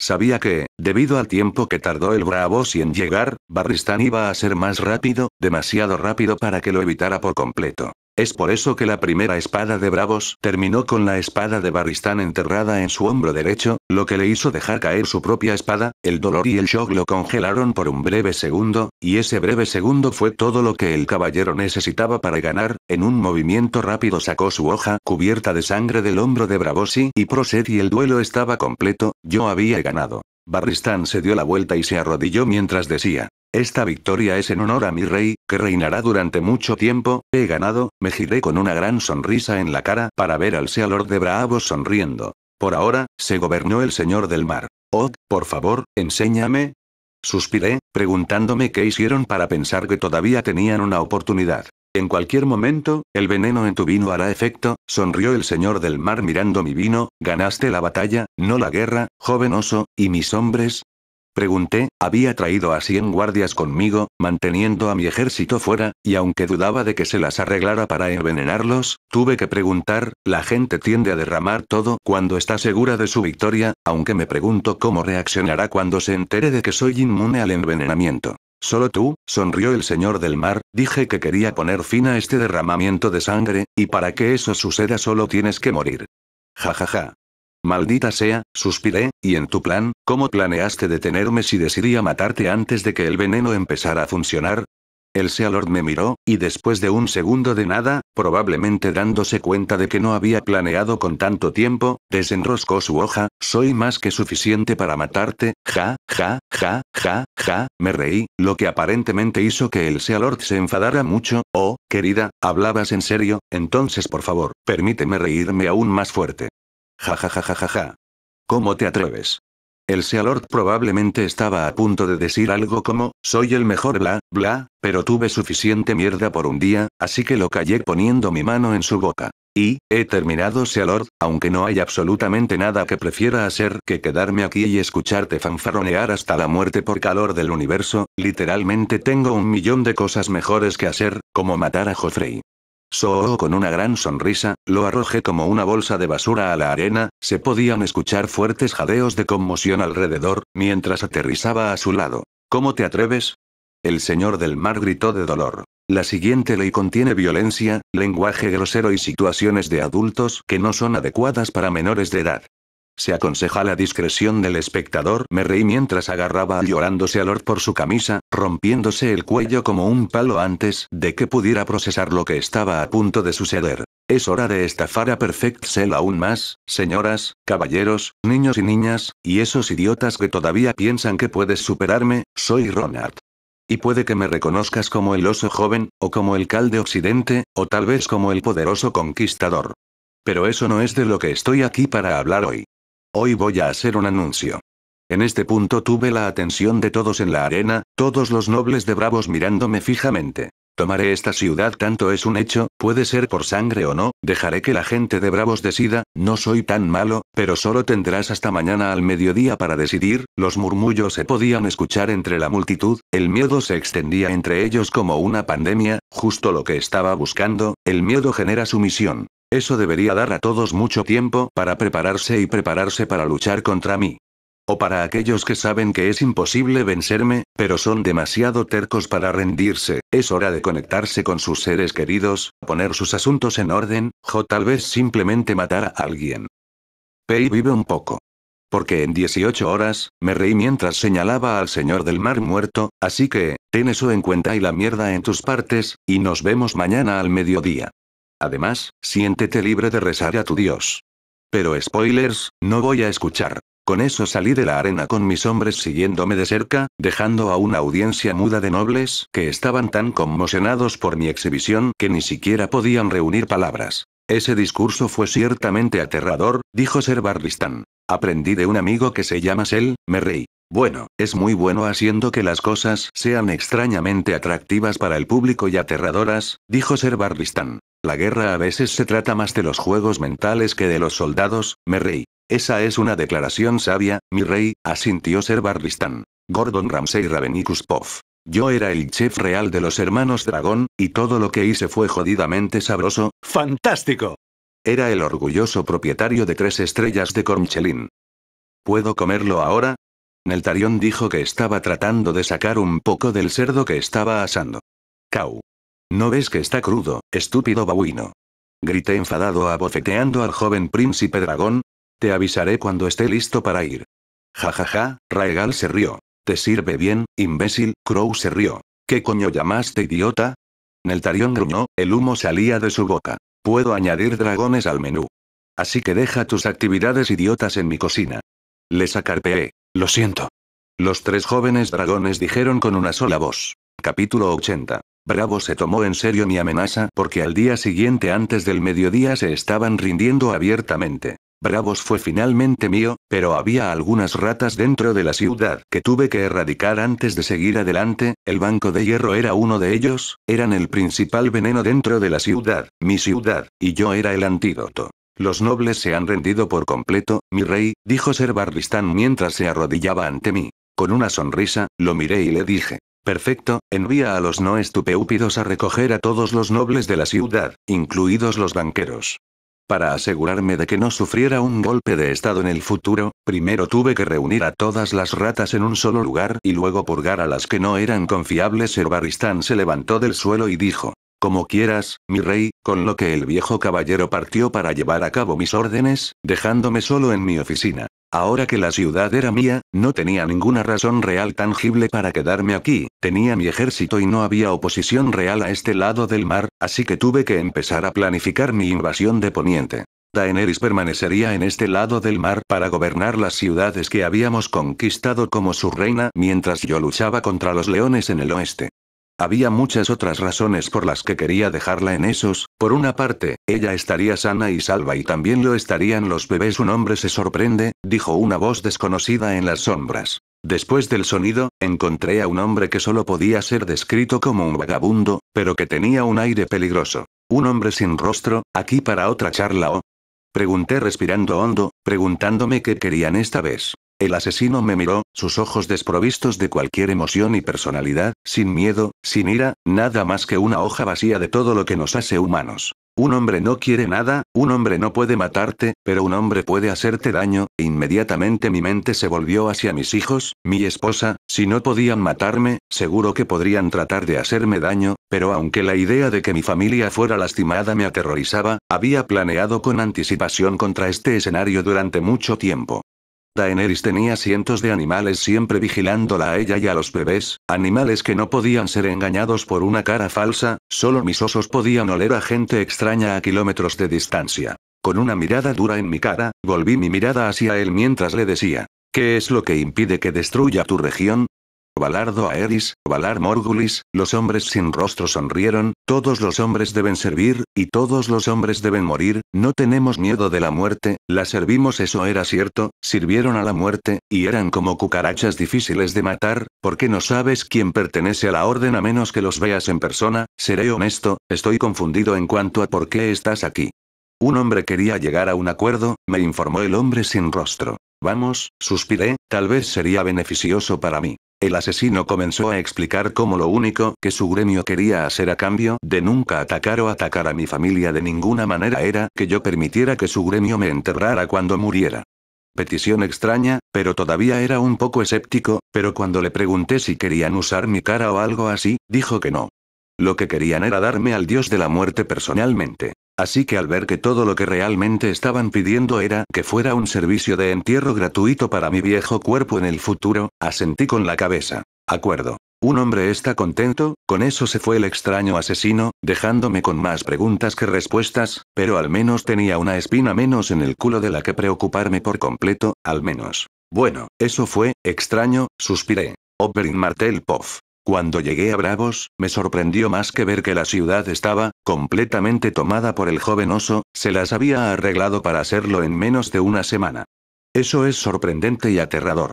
Sabía que, debido al tiempo que tardó el si en llegar, Barristan iba a ser más rápido, demasiado rápido para que lo evitara por completo. Es por eso que la primera espada de Bravos terminó con la espada de Baristán enterrada en su hombro derecho, lo que le hizo dejar caer su propia espada, el dolor y el shock lo congelaron por un breve segundo, y ese breve segundo fue todo lo que el caballero necesitaba para ganar, en un movimiento rápido sacó su hoja cubierta de sangre del hombro de Bravos y procedí el duelo estaba completo, yo había ganado. Barristán se dio la vuelta y se arrodilló mientras decía, esta victoria es en honor a mi rey, que reinará durante mucho tiempo, he ganado, me giré con una gran sonrisa en la cara para ver al Sea Lord de bravo sonriendo. Por ahora, se gobernó el señor del mar. Oh, por favor, enséñame. Suspiré, preguntándome qué hicieron para pensar que todavía tenían una oportunidad. En cualquier momento, el veneno en tu vino hará efecto, sonrió el señor del mar mirando mi vino, ganaste la batalla, no la guerra, joven oso, y mis hombres, Pregunté, había traído a 100 guardias conmigo, manteniendo a mi ejército fuera, y aunque dudaba de que se las arreglara para envenenarlos, tuve que preguntar, la gente tiende a derramar todo cuando está segura de su victoria, aunque me pregunto cómo reaccionará cuando se entere de que soy inmune al envenenamiento. Solo tú, sonrió el señor del mar, dije que quería poner fin a este derramamiento de sangre, y para que eso suceda solo tienes que morir. Ja ja ja. Maldita sea, suspiré, y en tu plan, ¿cómo planeaste detenerme si decidía matarte antes de que el veneno empezara a funcionar? El Sea Lord me miró, y después de un segundo de nada, probablemente dándose cuenta de que no había planeado con tanto tiempo, desenroscó su hoja, soy más que suficiente para matarte, ja, ja, ja, ja, ja, me reí, lo que aparentemente hizo que el Sea Lord se enfadara mucho, oh, querida, hablabas en serio, entonces por favor, permíteme reírme aún más fuerte. Ja ¿Cómo te atreves? El Sealord probablemente estaba a punto de decir algo como, soy el mejor bla, bla, pero tuve suficiente mierda por un día, así que lo callé poniendo mi mano en su boca. Y, he terminado Sealord, aunque no hay absolutamente nada que prefiera hacer que quedarme aquí y escucharte fanfarronear hasta la muerte por calor del universo, literalmente tengo un millón de cosas mejores que hacer, como matar a Joffrey. Soo con una gran sonrisa, lo arrojé como una bolsa de basura a la arena, se podían escuchar fuertes jadeos de conmoción alrededor, mientras aterrizaba a su lado. ¿Cómo te atreves? El señor del mar gritó de dolor. La siguiente ley contiene violencia, lenguaje grosero y situaciones de adultos que no son adecuadas para menores de edad. Se aconseja la discreción del espectador. Me reí mientras agarraba llorándose a Lord por su camisa, rompiéndose el cuello como un palo antes de que pudiera procesar lo que estaba a punto de suceder. Es hora de estafar a Perfect Cell aún más, señoras, caballeros, niños y niñas, y esos idiotas que todavía piensan que puedes superarme, soy Ronald. Y puede que me reconozcas como el oso joven, o como el calde Occidente, o tal vez como el poderoso conquistador. Pero eso no es de lo que estoy aquí para hablar hoy. Hoy voy a hacer un anuncio. En este punto tuve la atención de todos en la arena, todos los nobles de Bravos mirándome fijamente. Tomaré esta ciudad tanto es un hecho, puede ser por sangre o no, dejaré que la gente de Bravos decida, no soy tan malo, pero solo tendrás hasta mañana al mediodía para decidir, los murmullos se podían escuchar entre la multitud, el miedo se extendía entre ellos como una pandemia, justo lo que estaba buscando, el miedo genera sumisión. Eso debería dar a todos mucho tiempo para prepararse y prepararse para luchar contra mí. O para aquellos que saben que es imposible vencerme, pero son demasiado tercos para rendirse, es hora de conectarse con sus seres queridos, poner sus asuntos en orden, o tal vez simplemente matar a alguien. Pei vive un poco. Porque en 18 horas, me reí mientras señalaba al señor del mar muerto, así que, ten eso en cuenta y la mierda en tus partes, y nos vemos mañana al mediodía. Además, siéntete libre de rezar a tu Dios. Pero spoilers, no voy a escuchar. Con eso salí de la arena con mis hombres siguiéndome de cerca, dejando a una audiencia muda de nobles que estaban tan conmocionados por mi exhibición que ni siquiera podían reunir palabras. Ese discurso fue ciertamente aterrador, dijo Ser Barristan. Aprendí de un amigo que se llama Sel, me reí. Bueno, es muy bueno haciendo que las cosas sean extrañamente atractivas para el público y aterradoras, dijo Ser Barristan. La guerra a veces se trata más de los juegos mentales que de los soldados, me reí. Esa es una declaración sabia, mi rey, asintió Ser Barristan. Gordon Ramsay Poff. Yo era el chef real de los hermanos Dragón, y todo lo que hice fue jodidamente sabroso, fantástico. Era el orgulloso propietario de tres estrellas de Cormchelín. ¿Puedo comerlo ahora? Neltarión dijo que estaba tratando de sacar un poco del cerdo que estaba asando. Cau. ¿No ves que está crudo, estúpido babuino? Grité enfadado abofeteando al joven príncipe dragón. Te avisaré cuando esté listo para ir. Ja ja ja, Raegal se rió. Te sirve bien, imbécil, Crow se rió. ¿Qué coño llamaste idiota? Neltarion gruñó, el humo salía de su boca. Puedo añadir dragones al menú. Así que deja tus actividades idiotas en mi cocina. Les acarpeé. Lo siento. Los tres jóvenes dragones dijeron con una sola voz. Capítulo 80. Bravo se tomó en serio mi amenaza porque al día siguiente antes del mediodía se estaban rindiendo abiertamente. Bravos fue finalmente mío, pero había algunas ratas dentro de la ciudad que tuve que erradicar antes de seguir adelante, el banco de hierro era uno de ellos, eran el principal veneno dentro de la ciudad, mi ciudad, y yo era el antídoto. Los nobles se han rendido por completo, mi rey, dijo Ser Barristán mientras se arrodillaba ante mí. Con una sonrisa, lo miré y le dije, Perfecto, envía a los no estupeúpidos a recoger a todos los nobles de la ciudad, incluidos los banqueros. Para asegurarme de que no sufriera un golpe de estado en el futuro, primero tuve que reunir a todas las ratas en un solo lugar y luego purgar a las que no eran confiables. Herbaristán se levantó del suelo y dijo, como quieras, mi rey, con lo que el viejo caballero partió para llevar a cabo mis órdenes, dejándome solo en mi oficina. Ahora que la ciudad era mía, no tenía ninguna razón real tangible para quedarme aquí, tenía mi ejército y no había oposición real a este lado del mar, así que tuve que empezar a planificar mi invasión de Poniente. Daenerys permanecería en este lado del mar para gobernar las ciudades que habíamos conquistado como su reina mientras yo luchaba contra los leones en el oeste. Había muchas otras razones por las que quería dejarla en esos, por una parte, ella estaría sana y salva y también lo estarían los bebés. Un hombre se sorprende, dijo una voz desconocida en las sombras. Después del sonido, encontré a un hombre que solo podía ser descrito como un vagabundo, pero que tenía un aire peligroso. Un hombre sin rostro, aquí para otra charla o... Pregunté respirando hondo, preguntándome qué querían esta vez. El asesino me miró, sus ojos desprovistos de cualquier emoción y personalidad, sin miedo, sin ira, nada más que una hoja vacía de todo lo que nos hace humanos. Un hombre no quiere nada, un hombre no puede matarte, pero un hombre puede hacerte daño, e inmediatamente mi mente se volvió hacia mis hijos, mi esposa, si no podían matarme, seguro que podrían tratar de hacerme daño, pero aunque la idea de que mi familia fuera lastimada me aterrorizaba, había planeado con anticipación contra este escenario durante mucho tiempo. Daenerys tenía cientos de animales siempre vigilándola a ella y a los bebés, animales que no podían ser engañados por una cara falsa, solo mis osos podían oler a gente extraña a kilómetros de distancia. Con una mirada dura en mi cara, volví mi mirada hacia él mientras le decía, ¿qué es lo que impide que destruya tu región? Valardo Aeris, Valar Morgulis, los hombres sin rostro sonrieron, todos los hombres deben servir, y todos los hombres deben morir, no tenemos miedo de la muerte, la servimos eso era cierto, sirvieron a la muerte, y eran como cucarachas difíciles de matar, porque no sabes quién pertenece a la orden a menos que los veas en persona, seré honesto, estoy confundido en cuanto a por qué estás aquí. Un hombre quería llegar a un acuerdo, me informó el hombre sin rostro. Vamos, suspiré, tal vez sería beneficioso para mí. El asesino comenzó a explicar cómo lo único que su gremio quería hacer a cambio de nunca atacar o atacar a mi familia de ninguna manera era que yo permitiera que su gremio me enterrara cuando muriera. Petición extraña, pero todavía era un poco escéptico, pero cuando le pregunté si querían usar mi cara o algo así, dijo que no. Lo que querían era darme al dios de la muerte personalmente. Así que al ver que todo lo que realmente estaban pidiendo era que fuera un servicio de entierro gratuito para mi viejo cuerpo en el futuro, asentí con la cabeza. Acuerdo. Un hombre está contento, con eso se fue el extraño asesino, dejándome con más preguntas que respuestas, pero al menos tenía una espina menos en el culo de la que preocuparme por completo, al menos. Bueno, eso fue, extraño, suspiré. Operin Martel Poff. Cuando llegué a Bravos, me sorprendió más que ver que la ciudad estaba, completamente tomada por el joven oso, se las había arreglado para hacerlo en menos de una semana. Eso es sorprendente y aterrador.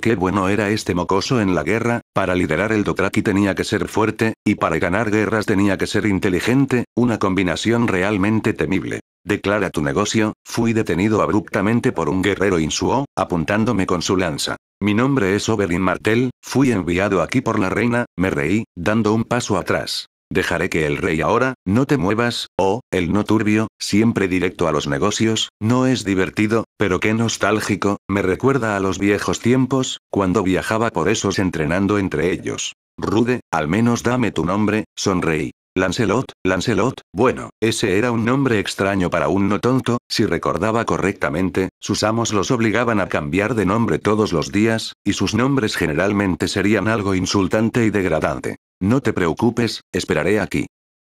Qué bueno era este mocoso en la guerra, para liderar el Dothraki tenía que ser fuerte, y para ganar guerras tenía que ser inteligente, una combinación realmente temible. Declara tu negocio, fui detenido abruptamente por un guerrero insuo, apuntándome con su lanza. Mi nombre es Oberyn Martel, fui enviado aquí por la reina, me reí, dando un paso atrás. Dejaré que el rey ahora, no te muevas, oh, el no turbio, siempre directo a los negocios, no es divertido, pero qué nostálgico, me recuerda a los viejos tiempos, cuando viajaba por esos entrenando entre ellos. Rude, al menos dame tu nombre, sonreí. Lancelot, Lancelot, bueno, ese era un nombre extraño para un no tonto, si recordaba correctamente, sus amos los obligaban a cambiar de nombre todos los días, y sus nombres generalmente serían algo insultante y degradante. No te preocupes, esperaré aquí.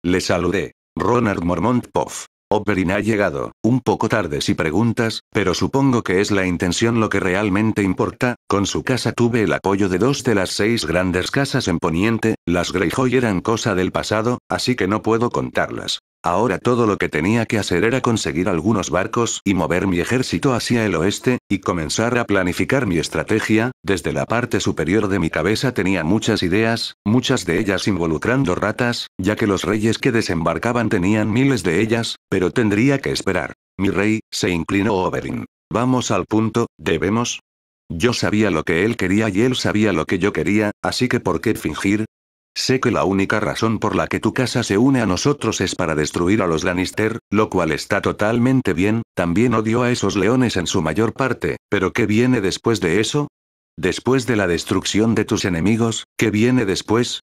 Le saludé. Ronald Mormont Poff. Oberyn ha llegado, un poco tarde si preguntas, pero supongo que es la intención lo que realmente importa, con su casa tuve el apoyo de dos de las seis grandes casas en Poniente, las Greyjoy eran cosa del pasado, así que no puedo contarlas. Ahora todo lo que tenía que hacer era conseguir algunos barcos y mover mi ejército hacia el oeste, y comenzar a planificar mi estrategia, desde la parte superior de mi cabeza tenía muchas ideas, muchas de ellas involucrando ratas, ya que los reyes que desembarcaban tenían miles de ellas, pero tendría que esperar. Mi rey, se inclinó Oberyn. Vamos al punto, debemos. Yo sabía lo que él quería y él sabía lo que yo quería, así que ¿por qué fingir? Sé que la única razón por la que tu casa se une a nosotros es para destruir a los Lannister, lo cual está totalmente bien, también odio a esos leones en su mayor parte, pero ¿qué viene después de eso? Después de la destrucción de tus enemigos, ¿qué viene después?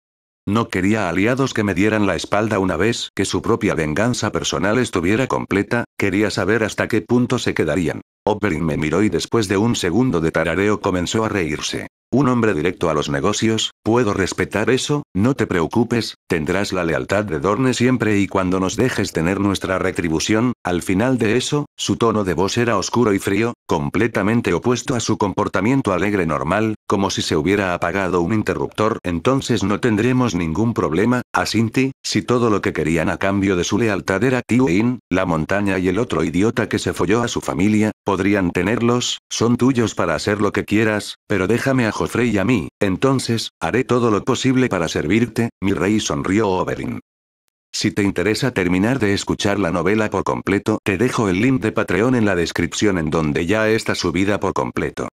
No quería aliados que me dieran la espalda una vez que su propia venganza personal estuviera completa, quería saber hasta qué punto se quedarían. Oberyn me miró y después de un segundo de tarareo comenzó a reírse. Un hombre directo a los negocios, puedo respetar eso, no te preocupes, tendrás la lealtad de Dorne siempre y cuando nos dejes tener nuestra retribución, al final de eso, su tono de voz era oscuro y frío, completamente opuesto a su comportamiento alegre normal, como si se hubiera apagado un interruptor, entonces no tendremos ningún problema, Asinti, si todo lo que querían a cambio de su lealtad era Tiwin, la montaña y el otro idiota que se folló a su familia, podrían tenerlos, son tuyos para hacer lo que quieras, pero déjame a Frey a mí, entonces, haré todo lo posible para servirte, mi rey sonrió Oberyn. Si te interesa terminar de escuchar la novela por completo, te dejo el link de Patreon en la descripción en donde ya está subida por completo.